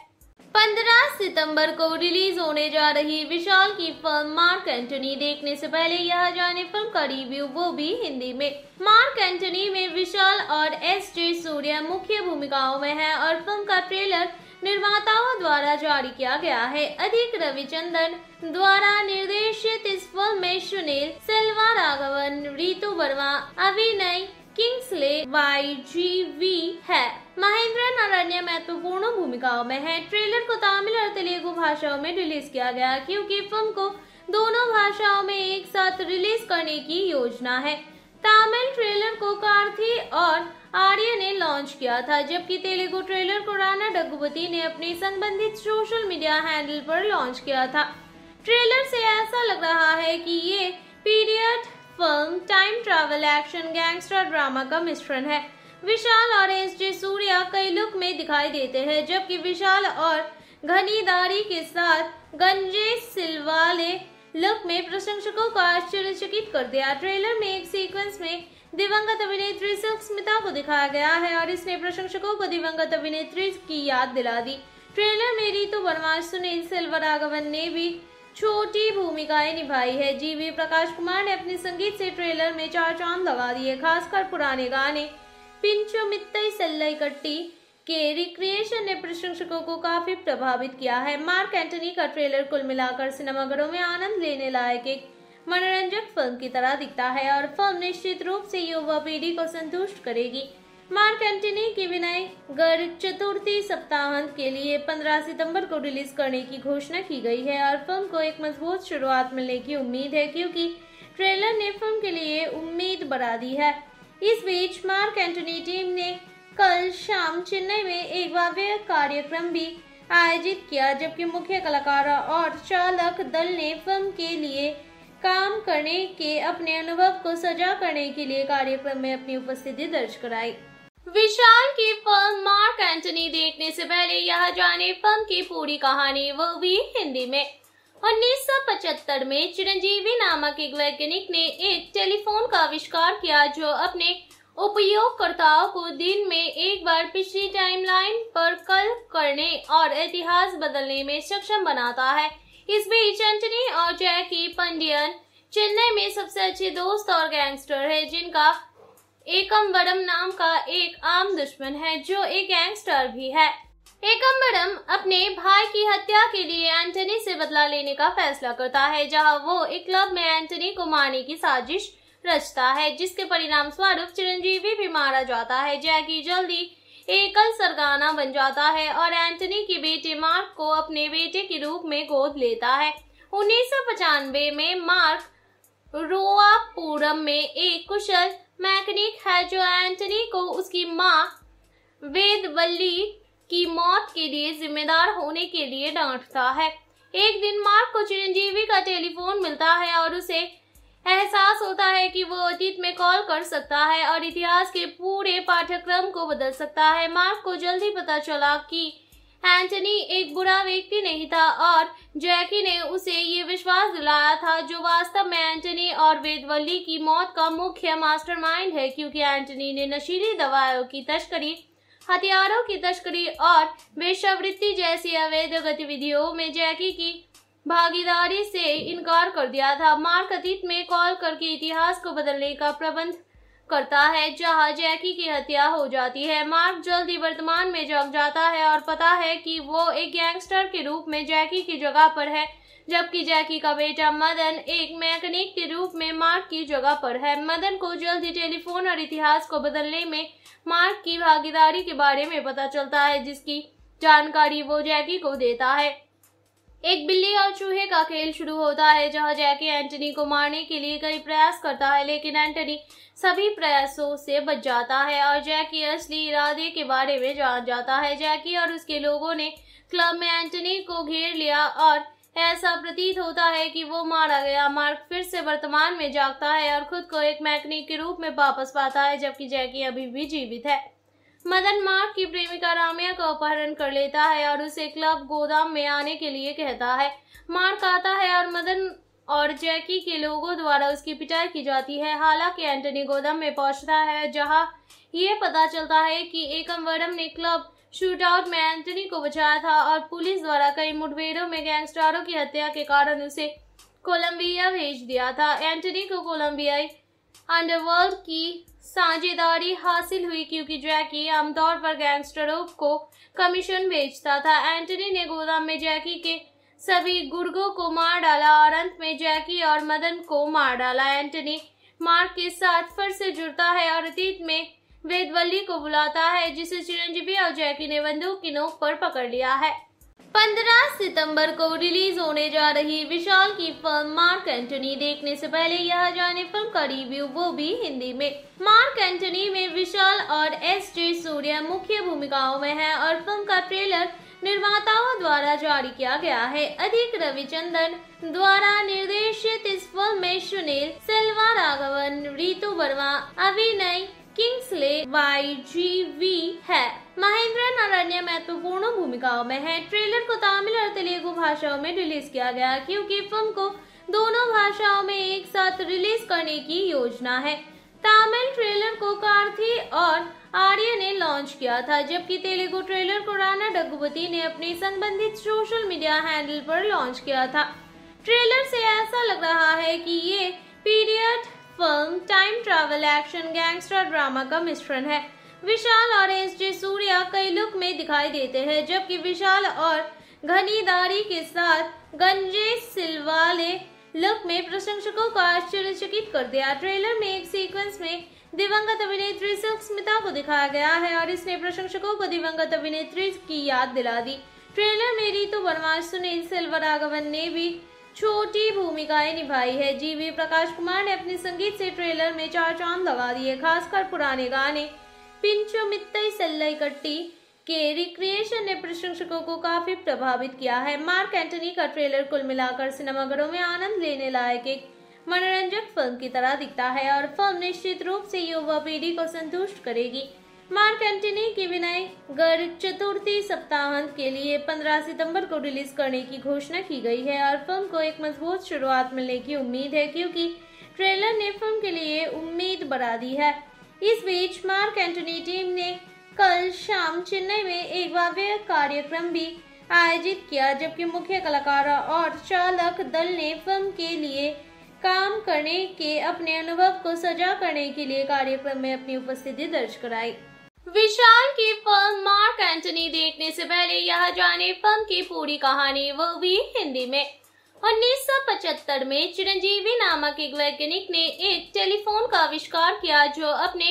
15 सितंबर को रिलीज होने जा रही विशाल की फिल्म मार्क एंटनी देखने से पहले यह जाने फिल्म का रिव्यू वो भी हिंदी में मार्क एंटनी में विशाल और एस जे सूर्य मुख्य भूमिकाओं में हैं और फिल्म का ट्रेलर निर्माताओं द्वारा जारी किया गया है अधिक रविचंदन द्वारा निर्देशित इस फिल्म में सुनील सिल्वा राघवन रितु वर्मा अभिनय किंग्सले वाई जी वी है महेंद्रन नारायण महत्वपूर्ण तो भूमिकाओं में है ट्रेलर को तमिल और तेलुगु भाषाओं में रिलीज किया गया क्योंकि फिल्म को दोनों भाषाओं में एक साथ रिलीज करने की योजना है तमिल ट्रेलर को कार्थी और आर्य ने लॉन्च किया था जबकि तेलुगु ट्रेलर को राणा डग्गुबती ने अपने संबंधित सोशल मीडिया हैंडल पर लॉन्च किया था ट्रेलर से ऐसा लग रहा है कि ये period film time travel action gangster drama का मिश्रण है विशाल और एस जे सूर्या कई लुक में दिखाई देते हैं जबकि विशाल और घनीदारी के साथ गंजे सिलवाले लुक में प्रशंसकों को आश्चर्यचकित कर दिया ट्रेलर में एक सीक्वेंस में दिवंगत अभिनेत्री सिल्क स्मिता को दिखाया गया है और इसने प्रशंसकों को दिवंगत अभिनेत्री की याद दिला दी ट्रेलर में रितु वर्मा सुनील सिल्वर आगमन ने भी छोटी भूमिकाएं निभाई है जीवी प्रकाश कुमार ने अपने संगीत से ट्रेलर में चार चांद लगा दिए खासकर पुराने गाने पिंचो मित्तई सल्लई कट्टी के रिक्रिएशन ने प्रशंसकों को काफी प्रभावित किया है मार्क एंटनी का ट्रेलर कुल मिलाकर सिनेमाघरों में आनंद लेने लायक एक मनोरंजक फिल्म की तरह दिखता है और फिल्म निश्चित रूप से युवा पीढ़ी को संतुष्ट करेगी मार्क एंटनी की विनय गढ़ चतुर्थी सप्ताहांत के लिए 15 सितंबर को रिलीज करने की घोषणा की गई है और फिल्म को एक मजबूत शुरुआत मिलने की उम्मीद है क्योंकि ट्रेलर ने फिल्म के लिए उम्मीद बढ़ा दी है इस बीच मार्क एंटनी टीम ने कल शाम चेन्नई में एक भव्य कार्यक्रम भी आयोजित किया जबकि मुख्य कलाकार और चालक दल ने फिल्म के लिए काम करने के अपने अनुभव को सजा करने के लिए कार्यक्रम में अपनी उपस्थिति दर्ज कराई विशाल की फिल्म मार्क एंटनी देखने से पहले यह जाने फिल्म की पूरी कहानी वो भी हिंदी में 1975 में चिरंजीवी नामक एक वैज्ञानिक ने एक टेलीफोन का आविष्कार किया जो अपने उपयोगकर्ताओं को दिन में एक बार पिछली टाइमलाइन पर कल करने और इतिहास बदलने में सक्षम बनाता है इस बीच एंटनी और जैकी पंडियन चेन्नई में सबसे अच्छे दोस्त और गैंगस्टर है जिनका एकम नाम का एक आम दुश्मन है जो एक गैंगस्टर भी है एकम अपने भाई की हत्या के लिए एंटनी से बदला लेने का फैसला करता है जहां वो एक क्लब में एंटनी को मारने की साजिश रचता है जिसके परिणाम स्वरूप चिरंजीवी भी मारा जाता है जैकी जल्दी एकल सरगाना बन जाता है और एंटनी के बेटे मार्क को अपने बेटे के रूप में गोद लेता है उन्नीस में मार्क रोआपुरम में एक कुशल मैकनिक है जो एंटनी को उसकी माँ वल्ली की मौत के लिए जिम्मेदार होने के लिए डांटता है एक दिन मार्क को चिरंजीवी का टेलीफोन मिलता है और उसे एहसास होता है कि वो अतीत में कॉल कर सकता है और इतिहास के पूरे पाठ्यक्रम को बदल सकता है मार्क को जल्द ही पता चला कि एंटनी एक बुरा व्यक्ति नहीं था और जैकी ने उसे ये विश्वास दिलाया था जो वास्तव में एंटनी और वेदवली की मौत का मुख्य मास्टरमाइंड है क्योंकि एंटनी ने नशीली दवाओं की तस्करी हथियारों की तस्करी और वेशवृत्ति जैसी अवैध गतिविधियों में जैकी की भागीदारी से इनकार कर दिया था मार्क अतीत में कॉल करके इतिहास को बदलने का प्रबंध करता है जहाँ जैकी की हत्या हो जाती है मार्क जल्दी वर्तमान में जग जाता है और पता है कि वो एक गैंगस्टर के रूप में जैकी की जगह पर है जबकि जैकी का बेटा मदन एक मैकेनिक के रूप में मार्क की जगह पर है मदन को जल्दी टेलीफोन और इतिहास को बदलने में मार्क की भागीदारी के बारे में पता चलता है जिसकी जानकारी वो जैकी को देता है एक बिल्ली और चूहे का खेल शुरू होता है जहां जैकी एंटनी को मारने के लिए कई प्रयास करता है लेकिन एंटनी सभी प्रयासों से बच जाता है और जैकी असली इरादे के बारे में जान जाता है जैकी और उसके लोगों ने क्लब में एंटनी को घेर लिया और ऐसा प्रतीत होता है कि वो मारा गया मार्क फिर से वर्तमान में जागता है और खुद को एक मैकेनिक के रूप में वापस पाता है जबकि जैकी अभी भी जीवित है मदन मार्क की प्रेमिका राम्या का अपहरण कर लेता है और उसे क्लब गोदाम में आने के लिए कहता है मार्क आता है और मदन और जैकी के लोगों द्वारा उसकी पिटाई की जाती है हालांकि एंटनी गोदाम में पहुंचता है जहां ये पता चलता है कि एकम वरम ने क्लब शूटआउट में एंटनी को बचाया था और पुलिस द्वारा कई मुठभेड़ों में गैंगस्टरों की हत्या के कारण उसे कोलंबिया भेज दिया था एंटनी को कोलंबियाई अंडरवर्ल्ड की साझेदारी हासिल हुई क्योंकि जैकी आमतौर पर गैंगस्टरों को कमीशन बेचता था एंटनी ने गोदाम में जैकी के सभी गुर्गों को मार डाला और अंत में जैकी और मदन को मार डाला एंटनी मार्क के साथ फर से जुड़ता है और अतीत में वेदवल्ली को बुलाता है जिसे चिरंजीवी और जैकी ने बंदूक की नोक पर पकड़ लिया है 15 सितंबर को रिलीज होने जा रही विशाल की फिल्म मार्क एंटनी देखने से पहले यह जाने फिल्म का रिव्यू वो भी हिंदी में मार्क एंटनी में विशाल और एस जे सूर्य मुख्य भूमिकाओं में हैं और फिल्म का ट्रेलर निर्माताओं द्वारा जारी किया गया है अधिक रविचंदन द्वारा निर्देशित इस फिल्म में सुनील सिल्वा राघवन रितु वर्मा अभिनय किंग्सले वाई जी वी है महेंद्र नारायण महत्वपूर्ण भूमिकाओं में है ट्रेलर को तमिल और तेलुगु भाषाओं में रिलीज किया गया क्योंकि फिल्म को दोनों भाषाओं में एक साथ रिलीज करने की योजना है तमिल ट्रेलर को कार्थी और आर्य ने लॉन्च किया था जबकि तेलुगु ट्रेलर को राणा डगुपति ने अपने संबंधित सोशल मीडिया हैंडल पर लॉन्च किया था ट्रेलर से ऐसा लग रहा है कि ये period film time travel action gangster drama का मिश्रण है विशाल ऑरेंज सूर्य कई लुक में दिखाई देते हैं जबकि विशाल और घनी दाढ़ी के साथ गंजे सिलवाले लुक में प्रशंसकों को आश्चर्यचकित कर दिया ट्रेलर में एक सीक्वेंस में दिवंगत अभिनेत्री सिल्क स्मिता को दिखाया गया है और इसने प्रशंसकों को दिवंगत अभिनेत्री की याद दिला दी ट्रेलर में रितु वर्मा सुनील आगमन ने भी छोटी भूमिकाएं निभाई है जीवी प्रकाश कुमार ने अपने संगीत से ट्रेलर में चार चांद लगा दिए खासकर पुराने गाने पिंचो मित्तई सल्लई कट्टी के रिक्रिएशन ने प्रशंसकों को काफी प्रभावित किया है मार्क एंटनी का ट्रेलर कुल मिलाकर सिनेमाघरों में आनंद लेने लायक एक मनोरंजक फिल्म की तरह दिखता है और फिल्म निश्चित रूप से युवा पीढ़ी को संतुष्ट करेगी मार्क एंटनी की विनय गर चतुर्थी सप्ताहांत के लिए 15 सितंबर को रिलीज करने की घोषणा की गई है और फिल्म को एक मजबूत शुरुआत मिलने की उम्मीद है क्योंकि ट्रेलर ने फिल्म के लिए उम्मीद बढ़ा दी है इस बीच मार्क एंटनी टीम ने कल शाम चेन्नई में एक भव्य कार्यक्रम भी आयोजित किया जबकि मुख्य कलाकार और चालक दल ने फिल्म के लिए काम करने के अपने अनुभव को सजा करने के लिए कार्यक्रम में अपनी उपस्थिति दर्ज कराई विशाल की फिल्म मार्क एंटनी देखने से पहले यह जाने फिल्म की पूरी कहानी वो भी हिंदी में 1975 में चिरंजीवी नामक एक वैज्ञानिक ने एक टेलीफोन का आविष्कार किया जो अपने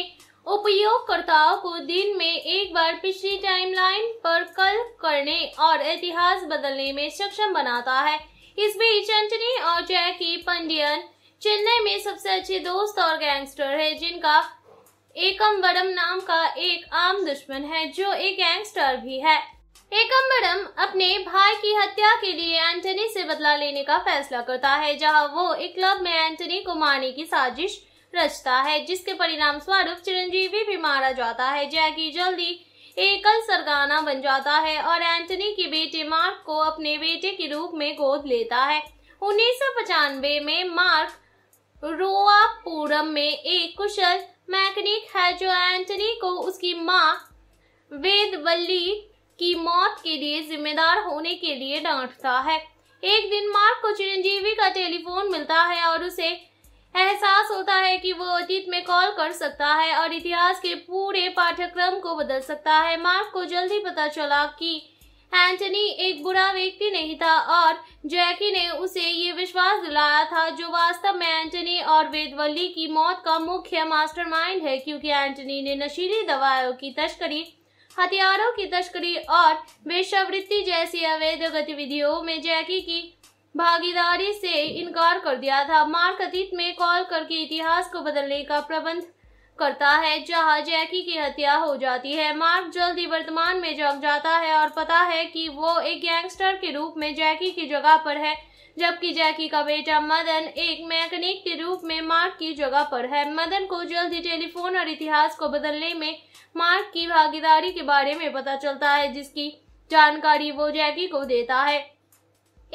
उपयोगकर्ताओं को दिन में एक बार पिछली टाइमलाइन पर कल करने और इतिहास बदलने में सक्षम बनाता है इस बीच एंटनी और जैकी पंडियन चेन्नई में सबसे अच्छे दोस्त और गैंगस्टर है जिनका एकम वरम नाम का एक आम दुश्मन है जो एक गैंगस्टर भी है एकम्बरम अपने भाई की हत्या के लिए एंटनी से बदला लेने का फैसला करता है जहां वो एक क्लब में एंटनी को मारने की साजिश रचता है जिसके परिणाम स्वरूप चिरंजीवी भी मारा जाता है जैकी जल्दी एकल सरगाना बन जाता है और एंटनी के बेटे मार्क को अपने बेटे के रूप में गोद लेता है उन्नीस में मार्क रोआपुरम में एक कुशल मैकेनिक है जो एंटनी को उसकी माँ वेदवल्ली की मौत के लिए जिम्मेदार होने के लिए डांटता है एक दिन मार्क को चिरंजीवी का टेलीफोन मिलता है और उसे एहसास होता है कि वो अतीत में कॉल कर सकता है और इतिहास के पूरे पाठ्यक्रम को बदल सकता है मार्क को जल्दी पता चला कि एंटनी एक बुरा व्यक्ति नहीं था और जैकी ने उसे ये विश्वास दिलाया था जो वास्तव में एंटनी और वेदवली की मौत का मुख्य मास्टरमाइंड है क्योंकि एंटनी ने नशीली दवाओं की तस्करी हथियारों की तस्करी और वेश्यावृत्ति जैसी अवैध गतिविधियों में जैकी की भागीदारी से इनकार कर दिया था मार्क अतीत में कॉल करके इतिहास को बदलने का प्रबंध करता है जहां जैकी की हत्या हो जाती है मार्क जल्द ही वर्तमान में जग जाता है और पता है कि वो एक गैंगस्टर के रूप में जैकी की जगह पर है जबकि जैकी का बेटा मदन एक मैकेनिक के रूप में मार्क की जगह पर है मदन को जल्द ही टेलीफोन और इतिहास को बदलने में मार्क की भागीदारी के बारे में पता चलता है जिसकी जानकारी वो जैकी को देता है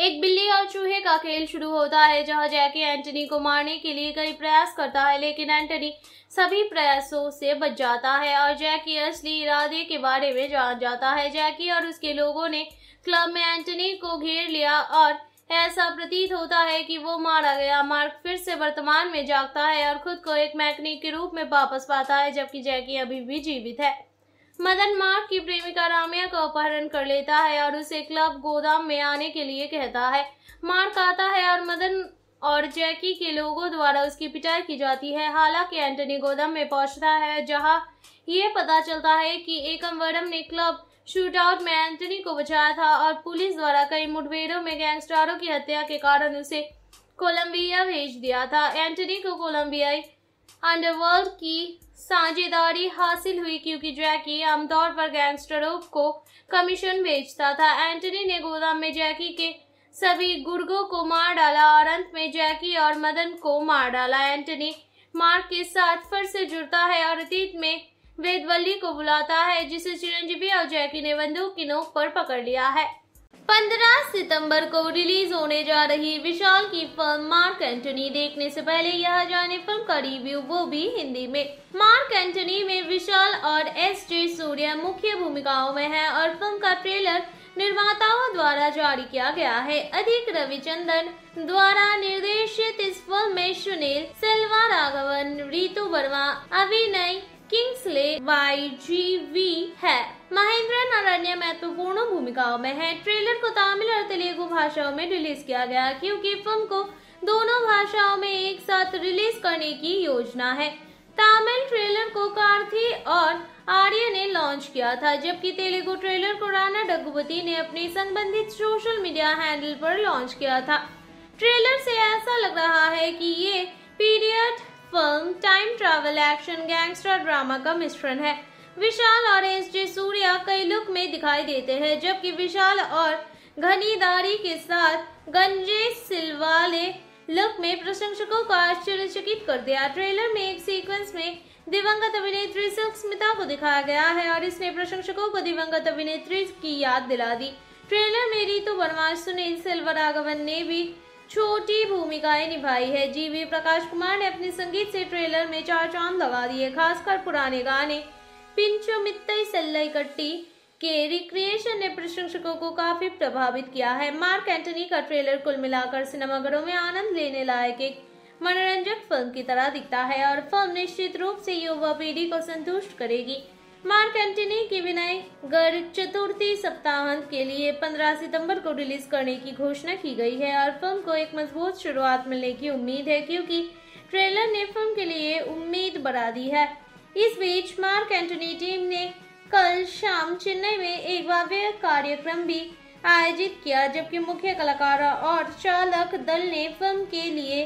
एक बिल्ली और चूहे का खेल शुरू होता है जहां जैकी एंटनी को मारने के लिए कई प्रयास करता है लेकिन एंटनी सभी प्रयासों से बच जाता है और जैकी असली इरादे के बारे में जान जाता है जैकी और उसके लोगों ने क्लब में एंटनी को घेर लिया और ऐसा प्रतीत होता है कि वो मारा गया मार्क फिर से वर्तमान में जागता है और खुद को एक मैकनिक के रूप में वापस पाता है जबकि जैकी अभी भी जीवित है मदन मार्क की प्रेमिका रामिया का अपहरण कर लेता है और उसे क्लब गोदाम में आने के लिए कहता है मार्क आता है और मदन और जैकी के लोगों द्वारा उसकी पिटाई की जाती है हालांकि एंटनी गोदाम में पहुंचता है जहां ये पता चलता है कि एकमवरम ने क्लब शूटआउट में एंटनी को बचाया था और पुलिस द्वारा कई मुठभेड़ों में गैंगस्टरों की हत्या के कारण उसे कोलंबिया भेज दिया था एंटनी को कोलंबियाई अंडरवर्ल्ड की साझेदारी हासिल हुई क्योंकि जैकी आमतौर पर गैंगस्टरों को कमीशन भेजता था एंटनी ने गोदाम में जैकी के सभी गुर्गों को मार डाला और अंत में जैकी और मदन को मार डाला एंटनी मार्क के साथ फिर से जुड़ता है और अतीत में वेदवल्ली को बुलाता है जिसे चिरंजीवी और जैकी ने बंदूक की नोक पर पकड़ लिया है 15 सितंबर को रिलीज होने जा रही विशाल की फिल्म मार्क एंटनी देखने से पहले यह जाने फिल्म का रिव्यू वो भी हिंदी में मार्क एंटनी में विशाल और एस जे सूर्य मुख्य भूमिकाओं में हैं और फिल्म का ट्रेलर निर्माताओं द्वारा जारी किया गया है अधिक रविचंदन द्वारा निर्देशित इस फिल्म में सुनील सिल्वा राघवन रितु वर्मा अभिनय किंग्सले वाई जी वी है महेंद्रन नारायण महत्वपूर्ण भूमिकाओं में है ट्रेलर को तमिल और तेलुगु भाषाओं में रिलीज किया गया क्योंकि फिल्म को दोनों भाषाओं में एक साथ रिलीज करने की योजना है तमिल ट्रेलर को कार्थी और आर्य ने लॉन्च किया था जबकि तेलुगु ट्रेलर को राणा डगुपति ने अपने संबंधित सोशल मीडिया हैंडल पर लॉन्च किया था ट्रेलर से ऐसा लग रहा है कि ये period film time travel action gangster drama का मिश्रण है विशाल और एस जे सूर्या कई लुक में दिखाई देते हैं जबकि विशाल और घनीदारी के साथ गंजे सिलवाले लुक में प्रशंसकों को आश्चर्यचकित कर दिया ट्रेलर में एक सीक्वेंस में दिवंगत अभिनेत्री सिल्क स्मिता को दिखाया गया है और इसने प्रशंसकों को दिवंगत अभिनेत्री की याद दिला दी ट्रेलर में रितु वर्मा सुनील सिल्वर आगमन ने भी छोटी भूमिकाएं निभाई है जीवी प्रकाश कुमार ने अपने संगीत से ट्रेलर में चार चांद लगा दिए खासकर पुराने गाने पिंचो मित्तई सल्लई कट्टी के रिक्रिएशन ने प्रशंसकों को काफी प्रभावित किया है मार्क एंटनी का ट्रेलर कुल मिलाकर सिनेमाघरों में आनंद लेने लायक एक मनोरंजक फिल्म की तरह दिखता है और फिल्म निश्चित रूप से युवा पीढ़ी को संतुष्ट करेगी मार्क एंटनी की विनय गढ़ चतुर्थी सप्ताहांत के लिए 15 सितंबर को रिलीज करने की घोषणा की गई है और फिल्म को एक मजबूत शुरुआत मिलने की उम्मीद है क्योंकि ट्रेलर ने फिल्म के लिए उम्मीद बढ़ा दी है इस बीच मार्क एंटनी टीम ने कल शाम चेन्नई में एक भव्य कार्यक्रम भी आयोजित किया जबकि मुख्य कलाकार और चालक दल ने फिल्म के लिए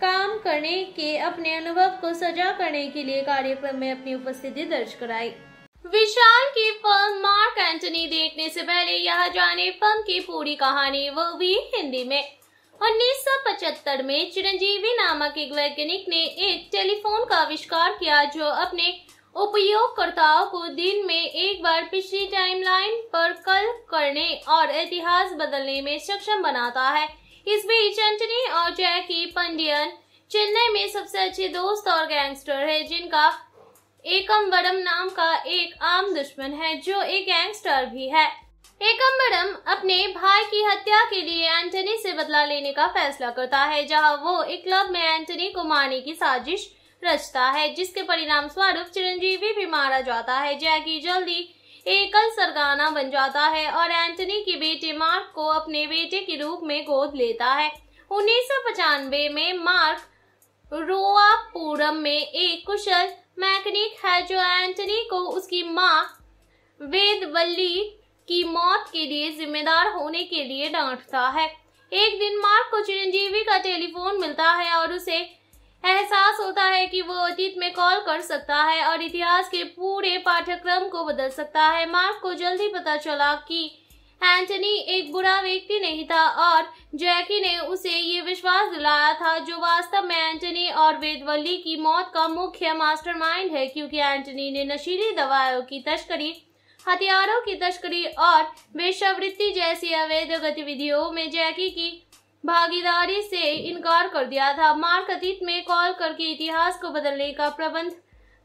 काम करने के अपने अनुभव को सजा करने के लिए कार्यक्रम में अपनी उपस्थिति दर्ज कराई विशाल की फिल्म मार्क एंटनी देखने से पहले यह जाने फिल्म की पूरी कहानी वो भी हिंदी में 1975 में चिरंजीवी नामक एक वैज्ञानिक ने एक टेलीफोन का आविष्कार किया जो अपने उपयोगकर्ताओं को दिन में एक बार पिछली टाइमलाइन पर कल करने और इतिहास बदलने में सक्षम बनाता है इस बीच एंटनी और जैकी पंडियन चेन्नई में सबसे अच्छे दोस्त और गैंगस्टर है जिनका एकम बड़म नाम का एक आम दुश्मन है जो एक गैंगस्टर भी है एकम बड़म अपने भाई की हत्या के लिए एंटनी से बदला लेने का फैसला करता है जहां वो एक क्लब में एंटनी को मारने की साजिश रचता है जिसके परिणाम स्वरूप चिरंजीवी भी मारा जाता है जैकी जल्दी एकल सरगाना बन जाता है और एंटनी के बेटे मार्क को अपने बेटे के रूप में गोद लेता है उन्नीस में मार्क रोआपुरम में एक कुशल मैकनिक है जो एंटनी को उसकी माँ वल्ली की मौत के लिए जिम्मेदार होने के लिए डांटता है एक दिन मार्क को चिरंजीवी का टेलीफोन मिलता है और उसे एहसास होता है कि वो अतीत में कॉल कर सकता है और इतिहास के पूरे पाठ्यक्रम को बदल सकता है मार्क को जल्द ही पता चला कि एंटनी एक बुरा व्यक्ति नहीं था और जैकी ने उसे ये विश्वास दिलाया था जो वास्तव में एंटनी और वेदवली की मौत का मुख्य मास्टरमाइंड है क्योंकि एंटनी ने नशीली दवाओं की तस्करी हथियारों की तस्करी और वेशवृत्ति जैसी अवैध गतिविधियों में जैकी की भागीदारी से इनकार कर दिया था मार्क अतीत में कॉल करके इतिहास को बदलने का प्रबंध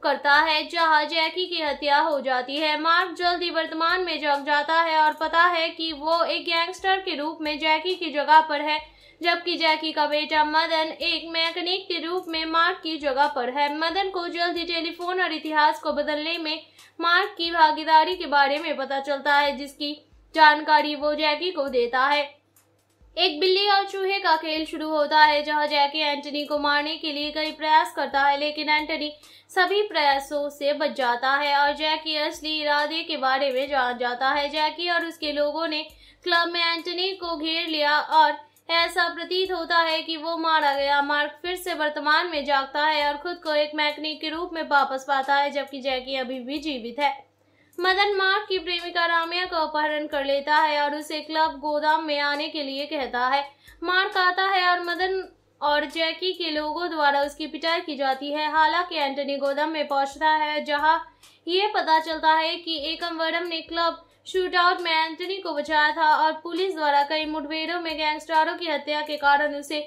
करता है जहां जैकी की हत्या हो जाती है मार्क जल्दी वर्तमान में जग जाता है और पता है कि वो एक गैंगस्टर के रूप में जैकी की जगह पर है जबकि जैकी का बेटा मदन एक मैकेनिक के रूप में मार्क की जगह पर है मदन को जल्दी टेलीफोन और इतिहास को बदलने में मार्क की भागीदारी के बारे में पता चलता है जिसकी जानकारी वो जैकी को देता है एक बिल्ली और चूहे का खेल शुरू होता है जहां जैकी एंटनी को मारने के लिए कई प्रयास करता है लेकिन एंटनी सभी प्रयासों से बच जाता है और जैकी असली इरादे के बारे में जान जाता है जैकी और उसके लोगों ने क्लब में एंटनी को घेर लिया और ऐसा प्रतीत होता है कि वो मारा गया मार्क फिर से वर्तमान में जागता है और खुद को एक मैकेनिक के रूप में वापस पाता है जबकि जैकी अभी भी जीवित है मदन मार्क की प्रेमिका राम्या का अपहरण कर लेता है और उसे क्लब गोदाम में आने के लिए कहता है मार्क आता है और मदन और जैकी के लोगों द्वारा उसकी पिटाई की जाती है हालांकि एंटनी गोदाम में पहुंचता है जहां ये पता चलता है कि वरम ने क्लब शूटआउट में एंटनी को बचाया था और पुलिस द्वारा कई मुठभेड़ों में गैंगस्टरों की हत्या के कारण उसे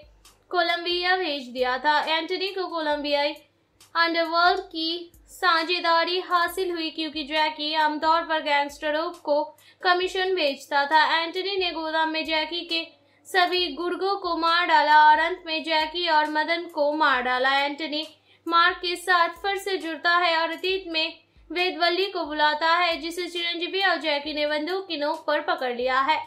कोलंबिया भेज दिया था एंटनी को कोलंबियाई अंडरवर्ल्ड की साझेदारी हासिल हुई क्योंकि जैकी आमतौर पर गैंगस्टरों को कमीशन बेचता था एंटनी ने गोदाम में जैकी के सभी गुर्गों को मार डाला और अंत में जैकी और मदन को मार डाला एंटनी मार्क के साथ फर से जुड़ता है और अतीत में वेदवल्ली को बुलाता है जिसे चिरंजीवी और जैकी ने बंदूक की नोक पर पकड़ लिया है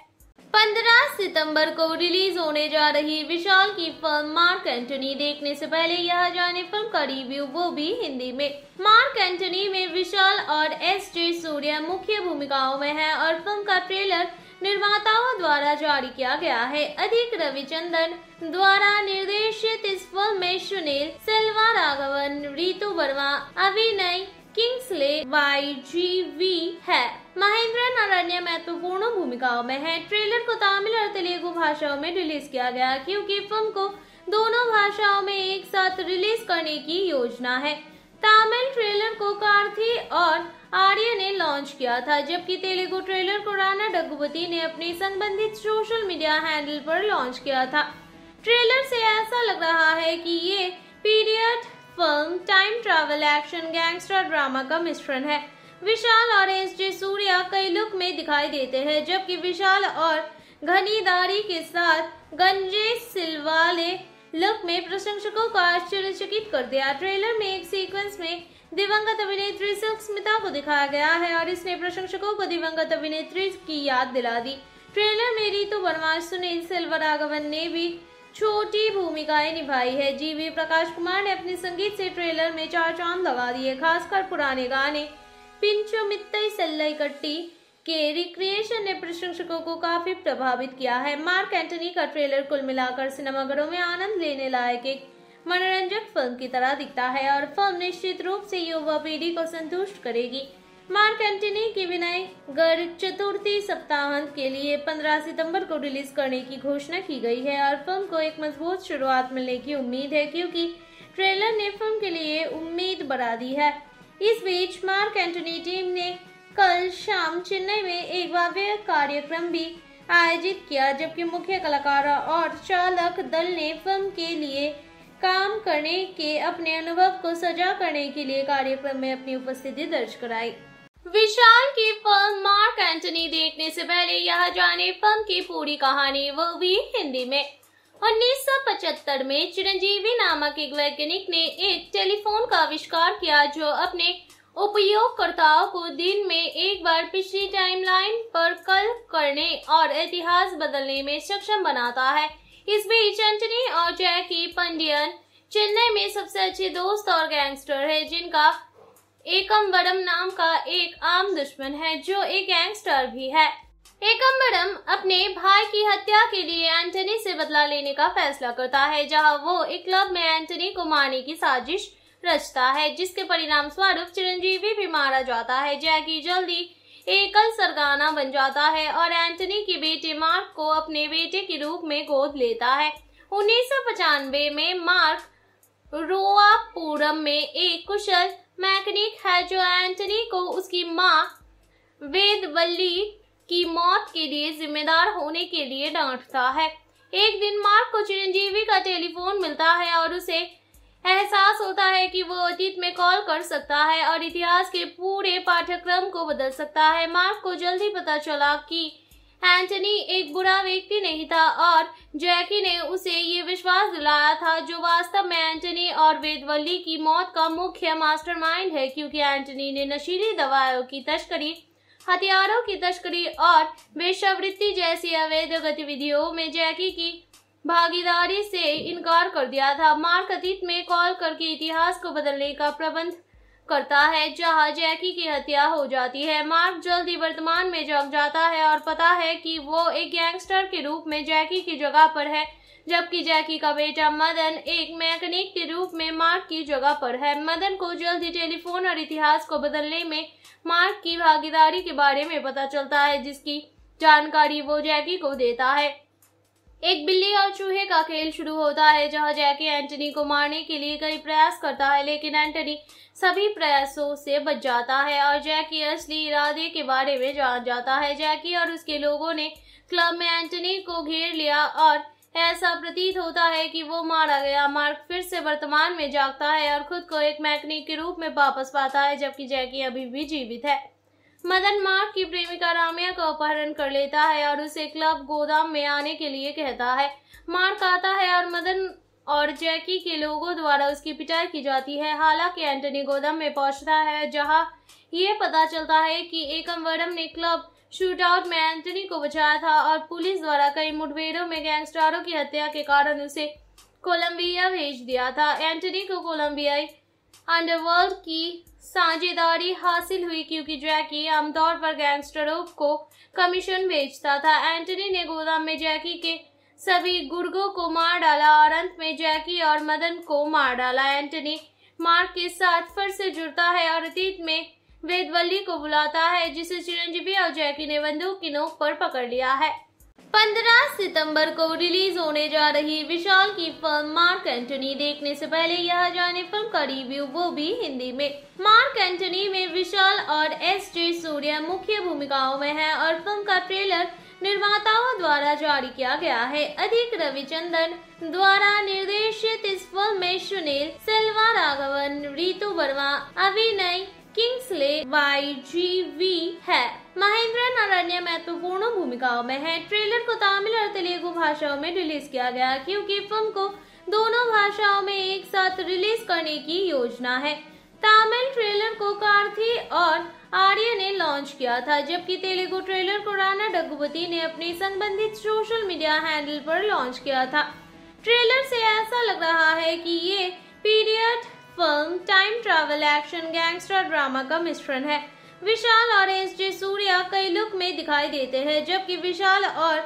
15 सितंबर को रिलीज होने जा रही विशाल की फिल्म मार्क एंटनी देखने से पहले यह जाने फिल्म का रिव्यू वो भी हिंदी में मार्क एंटनी में विशाल और एस जे सूर्य मुख्य भूमिकाओं में हैं और फिल्म का ट्रेलर निर्माताओं द्वारा जारी किया गया है अधिक रविचंदन द्वारा निर्देशित इस फिल्म में सुनील सिल्वा राघवन रितु वर्मा अभिनय किंग्सले वाई जी वी है महेंद्रन नारायण महत्वपूर्ण तो भूमिकाओं में है ट्रेलर को तमिल और तेलुगु भाषाओं में रिलीज किया गया क्योंकि फिल्म को दोनों भाषाओं में एक साथ रिलीज करने की योजना है तमिल ट्रेलर को कार्थी और आर्य ने लॉन्च किया था जबकि तेलुगु ट्रेलर को राणा डगुपति ने अपने संबंधित सोशल मीडिया हैंडल पर लॉन्च किया था ट्रेलर से ऐसा लग रहा है कि ये period film time travel action gangster drama का मिश्रण है विशाल और एस जे सूर्या कई लुक में दिखाई देते हैं जबकि विशाल और घनीदारी के साथ गंजे सिलवाले लुक में प्रशंसकों को आश्चर्यचकित कर दिया ट्रेलर में एक सीक्वेंस में दिवंगत अभिनेत्री सिल्क स्मिता को दिखाया गया है और इसने प्रशंसकों को दिवंगत अभिनेत्री की याद दिला दी ट्रेलर में रितु वर्मा सुनील सिल्वर आगमन ने भी छोटी भूमिकाएं निभाई है जीवी प्रकाश कुमार ने अपने संगीत से ट्रेलर में चार चांद लगा दिए खासकर पुराने गाने पिंचो मित्तई सल्लई कट्टी के रिक्रिएशन ने प्रशंसकों को काफी प्रभावित किया है मार्क एंटनी का ट्रेलर कुल मिलाकर सिनेमाघरों में आनंद लेने लायक एक मनोरंजक फिल्म की तरह दिखता है और फिल्म निश्चित रूप से युवा पीढ़ी को संतुष्ट करेगी मार्क एंटनी की विनय गढ़ चतुर्थी सप्ताहांत के लिए 15 सितंबर को रिलीज करने की घोषणा की गई है और फिल्म को एक मजबूत शुरुआत मिलने की उम्मीद है क्योंकि ट्रेलर ने फिल्म के लिए उम्मीद बढ़ा दी है इस बीच मार्क एंटनी टीम ने कल शाम चेन्नई में एक भव्य कार्यक्रम भी आयोजित किया जबकि मुख्य कलाकार और चालक दल ने फिल्म के लिए काम करने के अपने अनुभव को सजा करने के लिए कार्यक्रम में अपनी उपस्थिति दर्ज कराई विशाल की फिल्म मार्क एंटनी देखने से पहले यह जाने फिल्म की पूरी कहानी वो भी हिंदी में 1975 में चिरंजीवी नामक एक वैज्ञानिक ने एक टेलीफोन का आविष्कार किया जो अपने उपयोगकर्ताओं को दिन में एक बार पिछली टाइमलाइन पर कल करने और इतिहास बदलने में सक्षम बनाता है इस बीच एंटनी और जैकी पंडियन चेन्नई में सबसे अच्छे दोस्त और गैंगस्टर है जिनका एकम बड़म नाम का एक आम दुश्मन है जो एक गैंगस्टर भी है एकम बड़म अपने भाई की हत्या के लिए एंटनी से बदला लेने का फैसला करता है जहां वो एक क्लब में एंटनी को मारने की साजिश रचता है जिसके परिणाम स्वरूप चिरंजीवी भी मारा जाता है जैकी जल्दी एकल सरगाना बन जाता है और एंटनी के बेटे मार्क को अपने बेटे के रूप में गोद लेता है उन्नीस में मार्क रोआपुरम में एक कुशल मैकनिक है जो एंटनी को उसकी माँ वल्ली की मौत के लिए जिम्मेदार होने के लिए डांटता है एक दिन मार्क को चिरंजीवी का टेलीफोन मिलता है और उसे एहसास होता है कि वो अतीत में कॉल कर सकता है और इतिहास के पूरे पाठ्यक्रम को बदल सकता है मार्क को जल्द ही पता चला कि एंटनी एक बुरा व्यक्ति नहीं था और जैकी ने उसे ये विश्वास दिलाया था जो वास्तव में एंटनी और वेदवली की मौत का मुख्य मास्टरमाइंड है क्योंकि एंटनी ने नशीली दवाओं की तस्करी हथियारों की तस्करी और वेशवृत्ति जैसी अवैध गतिविधियों में जैकी की भागीदारी से इनकार कर दिया था मार्क अतीत में कॉल करके इतिहास को बदलने का प्रबंध करता है जहां जैकी की हत्या हो जाती है मार्क जल्दी वर्तमान में जग जाता है और पता है कि वो एक गैंगस्टर के रूप में जैकी की जगह पर है जबकि जैकी का बेटा मदन एक मैकेनिक के रूप में मार्क की जगह पर है मदन को जल्दी टेलीफोन और इतिहास को बदलने में मार्क की भागीदारी के बारे में पता चलता है जिसकी जानकारी वो जैकी को देता है एक बिल्ली और चूहे का खेल शुरू होता है जहां जैकी एंटनी को मारने के लिए कई प्रयास करता है लेकिन एंटनी सभी प्रयासों से बच जाता है और जैकी असली इरादे के बारे में जान जाता है जैकी और उसके लोगों ने क्लब में एंटनी को घेर लिया और ऐसा प्रतीत होता है कि वो मारा गया मार्क फिर से वर्तमान में जागता है और खुद को एक मैकनिक के रूप में वापस पाता है जबकि जैकी अभी भी जीवित है मदन मार्क की प्रेमिका राम्या का अपहरण कर लेता है और उसे क्लब गोदाम में आने के लिए कहता है मार्क आता है और मदन और जैकी के लोगों द्वारा उसकी पिटाई की जाती है हालांकि एंटनी गोदाम में पहुंचता है जहां ये पता चलता है कि एकम वरम ने क्लब शूटआउट में एंटनी को बचाया था और पुलिस द्वारा कई मुठभेड़ों में गैंगस्टरों की हत्या के कारण उसे कोलंबिया भेज दिया था एंटनी को कोलंबियाई अंडरवर्ल्ड की साझेदारी हासिल हुई क्योंकि जैकी आमतौर पर गैंगस्टरों को कमीशन बेचता था एंटनी ने गोदाम में जैकी के सभी गुर्गों को मार डाला और अंत में जैकी और मदन को मार डाला एंटनी मार्क के साथ फर से जुड़ता है और अतीत में वेदवल्ली को बुलाता है जिसे चिरंजीवी और जैकी ने बंदूक की नोक पर पकड़ लिया है 15 सितंबर को रिलीज होने जा रही विशाल की फिल्म मार्क एंटनी देखने से पहले यह जाने फिल्म का रिव्यू वो भी हिंदी में मार्क एंटनी में विशाल और एस जे सूर्य मुख्य भूमिकाओं में हैं और फिल्म का ट्रेलर निर्माताओं द्वारा जारी किया गया है अधिक रविचंदन द्वारा निर्देशित इस फिल्म में सुनील सिल्वा राघवन रितु वर्मा अभिनय किंग्सले वाई जी वी है महेंद्रन अरण्य महत्वपूर्ण भूमिकाओं में है ट्रेलर को तमिल और तेलुगु भाषाओं में रिलीज किया गया क्योंकि फिल्म को दोनों भाषाओं में एक साथ रिलीज करने की योजना है तमिल ट्रेलर को कार्थी और आर्य ने लॉन्च किया था जबकि तेलुगु ट्रेलर को राणा डगुपति ने अपने संबंधित सोशल मीडिया हैंडल पर लॉन्च किया था ट्रेलर से ऐसा लग रहा है कि ये period film time travel action gangster drama का मिश्रण है विशाल और एस जे सूर्या कई लुक में दिखाई देते हैं जबकि विशाल और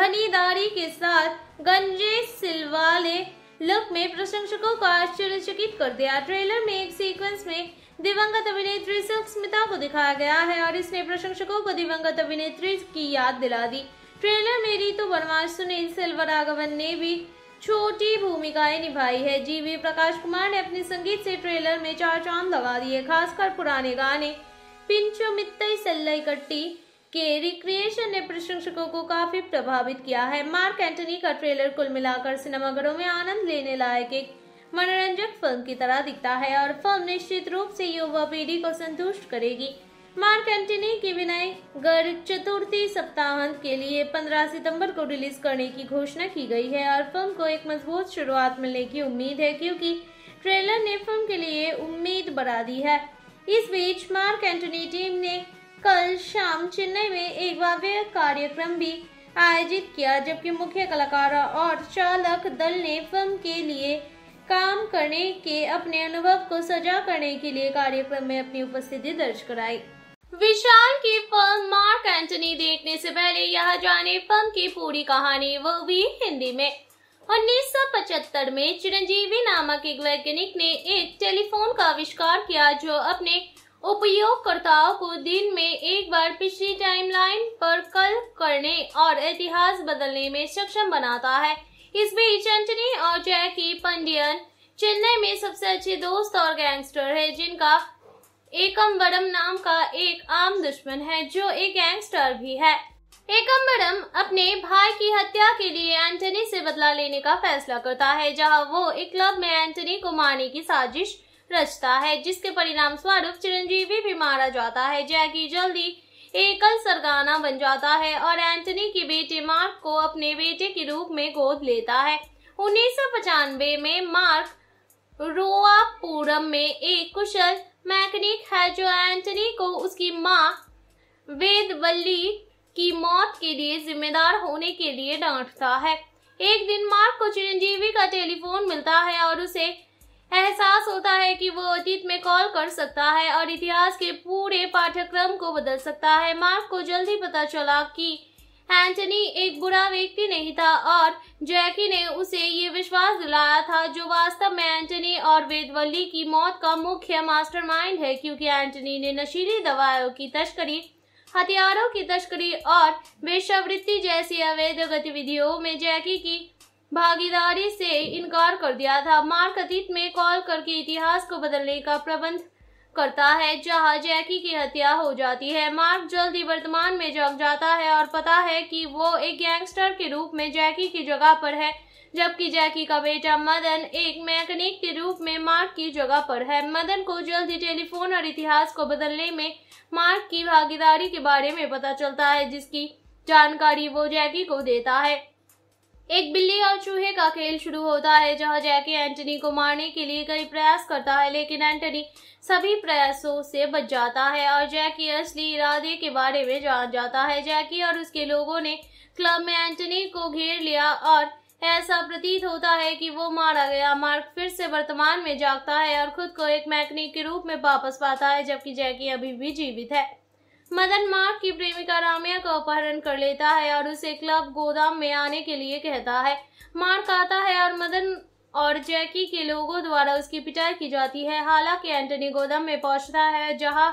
घनीदारी के साथ गंजे सिलवाले लुक में प्रशंसकों को आश्चर्यचकित कर दिया ट्रेलर में एक सीक्वेंस में दिवंगत अभिनेत्री सिल्क स्मिता को दिखाया गया है और इसने प्रशंसकों को दिवंगत अभिनेत्री की याद दिला दी ट्रेलर में रितु वर्मा सुनील सिल्वर आगमन ने भी छोटी भूमिकाएं निभाई है जीवी प्रकाश कुमार ने अपने संगीत से ट्रेलर में चार चांद लगा दिए खासकर पुराने गाने पिंचो मित्तई सल्लई कट्टी के रिक्रिएशन ने प्रशंसकों को काफी प्रभावित किया है मार्क एंटनी का ट्रेलर कुल मिलाकर सिनेमाघरों में आनंद लेने लायक एक मनोरंजक फिल्म की तरह दिखता है और फिल्म निश्चित रूप से युवा पीढ़ी को संतुष्ट करेगी मार्क एंटनी की विनय गढ़ चतुर्थी सप्ताहांत के लिए 15 सितंबर को रिलीज करने की घोषणा की गई है और फिल्म को एक मजबूत शुरुआत मिलने की उम्मीद है क्योंकि ट्रेलर ने फिल्म के लिए उम्मीद बढ़ा दी है इस बीच मार्क एंटनी टीम ने कल शाम चेन्नई में एक भव्य कार्यक्रम भी आयोजित किया जबकि मुख्य कलाकार और चालक दल ने फिल्म के लिए काम करने के अपने अनुभव को सजा करने के लिए कार्यक्रम में अपनी उपस्थिति दर्ज कराई विशाल की फिल्म मार्क एंटनी देखने से पहले यह जाने फिल्म की पूरी कहानी वो भी हिंदी में 1975 में चिरंजीवी नामक एक वैज्ञानिक ने एक टेलीफोन का आविष्कार किया जो अपने उपयोगकर्ताओं को दिन में एक बार पिछली टाइमलाइन पर कल करने और इतिहास बदलने में सक्षम बनाता है इस बीच एंटनी और जैकी पंडियन चेन्नई में सबसे अच्छे दोस्त और गैंगस्टर है जिनका एकम बड़म नाम का एक आम दुश्मन है जो एक गैंगस्टर भी है एकम बड़म अपने भाई की हत्या के लिए एंटनी से बदला लेने का फैसला करता है जहां वो एक क्लब में एंटनी को मारने की साजिश रचता है जिसके परिणाम स्वरूप चिरंजीवी भी मारा जाता है जैकी जल्दी एकल सरगाना बन जाता है और एंटनी के बेटे मार्क को अपने बेटे के रूप में गोद लेता है उन्नीस में मार्क रोआपुरम में एक कुशल मैकनिक है जो एंटनी को उसकी माँ वल्ली की मौत के लिए जिम्मेदार होने के लिए डांटता है एक दिन मार्क को चिरंजीवी का टेलीफोन मिलता है और उसे एहसास होता है कि वो अतीत में कॉल कर सकता है और इतिहास के पूरे पाठ्यक्रम को बदल सकता है मार्क को जल्द ही पता चला कि एंटनी एक बुरा व्यक्ति नहीं था और जैकी ने उसे ये विश्वास दिलाया था जो वास्तव में एंटनी और वेदवली की मौत का मुख्य मास्टरमाइंड है क्योंकि एंटनी ने नशीली दवाओं की तस्करी हथियारों की तस्करी और वेशवृत्ति जैसी अवैध गतिविधियों में जैकी की भागीदारी से इनकार कर दिया था मार्क अतीत में कॉल करके इतिहास को बदलने का प्रबंध करता है जहाँ जैकी की हत्या हो जाती है मार्क जल्दी वर्तमान में जग जाता है और पता है कि वो एक गैंगस्टर के रूप में जैकी की जगह पर है जबकि जैकी का बेटा मदन एक मैकेनिक के रूप में मार्क की जगह पर है मदन को जल्दी टेलीफोन और इतिहास को बदलने में मार्क की भागीदारी के बारे में पता चलता है जिसकी जानकारी वो जैकी को देता है एक बिल्ली और चूहे का खेल शुरू होता है जहां जैकी एंटनी को मारने के लिए कई प्रयास करता है लेकिन एंटनी सभी प्रयासों से बच जाता है और जैकी असली इरादे के बारे में जान जाता है जैकी और उसके लोगों ने क्लब में एंटनी को घेर लिया और ऐसा प्रतीत होता है कि वो मारा गया मार्क फिर से वर्तमान में जागता है और खुद को एक मैकेनिक के रूप में वापस पाता है जबकि जैकी अभी भी जीवित है मदन मार्क की प्रेमिका राम्या का अपहरण कर लेता है और उसे क्लब गोदाम में आने के लिए कहता है मार्क आता है और मदन और जैकी के लोगों द्वारा उसकी पिटाई की जाती है हालांकि एंटनी गोदाम में पहुंचता है जहां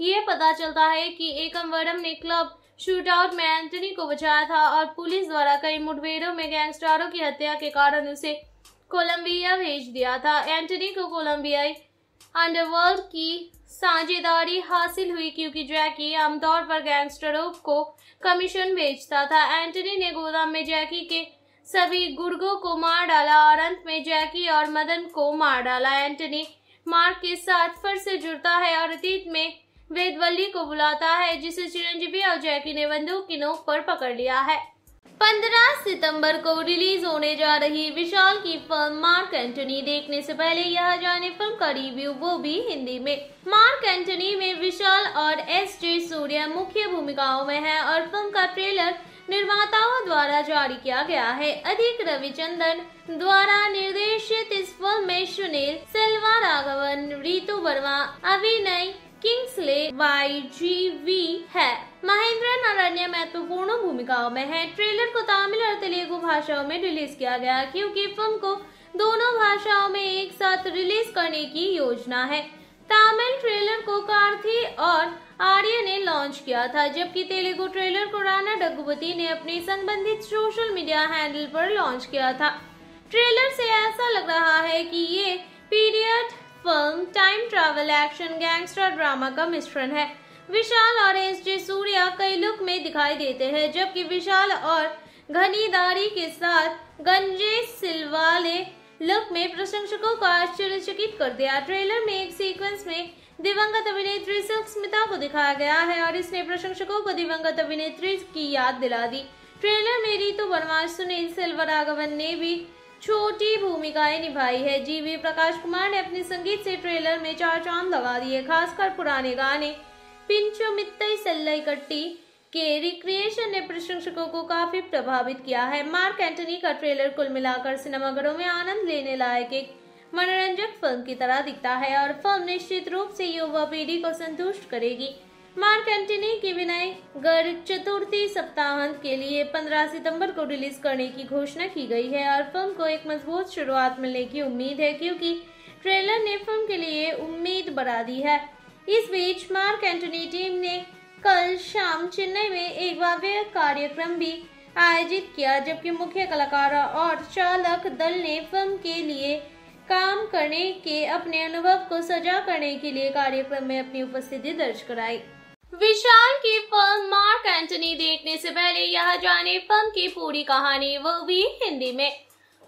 ये पता चलता है कि एकम एकमवरम ने क्लब शूटआउट में एंटनी को बचाया था और पुलिस द्वारा कई मुठभेड़ों में गैंगस्टरों की हत्या के कारण उसे कोलंबिया भेज दिया था एंटनी को कोलंबियाई अंडरवर्ल्ड की साझेदारी हासिल हुई क्योंकि जैकी आमतौर पर गैंगस्टरों को कमीशन बेचता था एंटनी ने गोदाम में जैकी के सभी गुर्गों को मार डाला और अंत में जैकी और मदन को मार डाला एंटनी मार्क के साथ फर से जुड़ता है और अतीत में वेदवल्ली को बुलाता है जिसे चिरंजीवी और जैकी ने बंदूक की नोक पर पकड़ लिया है 15 सितंबर को रिलीज होने जा रही विशाल की फिल्म मार्क एंटनी देखने से पहले यह जाने फिल्म का रिव्यू वो भी हिंदी में मार्क एंटनी में विशाल और एस जे सूर्य मुख्य भूमिकाओं में हैं और फिल्म का ट्रेलर निर्माताओं द्वारा जारी किया गया है अधिक रविचंदन द्वारा निर्देशित इस फिल्म में सुनील सिल्वा राघवन रितु वर्मा अभिनय किंग्सले वाई जी वी है महेंद्र नारायण महत्वपूर्ण भूमिकाओं में है ट्रेलर को तमिल और तेलुगु भाषाओं में रिलीज किया गया क्योंकि फिल्म को दोनों भाषाओं में एक साथ रिलीज करने की योजना है तमिल ट्रेलर को कार्थी और आर्य ने लॉन्च किया था जबकि तेलुगु ट्रेलर को राणा डगुपति ने अपने संबंधित सोशल मीडिया हैंडल पर लॉन्च किया था ट्रेलर से ऐसा लग रहा है कि ये period film time travel action gangster drama का मिश्रण है विशाल ऑरेंज जे सूर्य कई लुक में दिखाई देते हैं जबकि विशाल और घनी दाढ़ी के साथ गंजे सिलवाले लुक में प्रशंसकों को आश्चर्यचकित कर दिया ट्रेलर में एक सीक्वेंस में दिवंगत अभिनेत्री सिल्क स्मिता को दिखाया गया है और इसने प्रशंसकों को दिवंगत अभिनेत्री की याद दिला दी ट्रेलर में रितु वर्मा सुनील आगमन ने भी छोटी भूमिकाएं निभाई है जीवी प्रकाश कुमार ने अपने संगीत से ट्रेलर में चार चांद लगा दिए खासकर पुराने गाने पिंचो मित्तई कट्टी के रिक्रिएशन ने प्रशंसकों को काफी प्रभावित किया है मार्क एंटनी का ट्रेलर कुल मिलाकर सिनेमाघरों में आनंद लेने लायक एक मनोरंजक फिल्म की तरह दिखता है और फिल्म निश्चित रूप से युवा पीढ़ी को संतुष्ट करेगी मार्क एंटनी की विनय गर चतुर्थी सप्ताहांत के लिए 15 सितंबर को रिलीज करने की घोषणा की गई है और फिल्म को एक मजबूत शुरुआत मिलने की उम्मीद है क्योंकि ट्रेलर ने फिल्म के लिए उम्मीद बढ़ा दी है इस बीच मार्क एंटनी टीम ने कल शाम चेन्नई में एक भव्य कार्यक्रम भी आयोजित किया जबकि मुख्य कलाकार और चालक दल ने फिल्म के लिए काम करने के अपने अनुभव को सजा करने के लिए कार्यक्रम में अपनी उपस्थिति दर्ज कराई विशाल की फिल्म मार्क एंटनी देखने से पहले यह जाने फिल्म की पूरी कहानी वो भी हिंदी में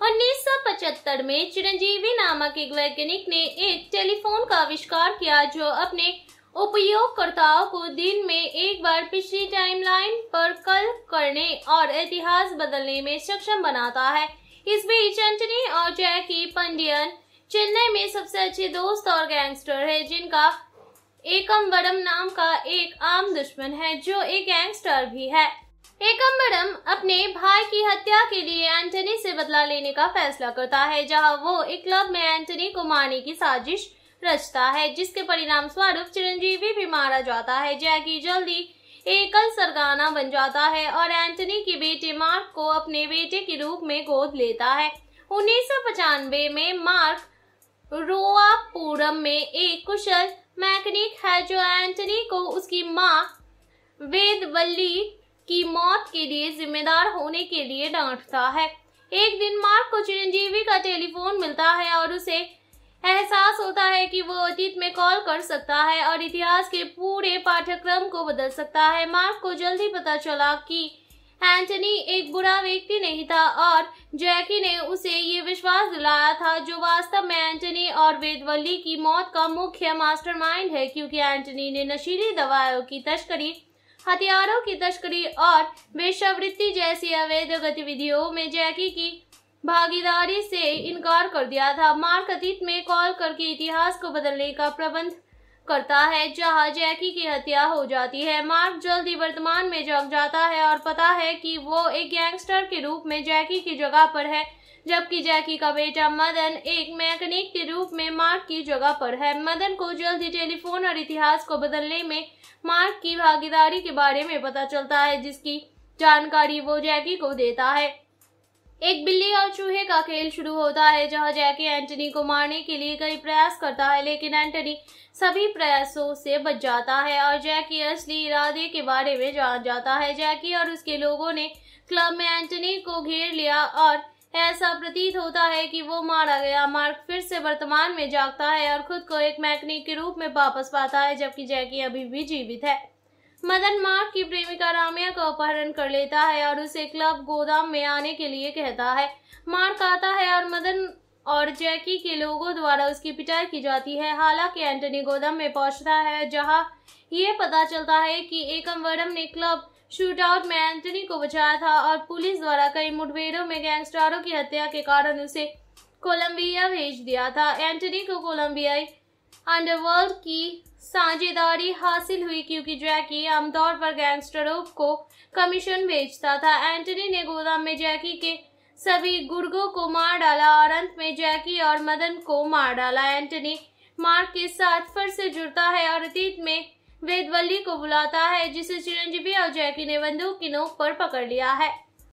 1975 में चिरंजीवी नामक एक वैज्ञानिक ने एक टेलीफोन का आविष्कार किया जो अपने उपयोगकर्ताओं को दिन में एक बार पिछली टाइमलाइन पर कल करने और इतिहास बदलने में सक्षम बनाता है इस बीच एंटनी और जैकी पंडियन चेन्नई में सबसे अच्छे दोस्त और गैंगस्टर है जिनका एकम वरम नाम का एक आम दुश्मन है जो एक गैंगस्टर भी है एकम्बरम अपने भाई की हत्या के लिए एंटनी से बदला लेने का फैसला करता है जहां वो एक क्लब में एंटनी को मारने की साजिश रचता है जिसके परिणाम स्वरूप चिरंजीवी भी मारा जाता है जैकी जल्दी एकल सरगाना बन जाता है और एंटनी के बेटे मार्क को अपने बेटे के रूप में गोद लेता है उन्नीस में मार्क रोआपुरम में एक कुशल मैकेनिक है जो एंटनी को उसकी माँ वेदवल्ली की मौत के लिए जिम्मेदार होने के लिए डांटता है एक दिन मार्क को चिरंजीवी का टेलीफोन मिलता है और उसे एहसास होता है कि वो अतीत में कॉल कर सकता है और इतिहास के पूरे पाठ्यक्रम को बदल सकता है मार्क को जल्दी पता चला कि एंटनी एक बुरा व्यक्ति नहीं था और जैकी ने उसे ये विश्वास दिलाया था जो वास्तव में एंटनी और वेदवली की मौत का मुख्य मास्टरमाइंड है क्योंकि एंटनी ने नशीली दवाओं की तस्करी हथियारों की तस्करी और वेश्यावृत्ति जैसी अवैध गतिविधियों में जैकी की भागीदारी से इनकार कर दिया था मार्क अतीत में कॉल करके इतिहास को बदलने का प्रबंध करता है जहां जैकी की हत्या हो जाती है मार्क जल्द ही वर्तमान में जग जाता है और पता है कि वो एक गैंगस्टर के रूप में जैकी की जगह पर है जबकि जैकी का बेटा मदन एक मैकेनिक के रूप में मार्क की जगह पर है मदन को जल्द ही टेलीफोन और इतिहास को बदलने में मार्क की भागीदारी के बारे में पता चलता है जिसकी जानकारी वो जैकी को देता है एक बिल्ली और चूहे का खेल शुरू होता है जहां जैकी एंटनी को मारने के लिए कई प्रयास करता है लेकिन एंटनी सभी प्रयासों से बच जाता है और जैकी असली इरादे के बारे में जान जाता है जैकी और उसके लोगों ने क्लब में एंटनी को घेर लिया और ऐसा प्रतीत होता है कि वो मारा गया मार्क फिर से वर्तमान में जागता है और खुद को एक मैकनिक के रूप में वापस पाता है जबकि जैकी अभी भी जीवित है मदन मार्क की प्रेमिका रामिया का अपहरण कर लेता है और उसे क्लब गोदाम में आने के लिए कहता है मार्क आता है और मदन और जैकी के लोगों द्वारा उसकी पिटाई की जाती है हालांकि एंटनी गोदाम में पहुंचता है जहां ये पता चलता है कि एकमवरम ने क्लब शूटआउट में एंटनी को बचाया था और पुलिस द्वारा कई मुठभेड़ों में गैंगस्टरों की हत्या के कारण उसे कोलंबिया भेज दिया था एंटनी को कोलंबियाई अंडरवर्ल्ड की साझेदारी हासिल हुई क्योंकि जैकी आमतौर पर गैंगस्टरों को कमीशन भेजता था एंटनी ने गोदाम में जैकी के सभी गुर्गों को मार डाला और अंत में जैकी और मदन को मार डाला एंटनी मार्क के साथ फिर से जुड़ता है और अतीत में वेदवल्ली को बुलाता है जिसे चिरंजीवी और जैकी ने बंदूक की नोक पर पकड़ लिया है